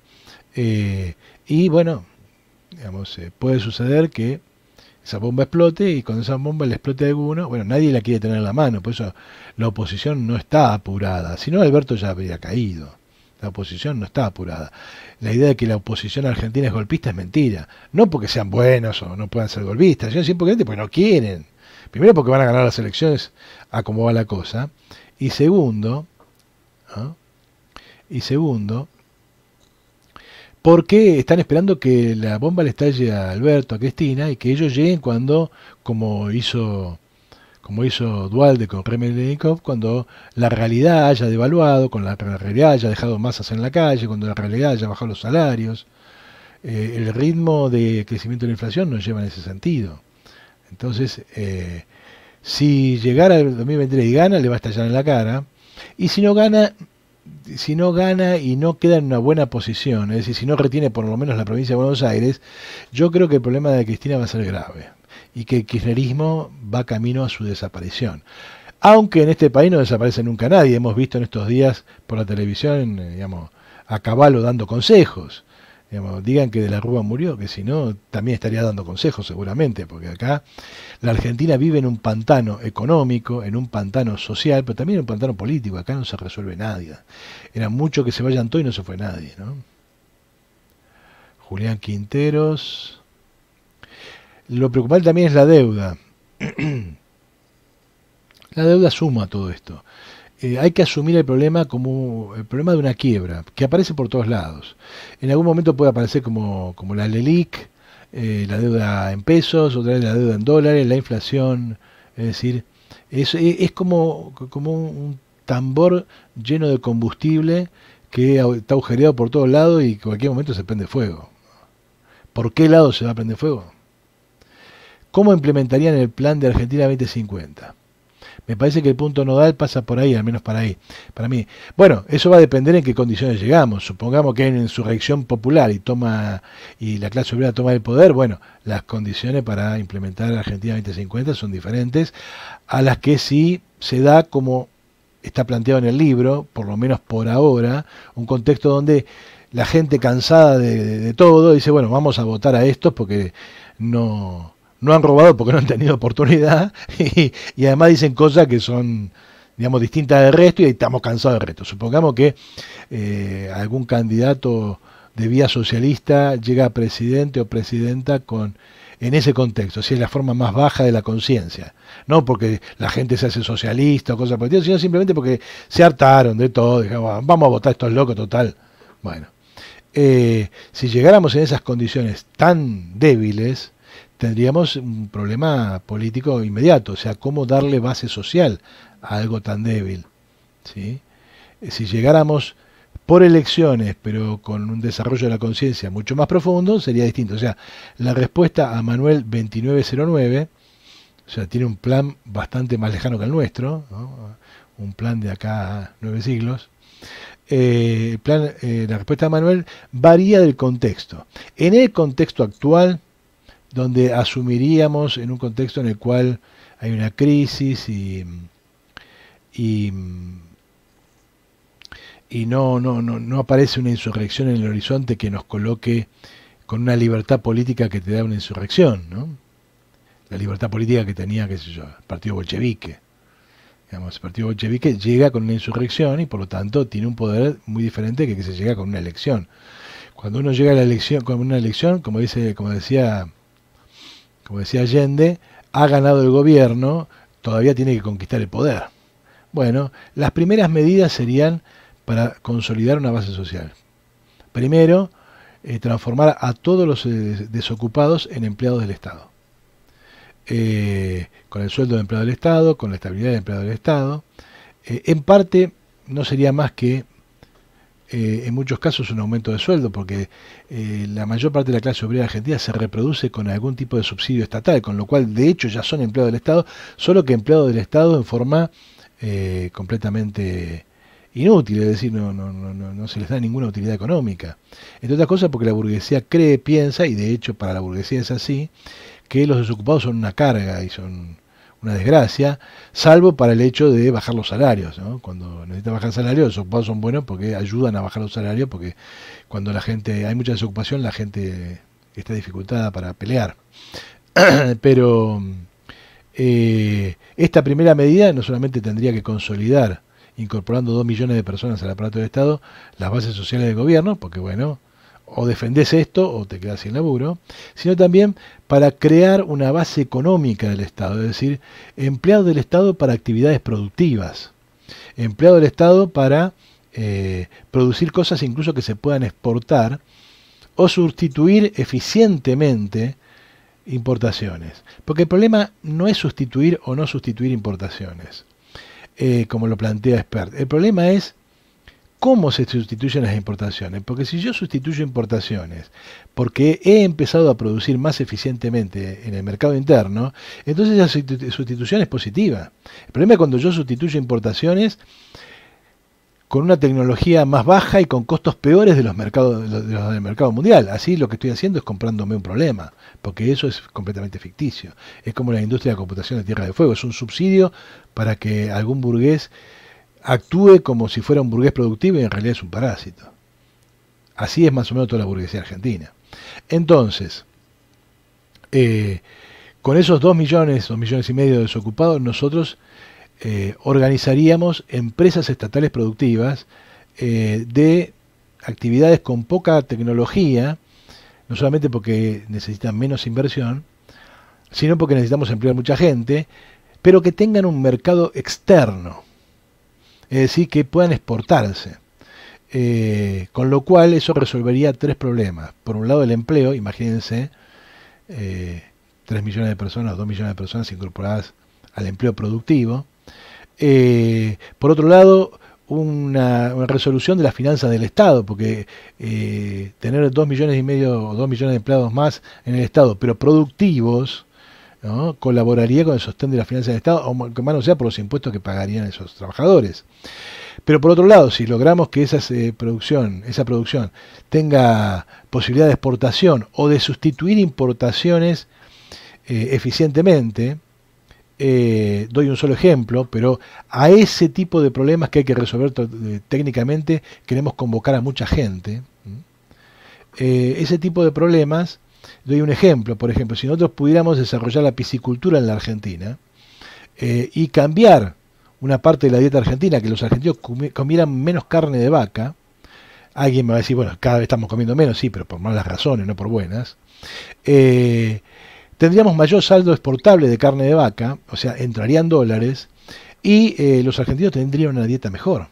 y bueno, digamos, puede suceder que esa bomba explote y cuando esa bomba le explote a alguno, bueno, nadie la quiere tener en la mano, por eso la oposición no está apurada, si no Alberto ya habría caído. La oposición no está apurada. La idea de que la oposición argentina es golpista es mentira. No porque sean buenos o no puedan ser golpistas, sino simplemente porque no quieren. Primero porque van a ganar las elecciones a cómo va la cosa. Y segundo, ¿ah? y segundo, porque están esperando que la bomba le estalle a Alberto, a Cristina, y que ellos lleguen cuando, como hizo como hizo Dualde con Remelenikov, cuando la realidad haya devaluado, cuando la realidad haya dejado masas en la calle, cuando la realidad haya bajado los salarios, eh, el ritmo de crecimiento de la inflación nos lleva en ese sentido. Entonces, eh, si llegara el 2023 y gana, le va a estallar en la cara, y si no gana, si no gana y no queda en una buena posición, es decir, si no retiene por lo menos la provincia de Buenos Aires, yo creo que el problema de Cristina va a ser grave y que el kirchnerismo va camino a su desaparición. Aunque en este país no desaparece nunca nadie, hemos visto en estos días por la televisión, eh, digamos, a caballo dando consejos digan que de la Rúa murió, que si no, también estaría dando consejos seguramente, porque acá la Argentina vive en un pantano económico, en un pantano social, pero también en un pantano político, acá no se resuelve nadie. Era mucho que se vayan todos y no se fue nadie. ¿no? Julián Quinteros. Lo preocupante también es la deuda. la deuda suma todo esto. Eh, hay que asumir el problema como el problema de una quiebra, que aparece por todos lados. En algún momento puede aparecer como, la LELIC, eh, la deuda en pesos, otra vez la deuda en dólares, la inflación, es decir, es, es como, como un tambor lleno de combustible que está agujereado por todos lados y en cualquier momento se prende fuego. ¿Por qué lado se va a prender fuego? ¿Cómo implementarían el plan de Argentina 2050? Me parece que el punto nodal pasa por ahí, al menos para ahí, para mí. Bueno, eso va a depender en qué condiciones llegamos. Supongamos que hay una insurrección popular y toma y la clase obrera toma el poder, bueno, las condiciones para implementar la Argentina 2050 son diferentes a las que sí se da como está planteado en el libro, por lo menos por ahora, un contexto donde la gente cansada de todo dice, bueno, vamos a votar a estos porque no no han robado porque no han tenido oportunidad y, además dicen cosas que son digamos, distintas del resto y estamos cansados del resto. Supongamos que eh, algún candidato de vía socialista llega a presidente o presidenta con en ese contexto, si es la forma más baja de la conciencia, no porque la gente se hace socialista o cosas por el sino simplemente porque se hartaron de todo, dijeron, vamos a votar estos locos total. Bueno, eh, si llegáramos en esas condiciones tan débiles, tendríamos un problema político inmediato, o sea, cómo darle base social a algo tan débil. Si llegáramos por elecciones, pero con un desarrollo de la conciencia mucho más profundo, sería distinto. O sea, la respuesta a Manuel 2909, o sea, tiene un plan bastante más lejano que el nuestro, un plan de acá a nueve siglos, eh, plan, eh, la respuesta de Manuel varía del contexto. En el contexto actual, donde asumiríamos en un contexto en el cual hay una crisis y, no, no, no, aparece una insurrección en el horizonte que nos coloque con una libertad política que te da una insurrección, ¿no? La libertad política que tenía, qué sé yo, el Partido Bolchevique. Digamos, el Partido Bolchevique llega con una insurrección y por lo tanto tiene un poder muy diferente que que se llega con una elección. Cuando uno llega a la elección, con una elección, como dice, como decía como decía Allende, ha ganado el gobierno, todavía tiene que conquistar el poder. Bueno, las primeras medidas serían para consolidar una base social. Primero, eh, transformar a todos los eh, desocupados en empleados del Estado. Eh, con el sueldo de empleado del Estado, con la estabilidad de empleado del Estado. en parte, no sería más que eh, en muchos casos un aumento de sueldo, porque eh, la mayor parte de la clase obrera argentina se reproduce con algún tipo de subsidio estatal, con lo cual de hecho ya son empleados del Estado, solo que empleados del Estado en forma eh, completamente inútil, es decir, no, no, no, no se les da ninguna utilidad económica. Entre otras cosas porque la burguesía cree, piensa, y de hecho para la burguesía es así, que los desocupados son una carga y son una desgracia, salvo para el hecho de bajar los salarios. Cuando necesita bajar salarios, los ocupados son buenos porque ayudan a bajar los salarios, porque cuando la gente hay mucha desocupación, la gente está dificultada para pelear. Pero eh, esta primera medida no solamente tendría que consolidar, incorporando dos millones de personas al aparato del Estado, las bases sociales del gobierno, porque bueno, o defendés esto o te quedás sin laburo, sino también para crear una base económica del Estado, es decir, empleado del Estado para actividades productivas, empleado del Estado para eh, producir cosas incluso que se puedan exportar o sustituir eficientemente importaciones. Porque el problema no es sustituir o no sustituir importaciones, eh, como lo plantea Spert, El problema es cómo se sustituyen las importaciones. Porque si yo sustituyo importaciones porque he empezado a producir más eficientemente en el mercado interno, entonces la sustitución es positiva. El problema es cuando yo sustituyo importaciones con una tecnología más baja y con costos peores de los mercados del mercado mundial. Así lo que estoy haciendo es comprándome un problema, porque eso es completamente ficticio. Es como la industria de computación de Tierra de Fuego, es un subsidio para que algún burgués actúe como si fuera un burgués productivo y en realidad es un parásito. Así es más o menos toda la burguesía argentina. Entonces, eh, con esos 2 millones, 2 millones y medio de desocupados, nosotros eh, organizaríamos empresas estatales productivas eh, de actividades con poca tecnología, no solamente porque necesitan menos inversión, sino porque necesitamos emplear mucha gente, pero que tengan un mercado externo es decir, que puedan exportarse. Eh, con lo cual eso resolvería tres problemas. Por un lado el empleo, imagínense, eh, tres 3 millones de personas, 2 millones de personas incorporadas al empleo productivo. Eh, por otro lado, una, una, resolución de las finanzas del Estado, porque tener 2 millones y medio o 2 millones de empleados más en el Estado, pero productivos, colaboraría con el sostén de las finanzas del Estado, que más no sea por los impuestos que pagarían esos trabajadores. Pero por otro lado, si logramos que esa, eh, producción, esa producción tenga posibilidad de exportación o de sustituir importaciones eh, eficientemente, eh, doy un solo ejemplo, pero a ese tipo de problemas que hay que resolver técnicamente queremos convocar a mucha gente. ese tipo de problemas Doy un ejemplo, por ejemplo, si nosotros pudiéramos desarrollar la piscicultura en la Argentina eh, y cambiar una parte de la dieta argentina, que los argentinos comieran menos carne de vaca, alguien me va a decir, bueno, cada vez estamos comiendo menos, sí, pero por malas razones, no por buenas, eh, tendríamos mayor saldo exportable de carne de vaca, o sea, entrarían dólares, y eh, los argentinos tendrían una dieta mejor.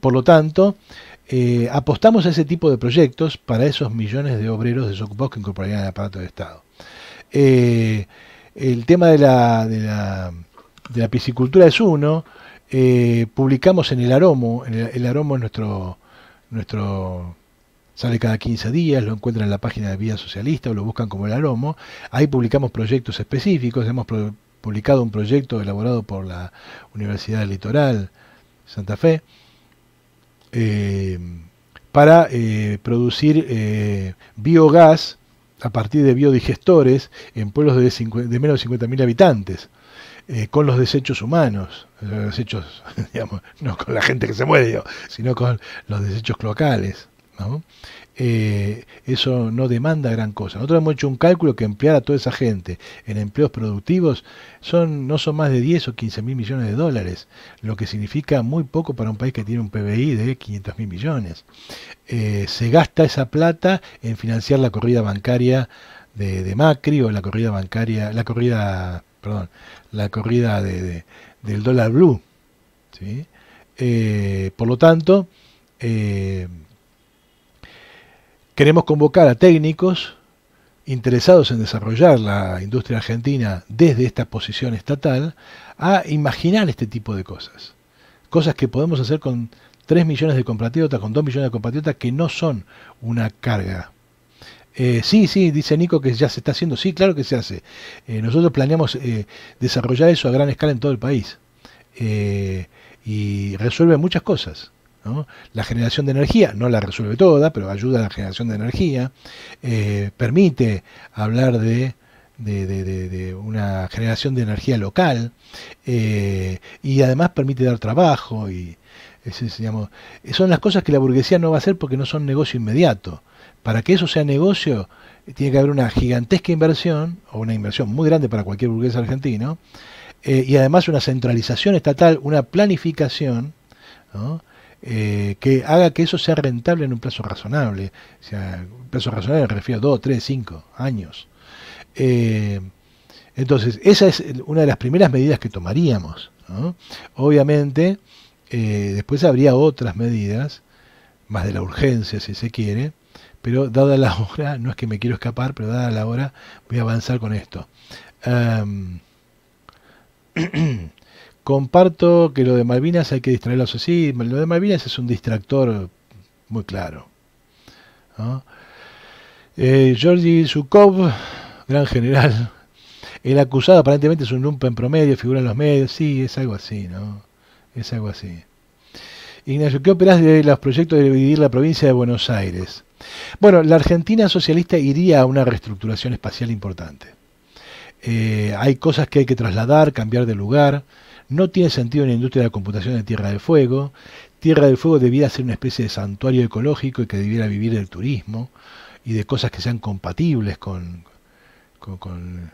por lo tanto, eh, apostamos a ese tipo de proyectos para esos millones de obreros de que incorporarían el aparato de Estado. Eh, el tema de la, piscicultura es uno. Eh, publicamos en el Aromo, el, Aromo es nuestro, nuestro, sale cada 15 días, lo encuentran en la página de Vía Socialista o lo buscan como el Aromo. Ahí publicamos proyectos específicos, hemos publicado un proyecto elaborado por la Universidad del Litoral, Santa Fe, eh, para eh, producir eh, biogás a partir de biodigestores en pueblos de, de menos de 50.000 habitantes, eh, con los desechos humanos, desechos, no con la gente que se muere, sino con los desechos cloacales. ¿no? Eh, eso no demanda gran cosa. Nosotros hemos hecho un cálculo que emplear a toda esa gente en empleos productivos son, no son más de 10 o 15 mil millones de dólares, lo que significa muy poco para un país que tiene un PBI de 500 mil millones. Eh, se gasta esa plata en financiar la corrida bancaria de, Macri o la corrida bancaria, la corrida, perdón, la corrida de, del dólar blue. Eh, por lo tanto, Queremos convocar a técnicos interesados en desarrollar la industria argentina desde esta posición estatal a imaginar este tipo de cosas. Cosas que podemos hacer con 3 millones de compatriotas, con 2 millones de compatriotas que no son una carga. Eh, sí, sí, dice Nico que ya se está haciendo. Sí, claro que se hace. Eh, nosotros planeamos eh, desarrollar eso a gran escala en todo el país. y resuelve muchas cosas. La generación de energía no la resuelve toda, pero ayuda a la generación de energía, eh, permite hablar de, una generación de energía local eh, y además permite dar trabajo y son las cosas que la burguesía no va a hacer porque no son negocio inmediato. Para que eso sea negocio, tiene que haber una gigantesca inversión, o una inversión muy grande para cualquier burguesa argentino, eh, y además una centralización estatal, una planificación, ¿no? Eh, que haga que eso sea rentable en un plazo razonable. O sea, plazo razonable me refiero a 2, 3, 5 años. Eh, entonces, esa es una de las primeras medidas que tomaríamos. Obviamente, eh, después habría otras medidas, más de la urgencia si se quiere, pero dada la hora, no es que me quiero escapar, pero dada la hora voy a avanzar con esto. Em, Comparto que lo de Malvinas hay que distraerlos así. Lo de Malvinas es un distractor muy claro. Eh, Georgi Zukov, gran general. El acusado aparentemente es un lumpen promedio, figura en los medios. Sí, es algo así, ¿no? Es algo así. Ignacio, ¿qué operas de los proyectos de dividir la provincia de Buenos Aires? Bueno, la Argentina socialista iría a una reestructuración espacial importante. Eh, hay cosas que hay que trasladar, cambiar de lugar. No tiene sentido una industria de la computación de Tierra del Fuego. Tierra del Fuego debiera ser una especie de santuario ecológico y que debiera vivir del turismo y de cosas que sean compatibles con, con,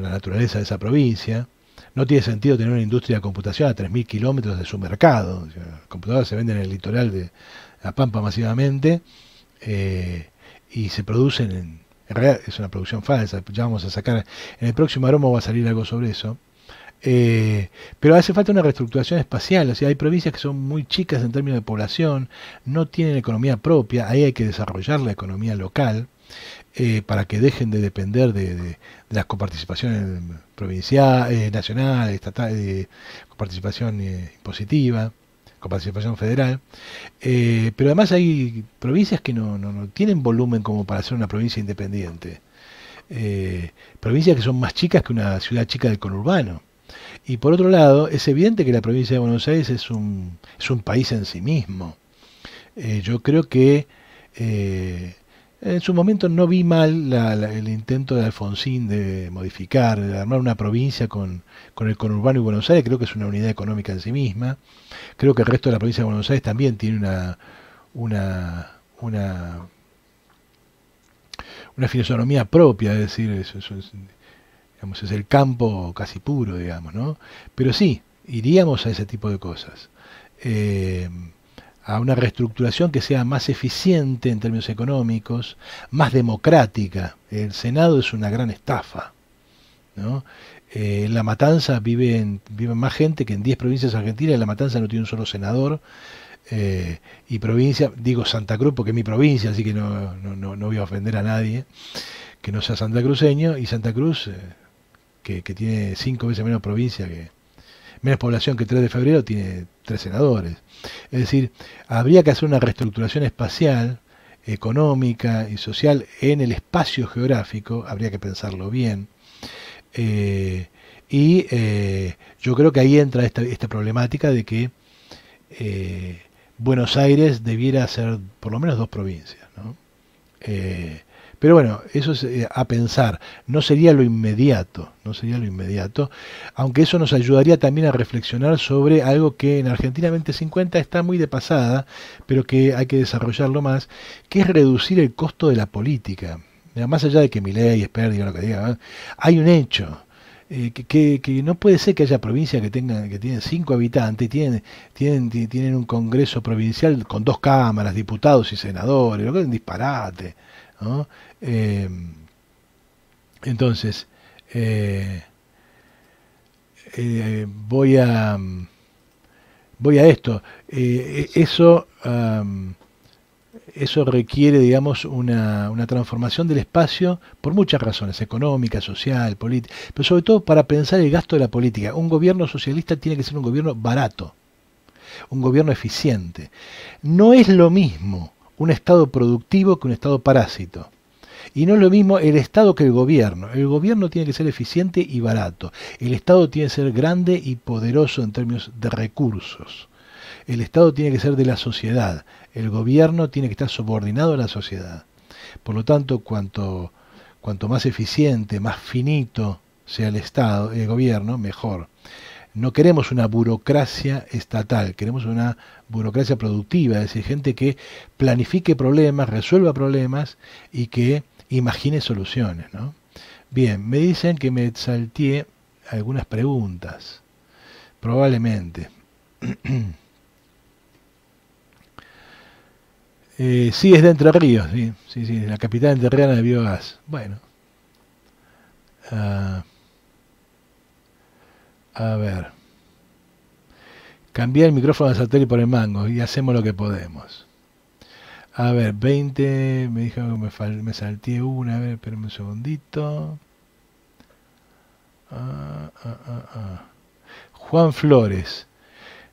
la naturaleza de esa provincia. No tiene sentido tener una industria de computación a 3.000 kilómetros de su mercado. Las computadoras se venden en el litoral de La Pampa masivamente eh, y se producen en, en realidad es una producción falsa, ya vamos a sacar, en el próximo aroma va a salir algo sobre eso, eh, pero hace falta una reestructuración espacial, o sea, hay provincias que son muy chicas en términos de población, no tienen economía propia, ahí hay que desarrollar la economía local eh, para que dejen de depender de, las coparticipaciones provincial, eh, nacional, estatal, eh, coparticipación impositiva coparticipación federal, pero además hay provincias que no, tienen volumen como para ser una provincia independiente, provincias que son más chicas que una ciudad chica del conurbano. Y por otro lado, es evidente que la provincia de Buenos Aires es un, es un país en sí mismo. Eh, yo creo que eh, en su momento no vi mal el intento de Alfonsín de modificar, de armar una provincia con, con, el conurbano y Buenos Aires. Creo que es una unidad económica en sí misma. Creo que el resto de la provincia de Buenos Aires también tiene una, una, una, una fisonomía propia, es decir, eso es, es el campo casi puro, digamos, ¿no? Pero sí, iríamos a ese tipo de cosas. Eh, a una reestructuración que sea más eficiente en términos económicos, más democrática. El Senado es una gran estafa. ¿no? en eh, La Matanza viven, vive más gente que en 10 provincias argentinas, en La Matanza no tiene un solo senador. Eh, y provincia, digo Santa Cruz porque es mi provincia, así que no, no, no voy a ofender a nadie que no sea santacruceño, y Santa Cruz, que, tiene cinco veces menos provincia que menos población que 3 de febrero, tiene tres senadores. Es decir, habría que hacer una reestructuración espacial, económica y social en el espacio geográfico, habría que pensarlo bien. Eh, y eh, yo creo que ahí entra esta, problemática de que eh, Buenos Aires debiera ser por lo menos dos provincias. ¿no? Pero bueno, eso es eh, a pensar, no sería lo inmediato, no sería lo inmediato, aunque eso nos ayudaría también a reflexionar sobre algo que en Argentina 2050 está muy de pasada, pero que hay que desarrollarlo más, que es reducir el costo de la política. más allá de que mi ley es pérdida, lo que diga, ¿eh? hay un hecho. Eh, que, que, no puede ser que haya provincias que tengan que tienen cinco habitantes y tienen, tienen un congreso provincial con dos cámaras, diputados y senadores, lo que es un disparate. Eh, entonces, eh, eh, voy a voy a esto. E, eso, eso requiere, digamos, una, una, transformación del espacio por muchas razones, económica, social, política, pero sobre todo para pensar el gasto de la política. Un gobierno socialista tiene que ser un gobierno barato, un gobierno eficiente. No es lo mismo un Estado productivo que un Estado parásito. Y no es lo mismo el Estado que el gobierno. El gobierno tiene que ser eficiente y barato. El Estado tiene que ser grande y poderoso en términos de recursos. El Estado tiene que ser de la sociedad. El gobierno tiene que estar subordinado a la sociedad. Por lo tanto, cuanto, cuanto más eficiente, más finito sea el Estado, el gobierno, mejor. No queremos una burocracia estatal, queremos una burocracia productiva, es decir, gente que planifique problemas, resuelva problemas y que imagine soluciones. ¿no? Bien, me dicen que me salté algunas preguntas, probablemente. Eh, sí, es de Entre Ríos, sí, sí, sí la capital enterriana de biogás. Bueno. Ah, a ver. Cambiar el micrófono de satélite por el mango y hacemos lo que podemos. A ver, 20, me dijo que me, salté una, a ver, espérame un segundito. Ah, ah, ah, Juan Flores,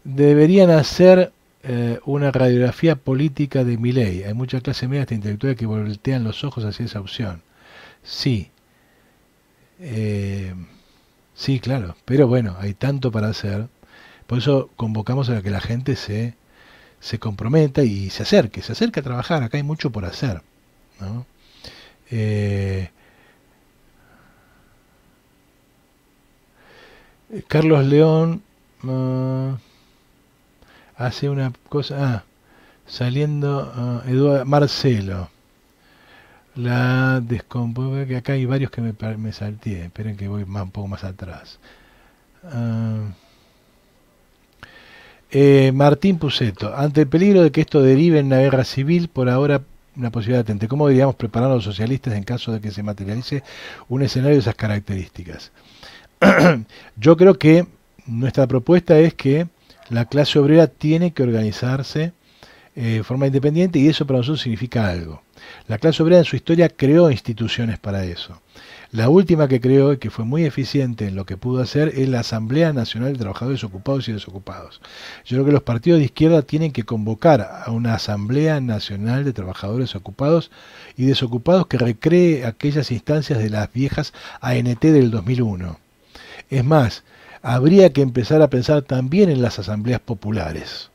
deberían hacer eh, una radiografía política de mi ley. Hay mucha clase media hasta intelectual que voltean los ojos hacia esa opción. Sí, eh, sí, claro, pero bueno, hay tanto para hacer por eso convocamos a que la gente se, comprometa y se acerque, se acerque a trabajar, acá hay mucho por hacer. Eh, Carlos León ah, hace una cosa. Ah, saliendo ah, Eduardo Marcelo. La descompongo que acá hay varios que me, me salté. Esperen que voy un poco más atrás. Ah... Eh, Martín Puceto, ante el peligro de que esto derive en una guerra civil, por ahora una posibilidad atente. ¿Cómo deberíamos preparar a los socialistas en caso de que se materialice un escenario de esas características? Yo creo que nuestra propuesta es que la clase obrera tiene que organizarse eh, de forma independiente y eso para nosotros significa algo. La clase obrera en su historia creó instituciones para eso. La última que creo que fue muy eficiente en lo que pudo hacer es la Asamblea Nacional de Trabajadores Ocupados y Desocupados. Yo creo que los partidos de izquierda tienen que convocar a una Asamblea Nacional de Trabajadores Ocupados y Desocupados que recree aquellas instancias de las viejas ANT del 2001. Es más, habría que empezar a pensar también en las asambleas populares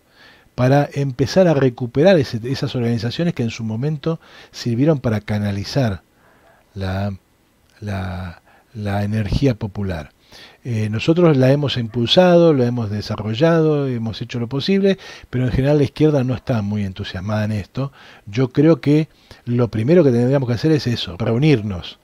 para empezar a recuperar esas organizaciones que en su momento sirvieron para canalizar la la, energía popular. Eh, nosotros la hemos impulsado, lo hemos desarrollado, hemos hecho lo posible, pero en general la izquierda no está muy entusiasmada en esto. Yo creo que lo primero que tendríamos que hacer es eso, reunirnos.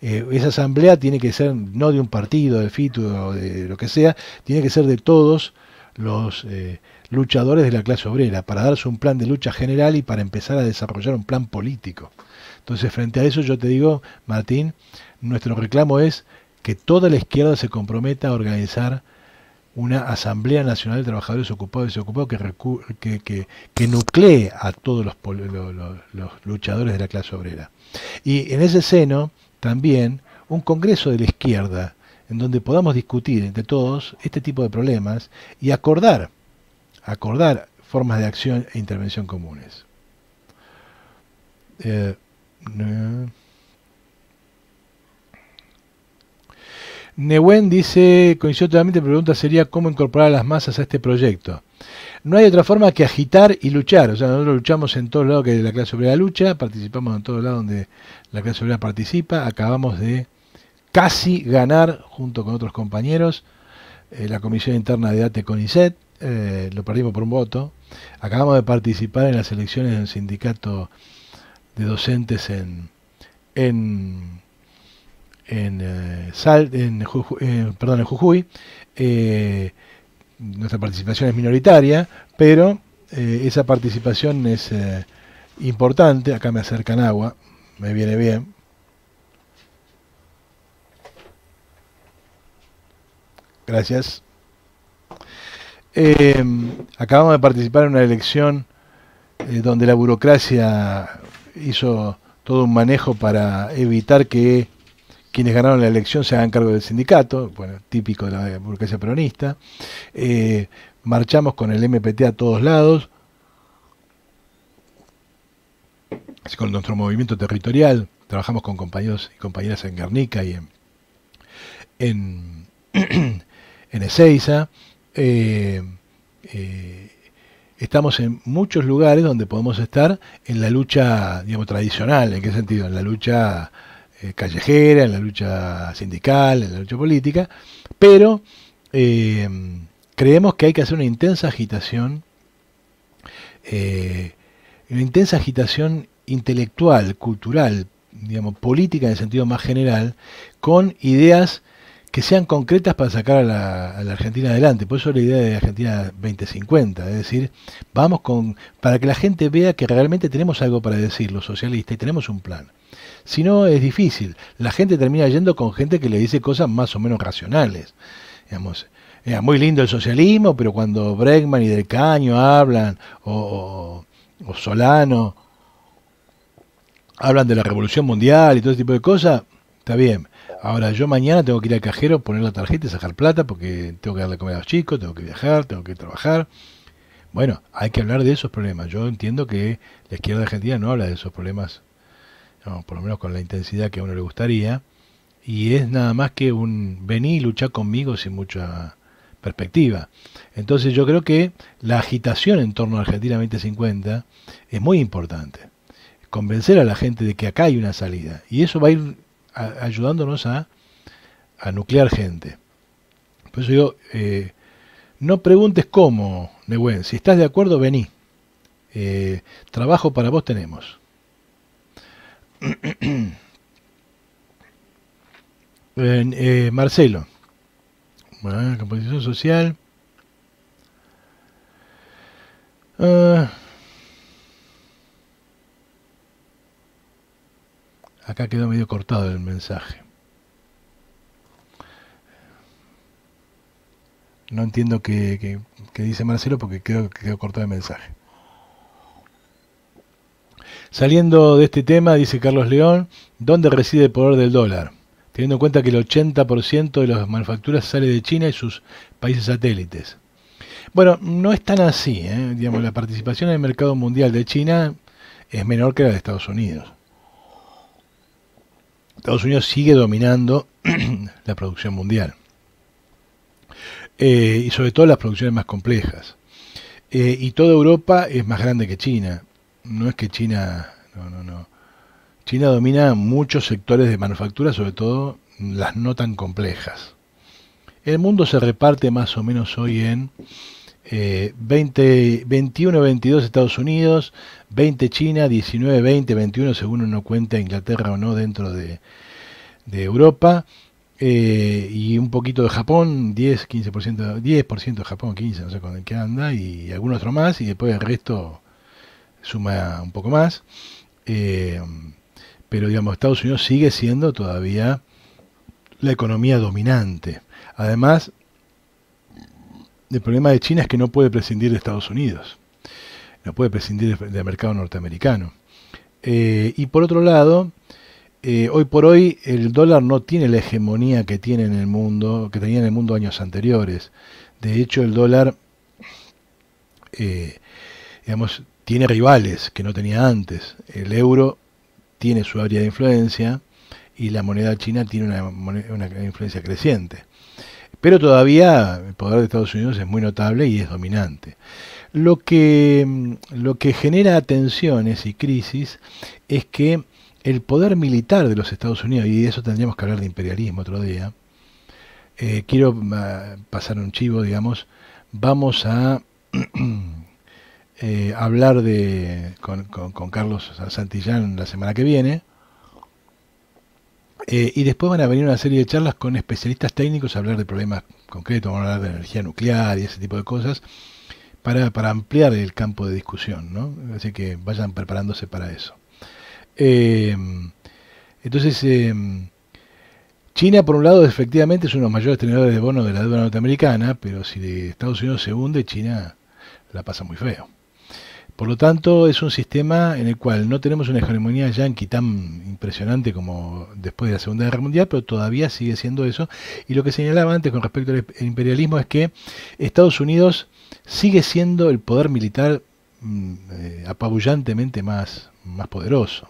Eh, esa asamblea tiene que ser no de un partido, de FITU o de lo que sea, tiene que ser de todos los eh, luchadores de la clase obrera, para darse un plan de lucha general y para empezar a desarrollar un plan político. Entonces, frente a eso, yo te digo, Martín, nuestro reclamo es que toda la izquierda se comprometa a organizar una Asamblea Nacional de Trabajadores Ocupados y Desocupados que, nuclee a todos los, luchadores de la clase obrera. Y en ese seno también un Congreso de la Izquierda, en donde podamos discutir entre todos este tipo de problemas y acordar, acordar formas de acción e intervención comunes. Eh, Newen dice, coincido totalmente, la pregunta sería cómo incorporar a las masas a este proyecto. No hay otra forma que agitar y luchar. O sea, nosotros luchamos en todos lados que la clase obrera lucha, participamos en todos lados donde la clase obrera participa. Acabamos de casi ganar, junto con otros compañeros, eh, la Comisión Interna de Date CONICET. Eh, lo perdimos por un voto. Acabamos de participar en las elecciones del sindicato de docentes en en, eh, en, eh, perdón, en Jujuy. Eh, nuestra participación es minoritaria, pero esa participación es importante. Acá me acercan agua, me viene bien. Gracias. Em, acabamos de participar en una elección donde la burocracia hizo todo un manejo para evitar que quienes ganaron la elección se hagan cargo del sindicato, bueno, típico de la burguesía peronista. Eh, marchamos con el MPT a todos lados, con nuestro movimiento territorial, trabajamos con compañeros y compañeras en Guernica y en, en, en Ezeiza. Eh, eh, estamos en muchos lugares donde podemos estar en la lucha, digamos, tradicional, ¿en qué sentido? En la lucha eh, callejera, en la lucha sindical, en la lucha política, pero eh, creemos que hay que hacer una intensa agitación, eh, una intensa agitación intelectual, cultural, digamos, política en el sentido más general, con ideas que sean concretas para sacar a la, a la, Argentina adelante. Por eso la idea de Argentina 2050, es decir, vamos con para que la gente vea que realmente tenemos algo para decir, los socialistas, y tenemos un plan. Si no, es difícil. La gente termina yendo con gente que le dice cosas más o menos racionales. Digamos, muy lindo el socialismo, pero cuando Bregman y Del Caño hablan, o, Solano, hablan de la revolución mundial y todo ese tipo de cosas, está bien. Ahora, yo mañana tengo que ir al cajero, poner la tarjeta y sacar plata porque tengo que darle comida a los chicos, tengo que viajar, tengo que trabajar. Bueno, hay que hablar de esos problemas. Yo entiendo que la izquierda argentina no habla de esos problemas por lo menos con la intensidad que a uno le gustaría, y es nada más que un vení y luchar conmigo sin mucha perspectiva. Entonces yo creo que la agitación en torno a Argentina 2050 es muy importante. Convencer a la gente de que acá hay una salida. Y eso va a ir ayudándonos a, nuclear gente. Por eso digo, eh, no preguntes cómo, Nehuen. Si estás de acuerdo, vení. Eh, trabajo para vos tenemos. Eh, Marcelo. composición social. Ah. acá quedó medio cortado el mensaje. No entiendo qué, dice Marcelo porque creo que quedó cortado el mensaje. Saliendo de este tema, dice Carlos León, ¿dónde reside el poder del dólar? Teniendo en cuenta que el 80% de las manufacturas sale de China y sus países satélites. Bueno, no es tan así. ¿eh? Digamos, la participación en el mercado mundial de China es menor que la de Estados Unidos. Estados Unidos sigue dominando la producción mundial. Eh, y sobre todo las producciones más complejas. Eh, y toda Europa es más grande que China no es que China, no, no, no. China domina muchos sectores de manufactura, sobre todo las no tan complejas. El mundo se reparte más o menos hoy en eh, 21, 22 Estados Unidos, 20 China, 19, 20, 21 según uno cuenta Inglaterra o no dentro de, Europa. Eh, y un poquito de Japón, 10, 15%, 10% de Japón, 15, no sé con el que anda, y algún otro más, y después el resto suma un poco más. Eh, pero digamos, Estados Unidos sigue siendo todavía la economía dominante. Además, el problema de China es que no puede prescindir de Estados Unidos, no puede prescindir del mercado norteamericano. Eh, y por otro lado, eh, hoy por hoy el dólar no tiene la hegemonía que tiene en el mundo, que tenía en el mundo años anteriores. De hecho, el dólar, digamos, tiene rivales que no tenía antes. El euro tiene su área de influencia y la moneda china tiene una, influencia creciente. Pero todavía el poder de Estados Unidos es muy notable y es dominante. Lo que, mm, lo que genera tensiones y crisis es que el poder militar de los Estados Unidos, y de eso tendríamos que hablar de imperialismo otro día, eh, quiero ah, pasar un chivo, digamos, vamos a Eh, hablar de, con, con, Carlos Santillán la semana que viene. Eh, y después van a venir una serie de charlas con especialistas técnicos a hablar de problemas concretos, van a hablar de energía nuclear y ese tipo de cosas, para, para ampliar el campo de discusión. ¿no? Así que vayan preparándose para eso. Eh, entonces, China, por un lado, efectivamente es uno de los mayores tenedores de bonos de la deuda norteamericana, pero si Estados Unidos se hunde, China la pasa muy feo. Por lo tanto, es un sistema en el cual no tenemos una hegemonía yanqui tan impresionante como después de la Segunda Guerra Mundial, pero todavía sigue siendo eso. Y lo que señalaba antes con respecto al e-, imperialismo es que Estados Unidos sigue siendo el poder militar mm, eh, apabullantemente más, más poderoso.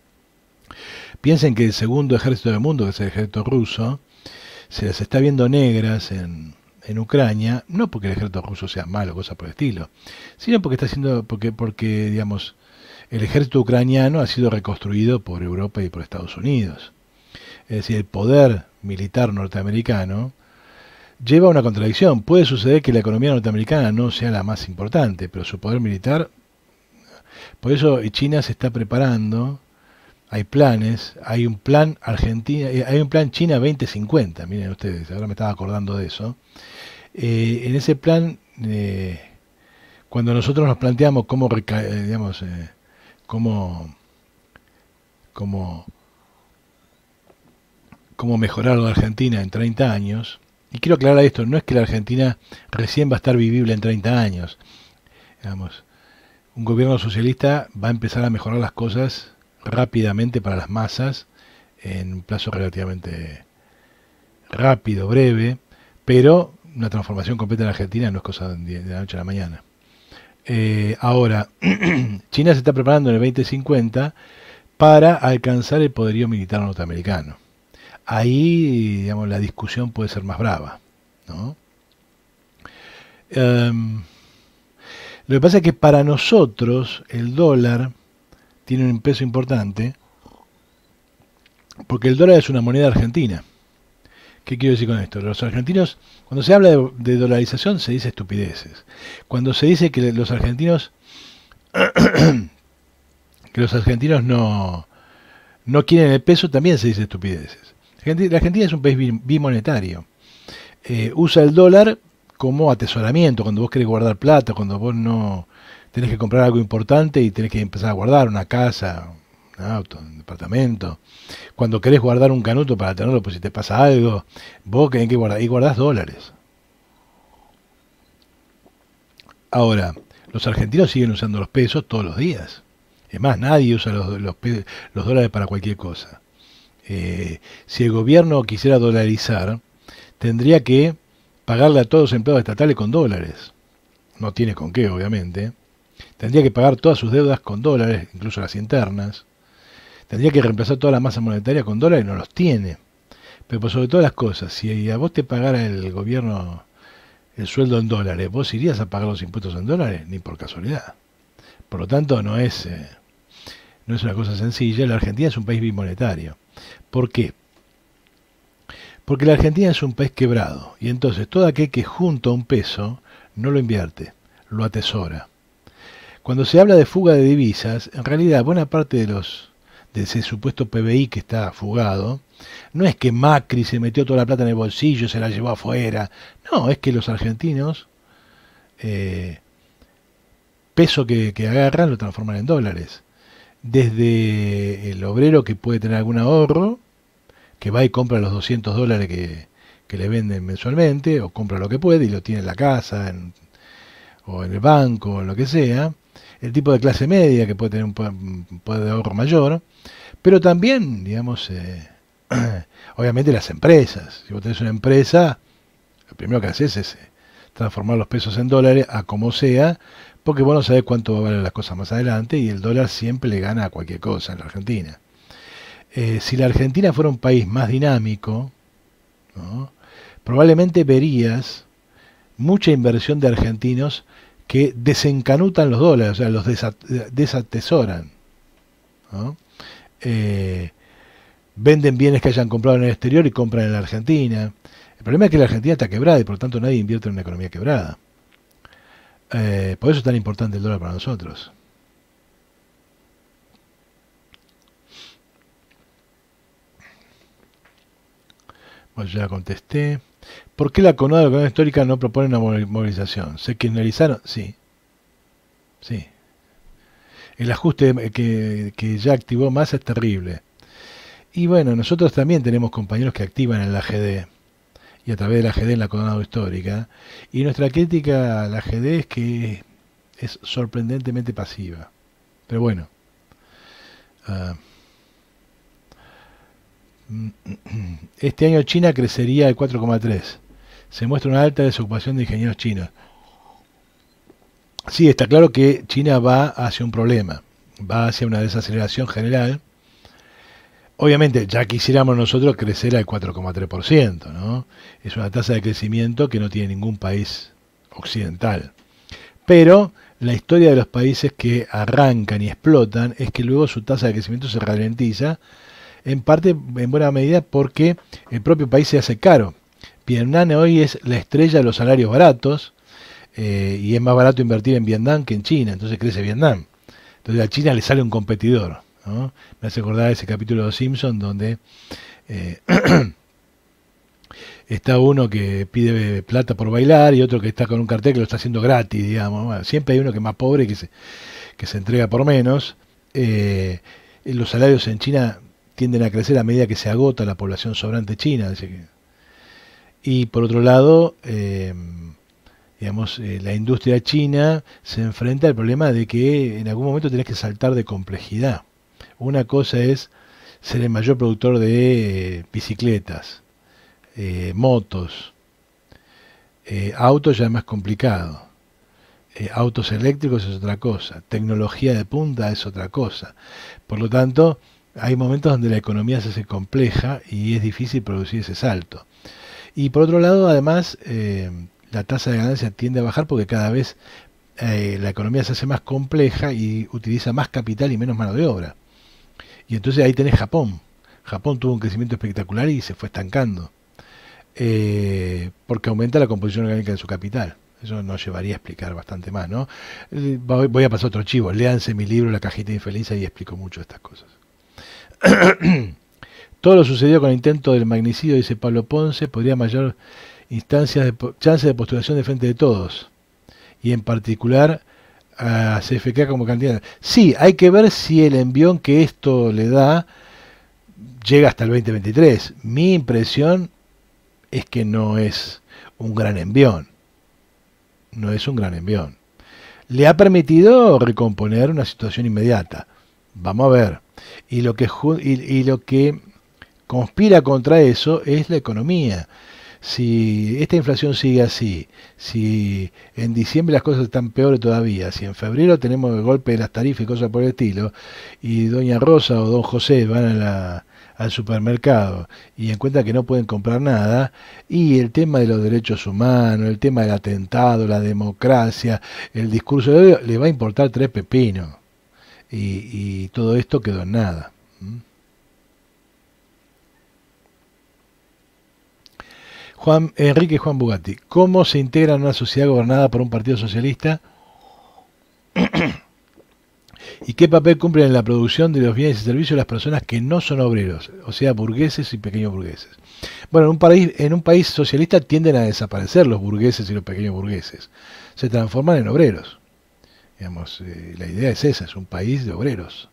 Piensen que el segundo ejército del mundo, que es el ejército ruso, se está viendo negras en, en Ucrania, no porque el ejército ruso sea malo, cosa por el estilo, sino porque está siendo, porque, porque digamos, el ejército ucraniano ha sido reconstruido por Europa y por Estados Unidos. Es decir, el poder militar norteamericano lleva a una contradicción. Puede suceder que la economía norteamericana no sea la más importante, pero su poder militar. Por eso China se está preparando hay planes, hay un plan Argentina, eh, hay un plan China 2050, miren ustedes, ahora me estaba acordando de eso. Eh, en ese plan, eh, cuando nosotros nos planteamos cómo, digamos, cómo, cómo, mejorar la Argentina en 30 años, y quiero aclarar esto, no es que la Argentina recién va a estar vivible en 30 años, un gobierno socialista va a empezar a mejorar las cosas rápidamente para las masas, en un plazo relativamente rápido, breve, pero una transformación completa en la Argentina no es cosa de la noche a la mañana. Eh, ahora, China se está preparando en el 2050 para alcanzar el poderío militar norteamericano. Ahí, digamos, la discusión puede ser más brava. ¿no? Em, lo que pasa es que para nosotros el dólar tiene un peso importante, porque el dólar es una moneda argentina. ¿Qué quiero decir con esto? Los argentinos, cuando se habla de, dolarización, se dice estupideces. Cuando se dice que los argentinos, que los argentinos no, no quieren el peso, también se dice estupideces. La Argentina es un país bimonetario. Eh, usa el dólar como atesoramiento, cuando vos querés guardar plata, cuando vos no, tenés que comprar algo importante y tenés que empezar a guardar una casa, un auto, un departamento. Cuando querés guardar un canuto para tenerlo, pues si te pasa algo, vos tenés que guardar y guardás dólares. Ahora, los argentinos siguen usando los pesos todos los días. Es más, nadie usa los, dólares para cualquier cosa. Eh, si el gobierno quisiera dolarizar, tendría que pagarle a todos los empleados estatales con dólares. No tiene con qué, obviamente. Tendría que pagar todas sus deudas con dólares, incluso las internas. Tendría que reemplazar toda la masa monetaria con dólares, no los tiene. Pero sobre todas las cosas, si a vos te pagara el gobierno el sueldo en dólares, ¿vos irías a pagar los impuestos en dólares? Ni por casualidad. Por lo tanto, no es, eh, no es una cosa sencilla. La Argentina es un país bimonetario. ¿Por qué? Porque la Argentina es un país quebrado. Y entonces todo aquel que junta un peso no lo invierte, lo atesora. Cuando se habla de fuga de divisas, en realidad buena parte de los de ese supuesto PBI que está fugado, no es que Macri se metió toda la plata en el bolsillo, se la llevó afuera, no, es que los argentinos, eh, peso que, agarran, lo transforman en dólares. Desde el obrero que puede tener algún ahorro, que va y compra los 200 dólares que, le venden mensualmente, o compra lo que puede y lo tiene en la casa, o en el banco, o lo que sea, el tipo de clase media que puede tener un poder de ahorro mayor, pero también, digamos, eh, obviamente las empresas. Si vos tenés una empresa, lo primero que haces es eh, transformar los pesos en dólares a como sea, porque vos no sabés cuánto van a valer las cosas más adelante y el dólar siempre le gana a cualquier cosa en la Argentina. Eh, si la Argentina fuera un país más dinámico, probablemente verías mucha inversión de argentinos que desencanutan los dólares, o sea, los desatesoran. Eh, venden bienes que hayan comprado en el exterior y compran en la Argentina. El problema es que la Argentina está quebrada y por lo tanto nadie invierte en una economía quebrada. Eh, por eso es tan importante el dólar para nosotros. Bueno, ya contesté. ¿Por qué la de la histórica, no propone una movilización? ¿Se criminalizaron? Sí. Sí. El ajuste que, ya activó más es terrible. Y bueno, nosotros también tenemos compañeros que activan en la GD y a través de la GD en la CONODA histórica. Y nuestra crítica a la GD es que es sorprendentemente pasiva. Pero bueno. Ah. Mm, mm, mm. este año China crecería el 4,3 se muestra una alta desocupación de ingenieros chinos. Sí, está claro que China va hacia un problema, va hacia una desaceleración general. Obviamente, ya quisiéramos nosotros crecer al 4,3%, ¿no? Es una tasa de crecimiento que no tiene ningún país occidental. Pero la historia de los países que arrancan y explotan es que luego su tasa de crecimiento se ralentiza, en parte, en buena medida, porque el propio país se hace caro. Vietnam hoy es la estrella de los salarios baratos eh, y es más barato invertir en Vietnam que en China, entonces crece Vietnam. Entonces a China le sale un competidor. Me hace acordar ese capítulo de Simpson donde eh, está uno que pide plata por bailar y otro que está con un cartel que lo está haciendo gratis, digamos. siempre hay uno que es más pobre que se, que se entrega por menos. Eh, los salarios en China tienden a crecer a medida que se agota la población sobrante china. que, y por otro lado, eh, digamos, eh, la industria china se enfrenta al problema de que en algún momento tenés que saltar de complejidad. Una cosa es ser el mayor productor de eh, bicicletas, motos, autos ya es más complicado. autos eléctricos es otra cosa, tecnología de punta es otra cosa. Por lo tanto, hay momentos donde la economía se hace compleja y es difícil producir ese salto. Y por otro lado, además, eh, la tasa de ganancia tiende a bajar porque cada vez eh, la economía se hace más compleja y utiliza más capital y menos mano de obra. Y entonces ahí tenés Japón. Japón tuvo un crecimiento espectacular y se fue estancando. Eh, porque aumenta la composición orgánica de su capital. Eso nos llevaría a explicar bastante más, ¿no? Voy a pasar otro chivo. Léanse mi libro La cajita infeliz y explico mucho estas cosas. Todo lo sucedido con el intento del magnicidio, dice Pablo Ponce, podría mayor instancias de de postulación de frente de todos. Y en particular a CFK como candidato Sí, hay que ver si el envión que esto le da llega hasta el 2023. Mi impresión es que no es un gran envión. No es un gran envión. Le ha permitido recomponer una situación inmediata. Vamos a ver. Y lo que, y lo que conspira contra eso es la economía. Si esta inflación sigue así, si en diciembre las cosas están peores todavía, si en febrero tenemos el golpe de las tarifas y cosas por el estilo, y doña Rosa o don José van al supermercado y encuentran que no pueden comprar nada, y el tema de los derechos humanos, el tema del atentado, la democracia, el discurso de odio, le va a importar tres pepinos. Y, todo esto quedó en nada. ¿Mm? Juan, Enrique Juan Bugatti, ¿cómo se integra en una sociedad gobernada por un partido socialista? ¿Y qué papel cumplen en la producción de los bienes y servicios las personas que no son obreros, o sea, burgueses y pequeños burgueses? Bueno, en un, país, en un país socialista tienden a desaparecer los burgueses y los pequeños burgueses, se transforman en obreros. Digamos, eh, la idea es esa, es un país de obreros.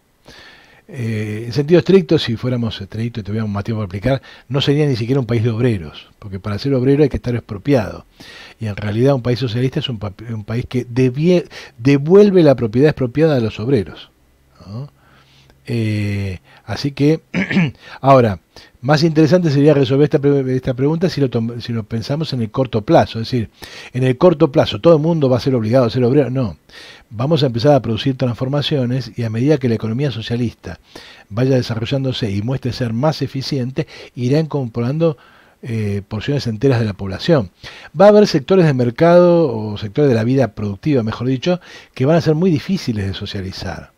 Eh, en sentido estricto, si fuéramos estrictos y tuviéramos más tiempo para aplicar, no sería ni siquiera un país de obreros, porque para ser obrero hay que estar expropiado. Y en realidad un país socialista es un, país que devuelve la propiedad expropiada a los obreros. Eh, así que, ahora, más interesante sería resolver esta, pregunta si lo, pensamos en el corto plazo. Es decir, en el corto plazo, ¿todo el mundo va a ser obligado a ser obrero? No. Vamos a empezar a producir transformaciones y a medida que la economía socialista vaya desarrollándose y muestre ser más eficiente, irá incorporando eh, porciones enteras de la población. Va a haber sectores de mercado o sectores de la vida productiva, mejor dicho, que van a ser muy difíciles de socializar.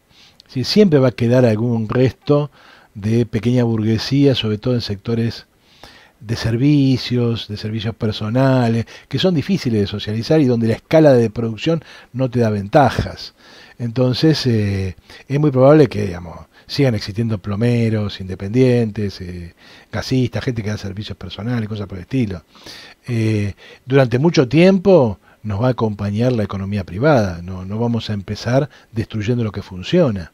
Si Siempre va a quedar algún resto de pequeña burguesía, sobre todo en sectores de servicios, de servicios personales, que son difíciles de socializar y donde la escala de producción no te da ventajas. Entonces eh, es muy probable que digamos, sigan existiendo plomeros, independientes, casistas, eh, gente que da servicios personales, cosas por el estilo. Eh, durante mucho tiempo nos va a acompañar la economía privada, no vamos a empezar destruyendo lo que funciona.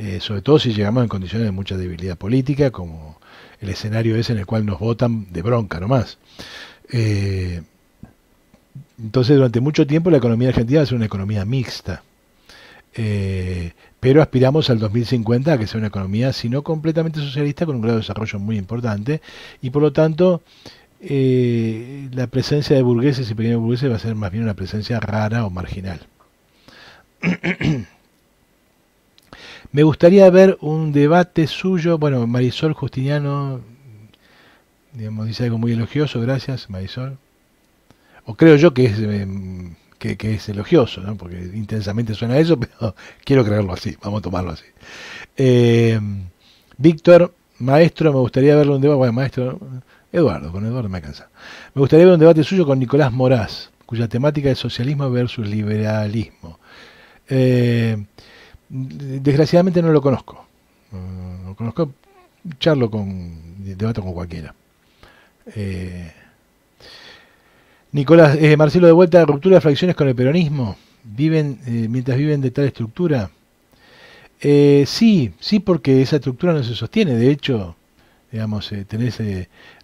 Eh, sobre todo si llegamos en condiciones de mucha debilidad política, como el escenario es en el cual nos votan de bronca nomás. Eh, entonces, durante mucho tiempo la economía argentina va a ser una economía mixta. Eh, pero aspiramos al 2050 a que sea una economía, si no completamente socialista, con un grado de desarrollo muy importante, y por lo tanto eh, la presencia de burgueses y pequeños burgueses va a ser más bien una presencia rara o marginal. Me gustaría ver un debate suyo, bueno, Marisol Justiniano, digamos, dice algo muy elogioso, gracias Marisol. O creo yo que es, eh, es elogioso, porque intensamente suena eso, pero quiero creerlo así, vamos a tomarlo así. Eh, Víctor, maestro, me gustaría verlo un debate, bueno, maestro, Eduardo, con Eduardo me cansa. Me gustaría ver un debate suyo con Nicolás Moraz, cuya temática es socialismo versus liberalismo. Eh, Desgraciadamente no lo conozco. lo conozco, charlo con, debato con cualquiera. Eh, Nicolás, eh, Marcelo de vuelta, ruptura de fracciones con el peronismo. Viven, eh, mientras viven de tal estructura. sí, sí, porque esa estructura no se sostiene. De hecho, digamos, tenés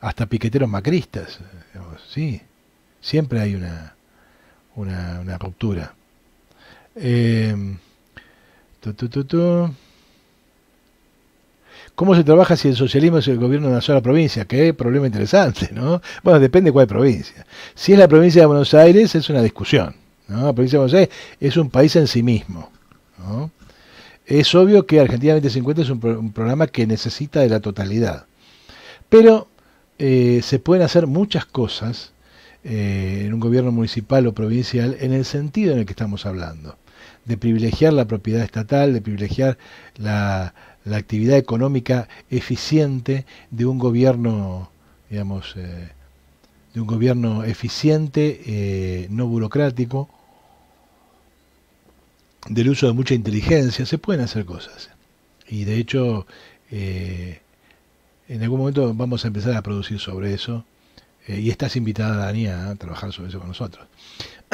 hasta piqueteros macristas. sí, siempre hay una, una, una ruptura. Eh, ¿Cómo se trabaja si el socialismo es el gobierno de una sola provincia? Qué problema interesante, ¿no? Bueno, depende de cuál provincia. Si es la provincia de Buenos Aires, es una discusión. ¿no? La provincia de Buenos Aires es un país en sí mismo. Es obvio que Argentina 2050 es un, programa que necesita de la totalidad. Pero eh, se pueden hacer muchas cosas eh, en un gobierno municipal o provincial en el sentido en el que estamos hablando de privilegiar la propiedad estatal, de privilegiar la, actividad económica eficiente de un gobierno, digamos, eh, de un gobierno eficiente, eh, no burocrático, del uso de mucha inteligencia, se pueden hacer cosas. Y de hecho, eh, en algún momento vamos a empezar a producir sobre eso. y estás invitada, Dani, a trabajar sobre eso con nosotros.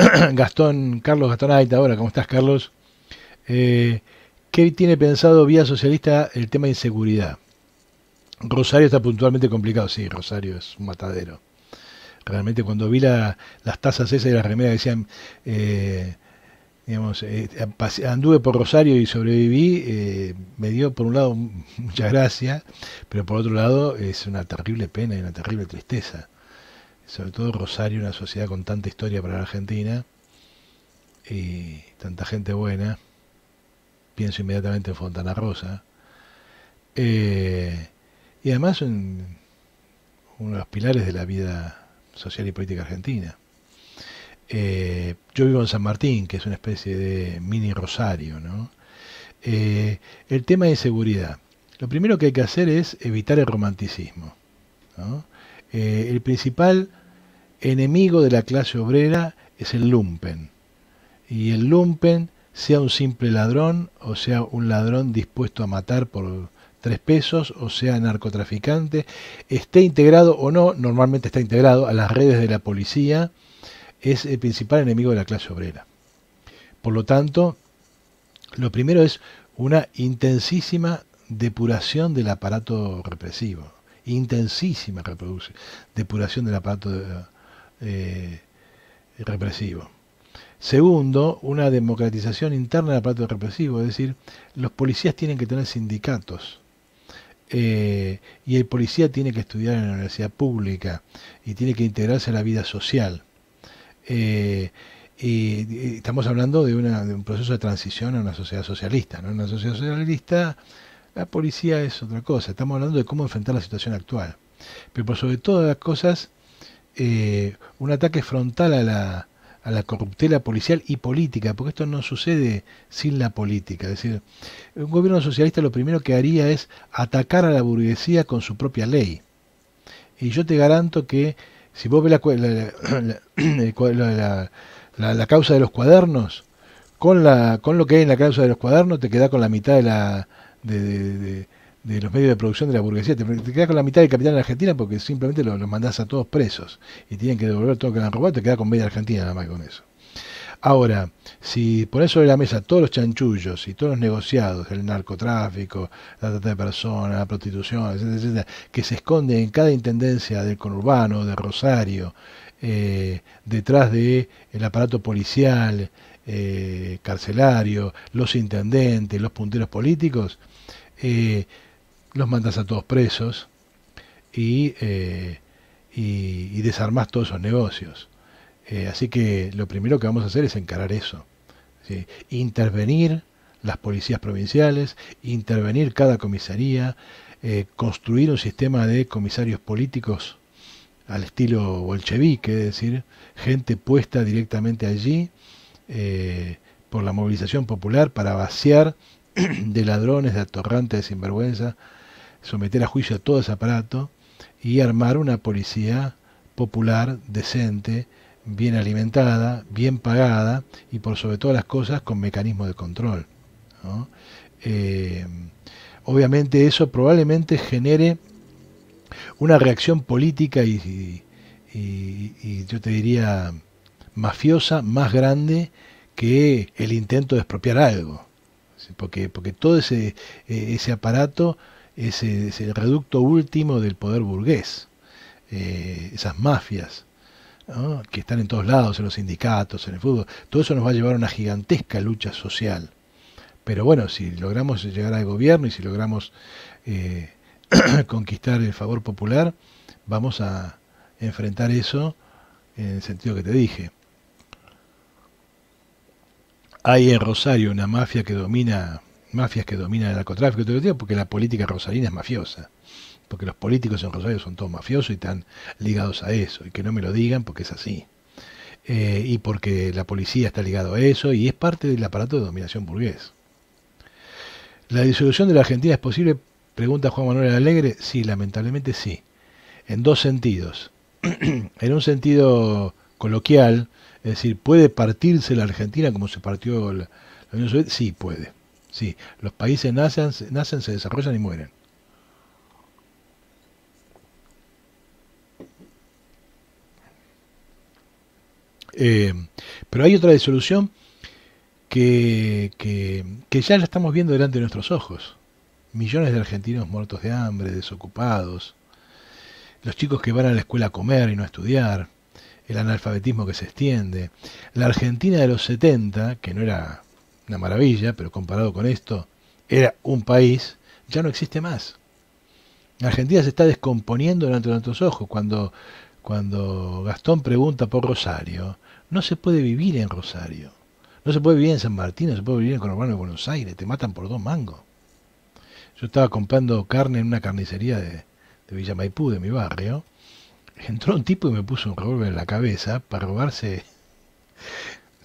Gastón, Carlos Gastón Aita, ahora, ¿cómo estás, Carlos? Eh, ¿Qué tiene pensado Vía Socialista el tema de inseguridad? Rosario está puntualmente complicado, sí, Rosario es un matadero. Realmente cuando vi las tazas esas y las remeras decían, eh, digamos, eh, anduve por Rosario y sobreviví, me dio por un lado mucha gracia, pero por otro lado es una terrible pena y una terrible tristeza sobre todo Rosario, una sociedad con tanta historia para la Argentina y tanta gente buena. Pienso inmediatamente en Fontana Rosa. Eh, y además en uno de los pilares de la vida social y política argentina. Eh, yo vivo en San Martín, que es una especie de mini Rosario. ¿no? Eh, el tema de seguridad. Lo primero que hay que hacer es evitar el romanticismo. el principal enemigo de la clase obrera es el lumpen. Y el lumpen, sea un simple ladrón, o sea un ladrón dispuesto a matar por tres pesos, o sea narcotraficante, esté integrado o no, normalmente está integrado a las redes de la policía, es el principal enemigo de la clase obrera. Por lo tanto, lo primero es una intensísima depuración del aparato represivo. Intensísima depuración del aparato de, eh, represivo. Segundo, una democratización interna del aparato represivo, es decir, los policías tienen que tener sindicatos. Eh, y el policía tiene que estudiar en la universidad pública y tiene que integrarse a la vida social. Eh, y, estamos hablando de, un proceso de transición a una sociedad socialista. ¿no? En una sociedad socialista la policía es otra cosa, estamos hablando de cómo enfrentar la situación actual. Pero por sobre todas las cosas, eh, un ataque frontal a la, corruptela policial y política, porque esto no sucede sin la política. Es decir, un gobierno socialista lo primero que haría es atacar a la burguesía con su propia ley. Y yo te garanto que si vos ves la, la, causa de los cuadernos, con, la, con lo que hay en la causa de los cuadernos te queda con la mitad de la, de, de los medios de producción de la burguesía. Te, te quedas con la mitad del capital en Argentina porque simplemente los lo mandás a todos presos y tienen que devolver todo que han robado. Te quedas con media Argentina nada más con eso. Ahora, si pones sobre la mesa todos los chanchullos y todos los negociados, el narcotráfico, la trata de personas, la prostitución, etcétera, que se esconde en cada intendencia del conurbano, de Rosario, eh, detrás del el aparato policial, eh, carcelario, los intendentes, los punteros políticos, eh, los mandas a todos presos y, eh, desarmas todos esos negocios. Eh, así que lo primero que vamos a hacer es encarar eso. Intervenir las policías provinciales, intervenir cada comisaría, eh, construir un sistema de comisarios políticos al estilo bolchevique, es decir, gente puesta directamente allí eh, por la movilización popular para vaciar de ladrones, de atorrantes, de sinvergüenza someter a juicio a todo ese aparato y armar una policía popular, decente, bien alimentada, bien pagada y por sobre todas las cosas con mecanismos de control. Eh, obviamente eso probablemente genere una reacción política y, yo te diría mafiosa más grande que el intento de expropiar algo. Porque, porque todo ese, eh, ese aparato es, el reducto último del poder burgués, eh, esas mafias. que están en todos lados, en los sindicatos, en el fútbol, todo eso nos va a llevar a una gigantesca lucha social. Pero bueno, si logramos llegar al gobierno y si logramos eh, conquistar el favor popular, vamos a enfrentar eso en el sentido que te dije. Hay en Rosario una mafia que domina mafias que dominan el narcotráfico todo el tiempo porque la política rosarina es mafiosa. Porque los políticos en Rosario son todos mafiosos y están ligados a eso. Y que no me lo digan porque es así. Eh, y porque la policía está ligada a eso y es parte del aparato de dominación burgués. ¿La disolución de la Argentina es posible? Pregunta Juan Manuel Alegre. Sí, lamentablemente sí. En dos sentidos. en un sentido coloquial, es decir, ¿puede partirse la Argentina como se partió la Unión Soviética? Sí, puede. Sí, los países nacen, nacen, se desarrollan y mueren. Eh, pero hay otra disolución que, que, ya la estamos viendo delante de nuestros ojos. Millones de argentinos muertos de hambre, desocupados, los chicos que van a la escuela a comer y no a estudiar, el analfabetismo que se extiende, la Argentina de los 70, que no era una maravilla, pero comparado con esto, era un país, ya no existe más. Argentina se está descomponiendo delante de nuestros ojos. Cuando, cuando Gastón pregunta por Rosario, no se puede vivir en Rosario. No se puede vivir en San Martín, no se puede vivir en Conurbano de Buenos Aires, te matan por dos mangos. Yo estaba comprando carne en una carnicería de, de Villa Maipú, de mi barrio. Entró un tipo y me puso un revólver en la cabeza para robarse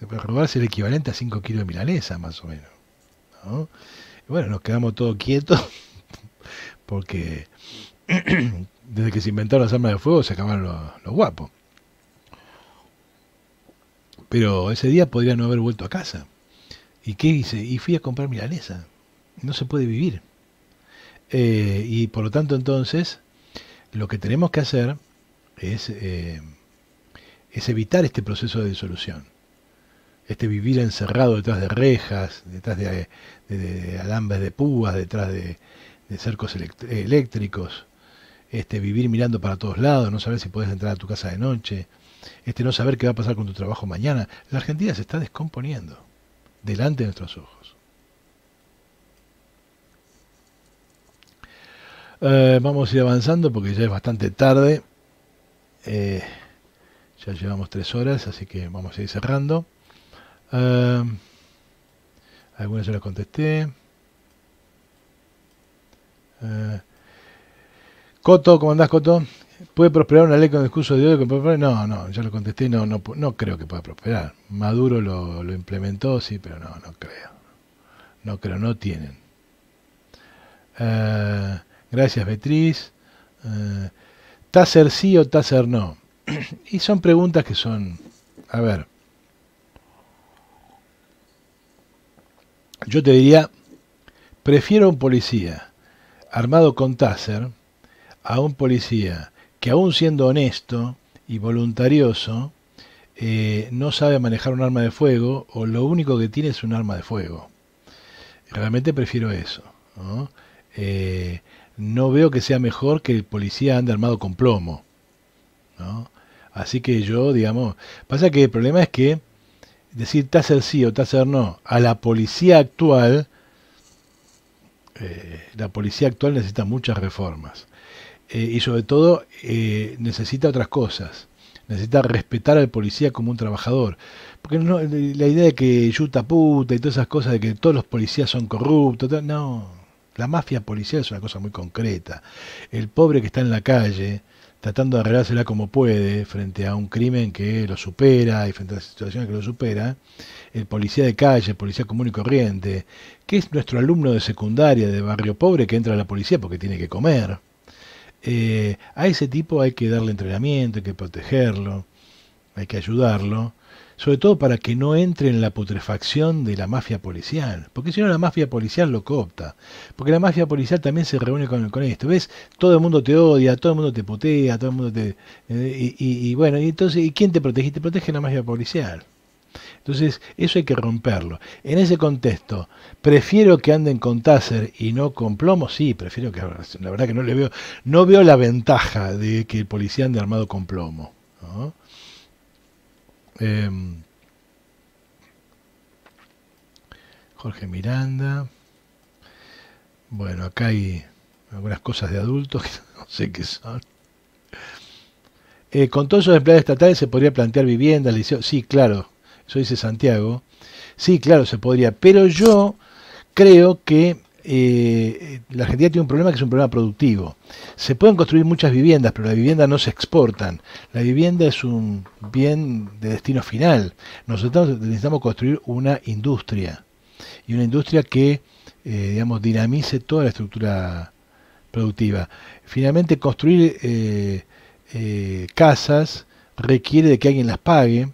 robarse el equivalente a 5 kilos de milanesa, más o menos. bueno, nos quedamos todos quietos porque desde que se inventaron las armas de fuego se acabaron los, guapos. Pero ese día podría no haber vuelto a casa. ¿Y qué hice? Y fui a comprar milanesa. No se puede vivir. Eh, y por lo tanto entonces, lo que tenemos que hacer es, eh, es evitar este proceso de disolución este vivir encerrado detrás de rejas, detrás de, alambres de púas, detrás de, cercos eléctricos, este vivir mirando para todos lados, no saber si puedes entrar a tu casa de noche, este no saber qué va a pasar con tu trabajo mañana. La Argentina se está descomponiendo delante de nuestros ojos. Eh, vamos a ir avanzando porque ya es bastante tarde. Eh, ya llevamos tres horas, así que vamos a ir cerrando. Em, algunas ya se contesté. Eh, Coto, ¿cómo andás, Coto? ¿Puede prosperar una ley con discurso de odio? No, no, ya lo contesté, no, no, creo que pueda prosperar. Maduro lo, implementó, sí, pero no, no creo. No creo, no tienen. Eh, gracias, Beatriz. Eh, ¿Taser sí o Taser no? y son preguntas que son, a ver, yo te diría, prefiero un policía armado con taser a un policía que aún siendo honesto y voluntarioso, eh, no sabe manejar un arma de fuego o lo único que tiene es un arma de fuego. Realmente prefiero eso. ¿no? Eh, veo que sea mejor que el policía ande armado con plomo. Así que yo, digamos, pasa que el problema es que decir Taser sí o Taser no a la policía actual, eh, la policía actual necesita muchas reformas. Eh, y sobre todo eh, necesita otras cosas. Necesita respetar al policía como un trabajador. Porque la idea de que yuta puta y todas esas cosas de que todos los policías son corruptos, no. La mafia policial es una cosa muy concreta. El pobre que está en la calle, tratando de arreglársela como puede frente a un crimen que lo supera y frente a situaciones que lo supera, el policía de calle, el policía común y corriente, que es nuestro alumno de secundaria de barrio pobre que entra a la policía porque tiene que comer. Eh, a ese tipo hay que darle entrenamiento, hay que protegerlo, hay que ayudarlo sobre todo para que no entre en la putrefacción de la mafia policial, porque si no la mafia policial lo coopta, porque la mafia policial también se reúne con, con esto, ¿ves? Todo el mundo te odia, todo el mundo te putea, todo el mundo te... Eh, y, bueno, y entonces, ¿y quién te protege? Te protege la mafia policial. Entonces, eso hay que romperlo. En ese contexto, prefiero que anden con Taser y no con plomo. Sí, prefiero que. La verdad que no le veo. No veo la ventaja de que el policía ande armado con plomo. ¿no? Em, Jorge Miranda. Bueno, acá hay algunas cosas de adultos que no sé qué son. Eh, con todos esos empleados estatales se podría plantear viviendas, liceos. Sí, claro, eso dice Santiago. Sí, claro, se podría. Pero yo creo que eh, la Argentina tiene un problema que es un problema productivo. Se pueden construir muchas viviendas, pero las viviendas no se exportan. La vivienda es un bien de destino final. Nosotros necesitamos construir una industria y una industria que, eh, digamos, dinamice toda la estructura productiva. Finalmente, construir eh, casas requiere de que alguien las pague,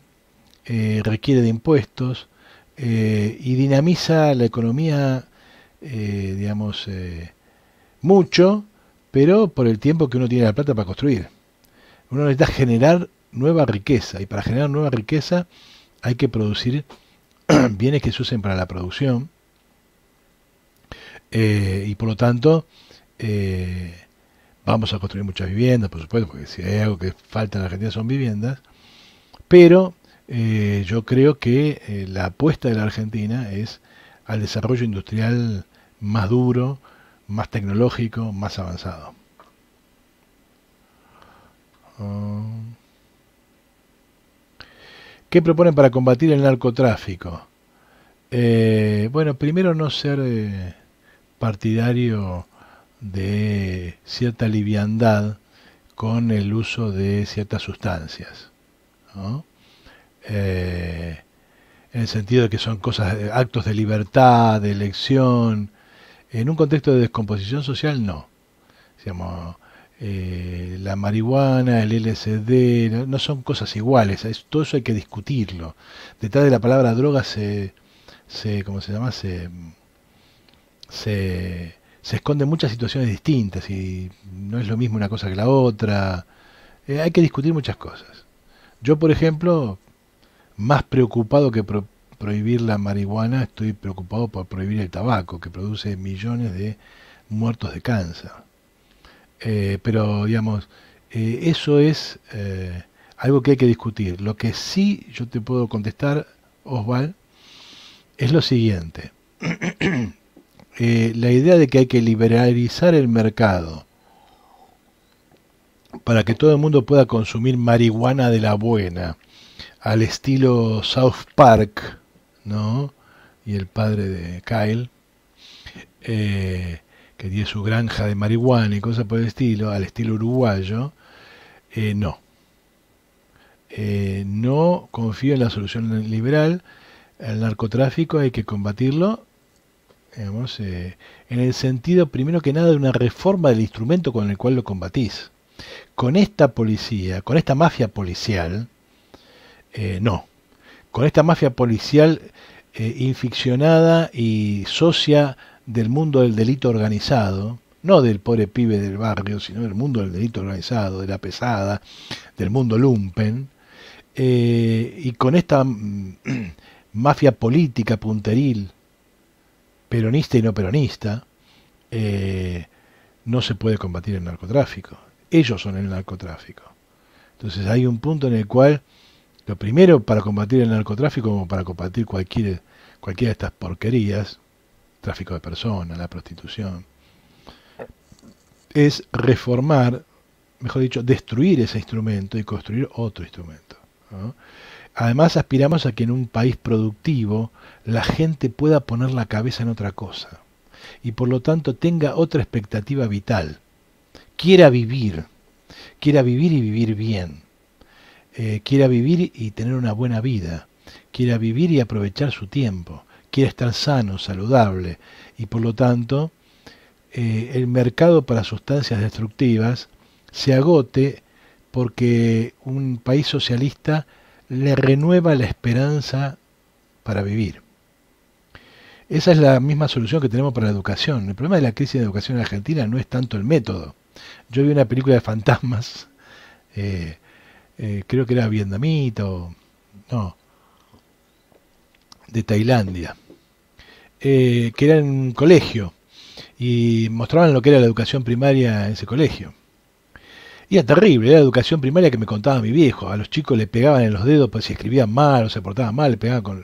requiere de impuestos y dinamiza la economía eh, digamos, eh, mucho, pero por el tiempo que uno tiene la plata para construir. Uno necesita generar nueva riqueza y para generar nueva riqueza hay que producir bienes que se usen para la producción eh, y por lo tanto vamos a construir muchas viviendas, por supuesto, porque si hay algo que falta en la Argentina son viviendas, pero yo creo que la apuesta de la Argentina es al desarrollo industrial más duro, más tecnológico, más avanzado. Ah. ¿Qué proponen para combatir el narcotráfico? Eh, bueno, primero no ser eh, partidario de cierta liviandad con el uso de ciertas sustancias. ¿no? Eh, en el sentido de que son cosas, actos de libertad, de elección, en un contexto de descomposición social, no. Digamos, eh, la marihuana, el LSD, no, son cosas iguales, todo eso hay que discutirlo. Detrás de la palabra droga se, se ¿cómo se llama? Se, se, esconden muchas situaciones distintas y no es lo mismo una cosa que la otra. Eh, hay que discutir muchas cosas. Yo, por ejemplo, más preocupado que, prohibir la marihuana, estoy preocupado por prohibir el tabaco, que produce millones de muertos de cáncer. Eh, pero, digamos, eh, eso es eh, algo que hay que discutir. Lo que sí yo te puedo contestar, Osval, es lo siguiente. la idea de que hay que liberalizar el mercado para que todo el mundo pueda consumir marihuana de la buena, al estilo South Park, ¿no? y el padre de Kyle, eh, que tiene su granja de marihuana y cosas por el estilo, al estilo uruguayo, eh, no. Eh, no confío en la solución liberal. El narcotráfico hay que combatirlo en el sentido, primero que nada, de una reforma del instrumento con el cual lo combatís. Con esta policía, con esta mafia policial, no con esta mafia policial inficionada eh, inficcionada y socia del mundo del delito organizado, no del pobre pibe del barrio, sino del mundo del delito organizado, de la pesada, del mundo lumpen, eh, y con esta mm, mafia política punteril, peronista y no peronista, eh, no se puede combatir el narcotráfico. Ellos son el narcotráfico. Entonces hay un punto en el cual lo primero para combatir el narcotráfico, como para combatir cualquier, cualquiera de estas porquerías, tráfico de personas, la prostitución, es reformar, mejor dicho, destruir ese instrumento y construir otro instrumento. Además aspiramos a que en un país productivo la gente pueda poner la cabeza en otra cosa y por lo tanto tenga otra expectativa vital, quiera vivir, quiera vivir y vivir bien. Eh, quiera vivir y tener una buena vida, quiera vivir y aprovechar su tiempo, quiera estar sano, saludable, y por lo tanto eh, el mercado para sustancias destructivas se agote porque un país socialista le renueva la esperanza para vivir. Esa es la misma solución que tenemos para la educación. El problema de la crisis de educación en Argentina no es tanto el método. Yo vi una película de fantasmas eh, eh, creo que era o. no, de Tailandia, eh, que era en un colegio y mostraban lo que era la educación primaria en ese colegio. Y era terrible, era la educación primaria que me contaba mi viejo. A los chicos le pegaban en los dedos pues, si escribían mal o se portaban mal, le pegaban con...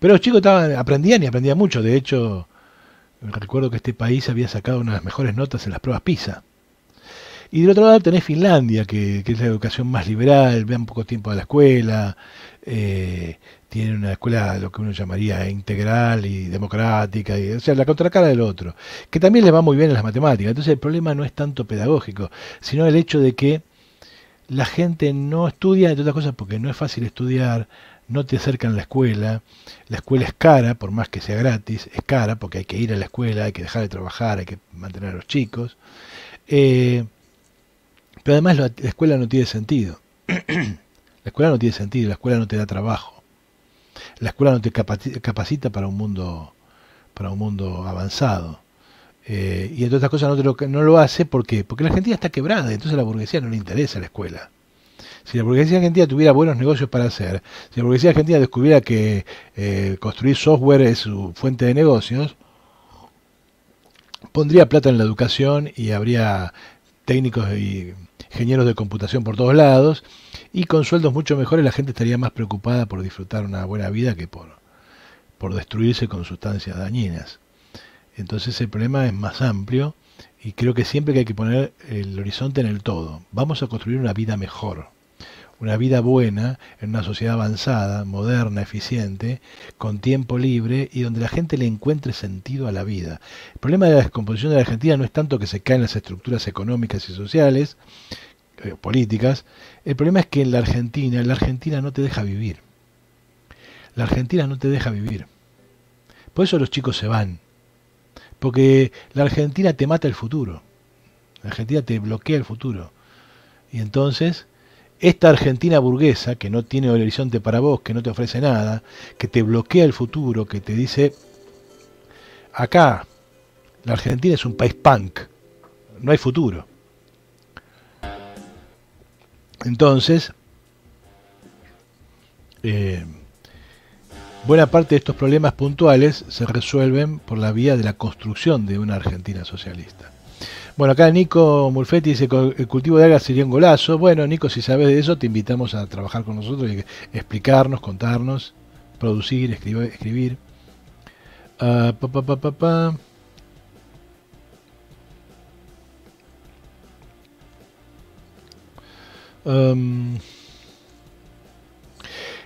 Pero los chicos estaban, aprendían y aprendían mucho. De hecho, recuerdo que este país había sacado unas mejores notas en las pruebas PISA. Y del otro lado tenés Finlandia, que, es la educación más liberal, vean poco tiempo a la escuela, eh, tiene una escuela, lo que uno llamaría integral y democrática, o sea, la contracara del otro, que también le va muy bien en las matemáticas. Entonces el problema no es tanto pedagógico, sino el hecho de que la gente no estudia, entre otras cosas, porque no es fácil estudiar, no te acercan a la escuela, la escuela es cara, por más que sea gratis, es cara porque hay que ir a la escuela, hay que dejar de trabajar, hay que mantener a los chicos. Eh, pero además la, escuela no tiene sentido. la escuela no tiene sentido, la escuela no te da trabajo. La escuela no te capacita para un mundo, para un mundo avanzado. Eh, y entonces estas cosas no, lo, no lo hace porque, porque la Argentina está quebrada, entonces a la burguesía no le interesa la escuela. Si la burguesía argentina tuviera buenos negocios para hacer, si la burguesía argentina descubriera que eh, construir software es su fuente de negocios, pondría plata en la educación y habría técnicos y ingenieros de computación por todos lados, y con sueldos mucho mejores la gente estaría más preocupada por disfrutar una buena vida que por, por destruirse con sustancias dañinas. Entonces el problema es más amplio y creo que siempre que hay que poner el horizonte en el todo. Vamos a construir una vida mejor una vida buena en una sociedad avanzada, moderna, eficiente, con tiempo libre y donde la gente le encuentre sentido a la vida. El problema de la descomposición de la Argentina no es tanto que se caen las estructuras económicas y sociales, eh, políticas, el problema es que en la Argentina, la Argentina no te deja vivir. La Argentina no te deja vivir. Por eso los chicos se van. Porque la Argentina te mata el futuro. La Argentina te bloquea el futuro. Y entonces esta Argentina burguesa, que no tiene horizonte para vos, que no te ofrece nada, que te bloquea el futuro, que te dice, acá, la Argentina es un país punk, no hay futuro. Entonces, eh, buena parte de estos problemas puntuales se resuelven por la vía de la construcción de una Argentina socialista. Bueno, acá Nico Mulfetti dice que el cultivo de algas sería un golazo. Bueno, Nico, si sabes de eso, te invitamos a trabajar con nosotros y explicarnos, contarnos, producir, escribir. escribir. Ah, pa,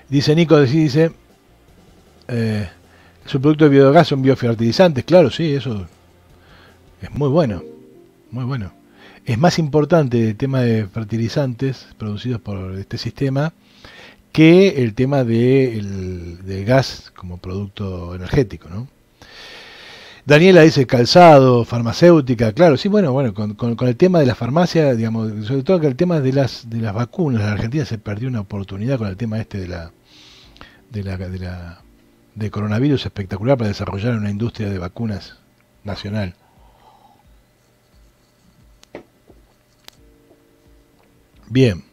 dice Nico, dice, eh, su producto de biogás son biofertilizantes, claro, sí, eso es muy bueno muy bueno. Es más importante el tema de fertilizantes producidos por este sistema que el tema de del gas como producto energético, ¿no? Daniela dice calzado, farmacéutica, claro, sí, bueno, bueno, con, el tema de la farmacia, digamos, sobre todo con el tema de las de las vacunas, la Argentina se perdió una oportunidad con el tema este de la de la, de de coronavirus espectacular para desarrollar una industria de vacunas nacional. Bien.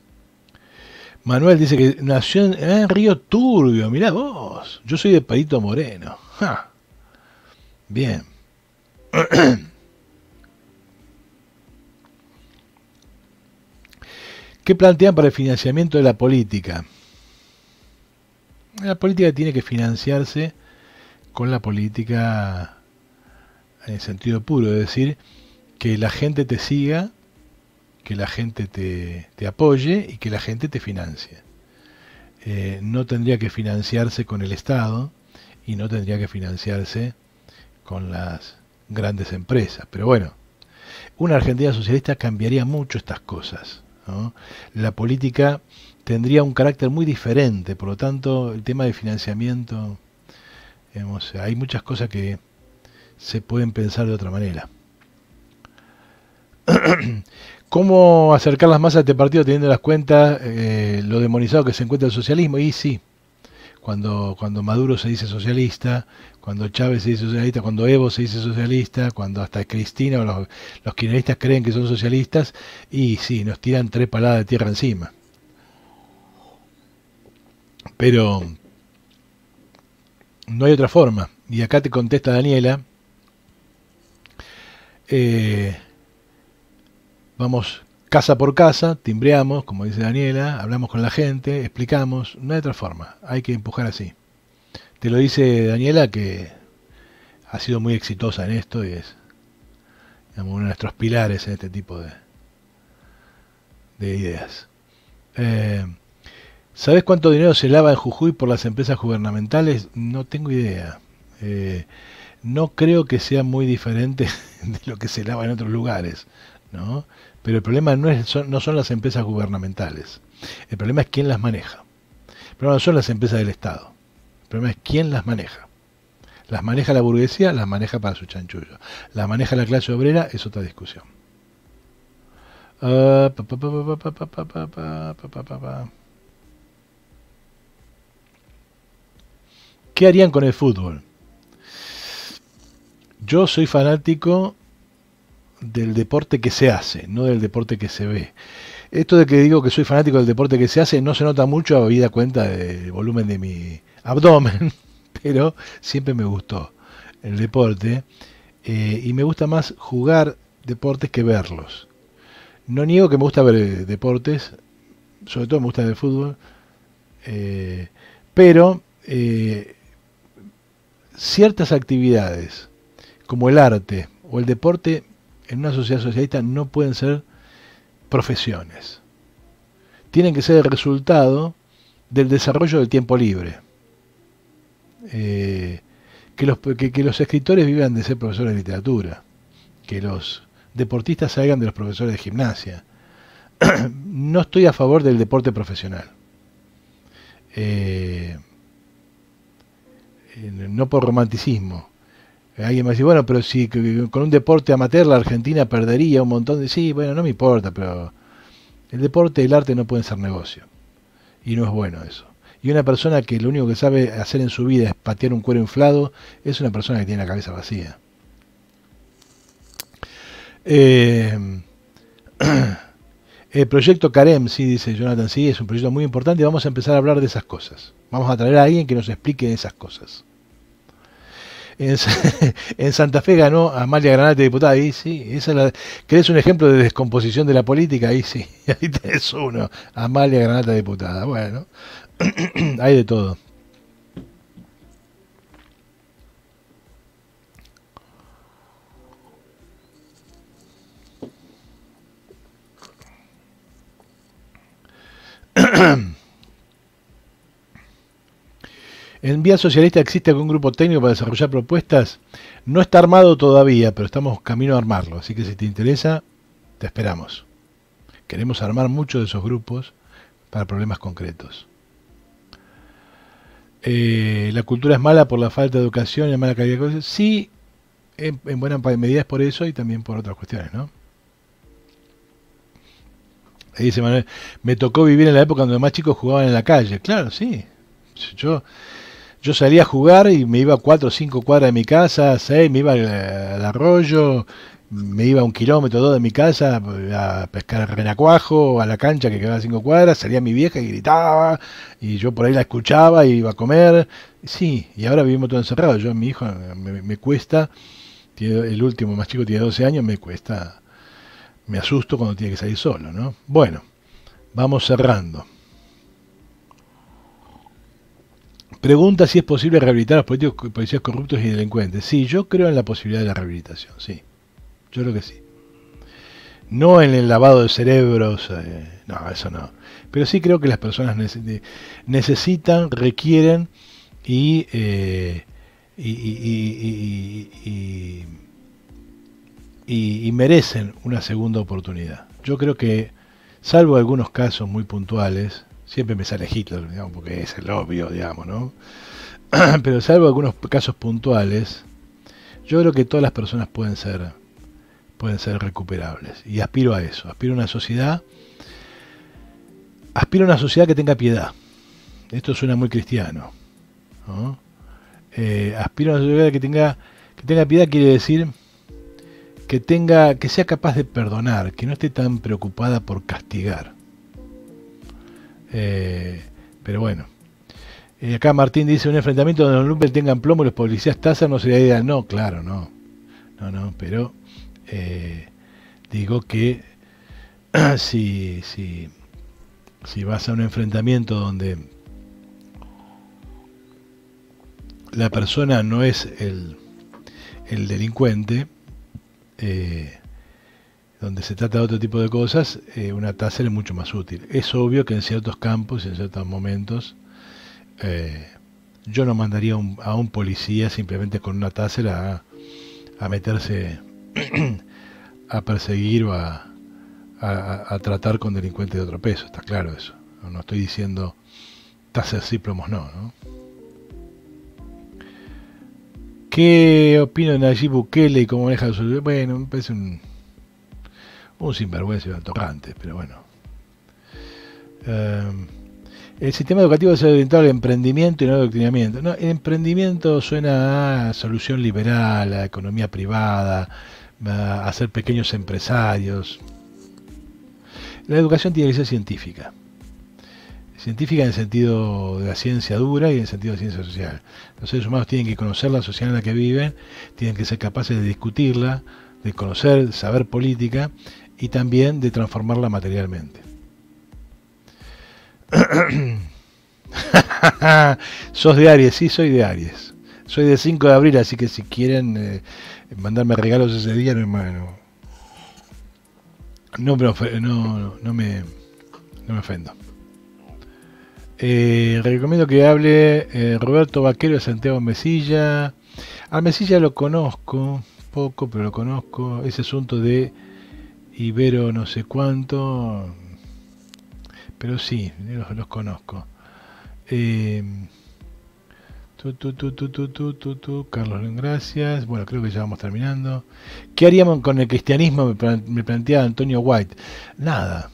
Manuel dice que nació en, Río Turbio. Mirá vos. Yo soy de Palito Moreno. Bien. ¿Qué plantean para el financiamiento de la política? La política tiene que financiarse con la política en el sentido puro, es decir, que la gente te siga que la gente te, apoye y que la gente te financie. Eh, no tendría que financiarse con el Estado y no tendría que financiarse con las grandes empresas. Pero bueno, una Argentina socialista cambiaría mucho estas cosas. La política tendría un carácter muy diferente, por lo tanto el tema de financiamiento, hay muchas cosas que se pueden pensar de otra manera. ¿Cómo acercar las masas a este partido teniendo en cuenta eh, lo demonizado que se encuentra el socialismo? Y sí, cuando, cuando Maduro se dice socialista, cuando Chávez se dice socialista, cuando Evo se dice socialista, cuando hasta Cristina o los, los kirchneristas creen que son socialistas, y sí, nos tiran tres paladas de tierra encima. Pero no hay otra forma. Y acá te contesta Daniela. Eh, Vamos casa por casa, timbreamos, como dice Daniela, hablamos con la gente, explicamos, no hay otra forma, hay que empujar así. Te lo dice Daniela que ha sido muy exitosa en esto y es uno de nuestros pilares en este tipo de, de ideas. Eh, ¿Sabes cuánto dinero se lava en Jujuy por las empresas gubernamentales? No tengo idea. Eh, no creo que sea muy diferente de lo que se lava en otros lugares, ¿no? Pero el problema no, es, son, no son las empresas gubernamentales. El problema es quién las maneja. El problema no son las empresas del Estado. El problema es quién las maneja. Las maneja la burguesía, las maneja para su chanchullo. Las maneja la clase obrera, es otra discusión. ¿Qué harían con el fútbol? Yo soy fanático del deporte que se hace, no del deporte que se ve. Esto de que digo que soy fanático del deporte que se hace no se nota mucho a vida cuenta del volumen de mi abdomen, pero siempre me gustó el deporte eh, y me gusta más jugar deportes que verlos. No niego que me gusta ver eh, deportes, sobre todo me gusta el fútbol, eh, pero ciertas actividades como el arte o el deporte en una sociedad socialista no pueden ser profesiones. Tienen que ser el resultado del desarrollo del tiempo libre. Eh, que, los, escritores vivan de ser profesores de literatura, que los deportistas salgan de los profesores de gimnasia. no estoy a favor del deporte profesional. Eh, no por romanticismo, Alguien me dice, bueno, pero si con un deporte amateur la Argentina perdería un montón de... Sí, bueno, no me importa, pero el deporte y el arte no pueden ser negocio. Y no es bueno eso. Y una persona que lo único que sabe hacer en su vida es patear un cuero inflado, es una persona que tiene la cabeza vacía. Eh, el proyecto Carem, sí, dice Jonathan, sí, es un proyecto muy importante vamos a empezar a hablar de esas cosas. Vamos a traer a alguien que nos explique esas cosas. en, Santa Fe ganó Amalia Granata, diputada, ahí sí, esa es ¿querés un ejemplo de descomposición de la política? Ahí sí, ahí tenés uno, Amalia Granata diputada, bueno, hay de todo. En Vía Socialista existe algún grupo técnico para desarrollar propuestas. No está armado todavía, pero estamos camino a armarlo. Así que si te interesa, te esperamos. Queremos armar muchos de esos grupos para problemas concretos. Eh, la cultura es mala por la falta de educación y la mala calidad de cosas. Sí, en, buena medida es por eso y también por otras cuestiones, ¿no? dice me tocó vivir en la época donde más chicos jugaban en la calle. Claro, sí. Yo, yo salía a jugar y me iba cuatro o cinco cuadras de mi casa, seis, me iba al, arroyo, me iba un kilómetro o dos de mi casa a pescar renacuajo, a la cancha que quedaba a cuadras, salía mi vieja y gritaba, y yo por ahí la escuchaba y iba a comer. Sí, y ahora vivimos todo encerrado. Yo, mi hijo, me, cuesta, tiene, el último más chico tiene 12 años, me cuesta, me asusto cuando tiene que salir solo, ¿no? Bueno, vamos cerrando. Pregunta si es posible rehabilitar a los policías corruptos y delincuentes. Sí, yo creo en la posibilidad de la rehabilitación, sí. Yo creo que sí. No en el lavado de cerebros, eh, no, eso no. Pero sí creo que las personas necesitan, requieren eh, y merecen una segunda oportunidad. Yo creo que, salvo algunos casos muy puntuales, Siempre me sale Hitler, digamos, porque es el obvio, digamos, ¿no? Pero salvo algunos casos puntuales, yo creo que todas las personas pueden ser, pueden ser recuperables. Y aspiro a eso. Aspiro a una sociedad. Aspiro a una sociedad que tenga piedad. Esto suena muy cristiano. Eh, aspiro a una sociedad que tenga, que tenga piedad, quiere decir que tenga, que sea capaz de perdonar, que no esté tan preocupada por castigar. Eh, pero bueno. Eh, acá Martín dice, un enfrentamiento donde los Lumpel tengan plomo y los policías tazan no sería idea. No, claro, no. No, no, pero eh, digo que si, si, si vas a un enfrentamiento donde la persona no es el, el delincuente, eh, donde se trata de otro tipo de cosas, eh, una taser es mucho más útil. Es obvio que en ciertos campos, y en ciertos momentos, eh, yo no mandaría a un policía simplemente con una taser a, meterse a perseguir o a, tratar con delincuentes de otro peso, está claro eso. No, estoy diciendo taser sí, plomos no, ¿Qué opina Nayib Bukele y cómo maneja su... Bueno, me parece un, un sinvergüenza y un tocante, pero bueno. Em, el sistema educativo ha orientado al emprendimiento y no al adoctrinamiento. No, el emprendimiento suena a solución liberal, a economía privada, a ser pequeños empresarios. La educación tiene que ser científica. Científica en el sentido de la ciencia dura y en el sentido de la ciencia social. Los seres humanos tienen que conocer la sociedad en la que viven, tienen que ser capaces de discutirla, de conocer, saber política y también de transformarla materialmente. Sos de Aries, sí, soy de Aries. Soy de 5 de abril, así que si quieren eh, mandarme regalos ese día, no, hermano. No, no, no, no, me, no me ofendo. Eh, recomiendo que hable eh, Roberto Vaquero de Santiago Mesilla. Al Mesilla lo conozco, poco, pero lo conozco. Ese asunto de Ibero no sé cuánto, pero sí, los, conozco. Carlos, gracias. Bueno, creo que ya vamos terminando. ¿Qué haríamos con el cristianismo? Me plantea Antonio White. Nada.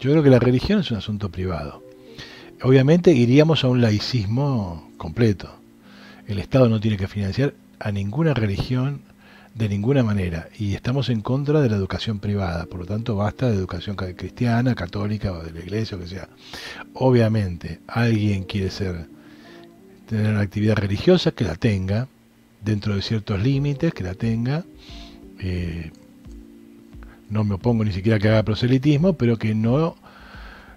Yo creo que la religión es un asunto privado. Obviamente iríamos a un laicismo completo. El Estado no tiene que financiar a ninguna religión de ninguna manera. Y estamos en contra de la educación privada, por lo tanto basta de educación cristiana, católica o de la iglesia, o que sea. Obviamente, alguien quiere ser, tener una actividad religiosa, que la tenga, dentro de ciertos límites, que la tenga. Eh, no me opongo ni siquiera que haga proselitismo, pero que no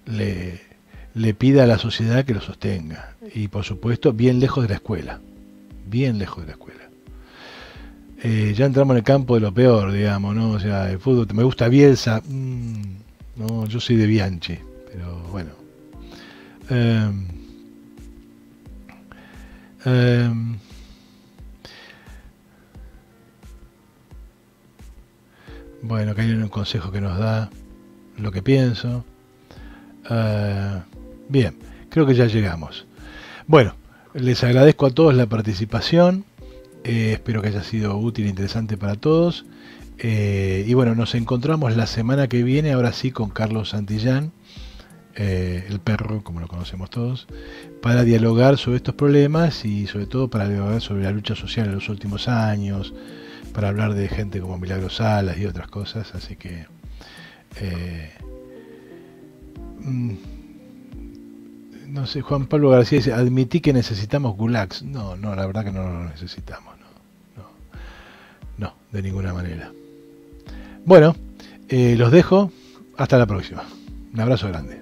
le pida a la sociedad que lo sostenga. Y por supuesto, bien lejos de la escuela. Bien lejos de la escuela. Eh, ya entramos en el campo de lo peor, digamos, ¿no? O sea, el fútbol, me gusta Bielsa, mm, no, yo soy de Bianchi, pero bueno. Em, em, bueno, que hay un consejo que nos da lo que pienso. Eh, bien, creo que ya llegamos. Bueno, les agradezco a todos la participación. Eh, espero que haya sido útil e interesante para todos. Eh, y bueno, nos encontramos la semana que viene, ahora sí, con Carlos Santillán, eh, el perro, como lo conocemos todos, para dialogar sobre estos problemas y sobre todo para dialogar sobre la lucha social en los últimos años, para hablar de gente como Milagros Salas y otras cosas. Así que... Mm, no sé, Juan Pablo García dice, admití que necesitamos gulags. No, no, la verdad que no lo necesitamos, no, de ninguna manera. Bueno, eh, los dejo, hasta la próxima. Un abrazo grande.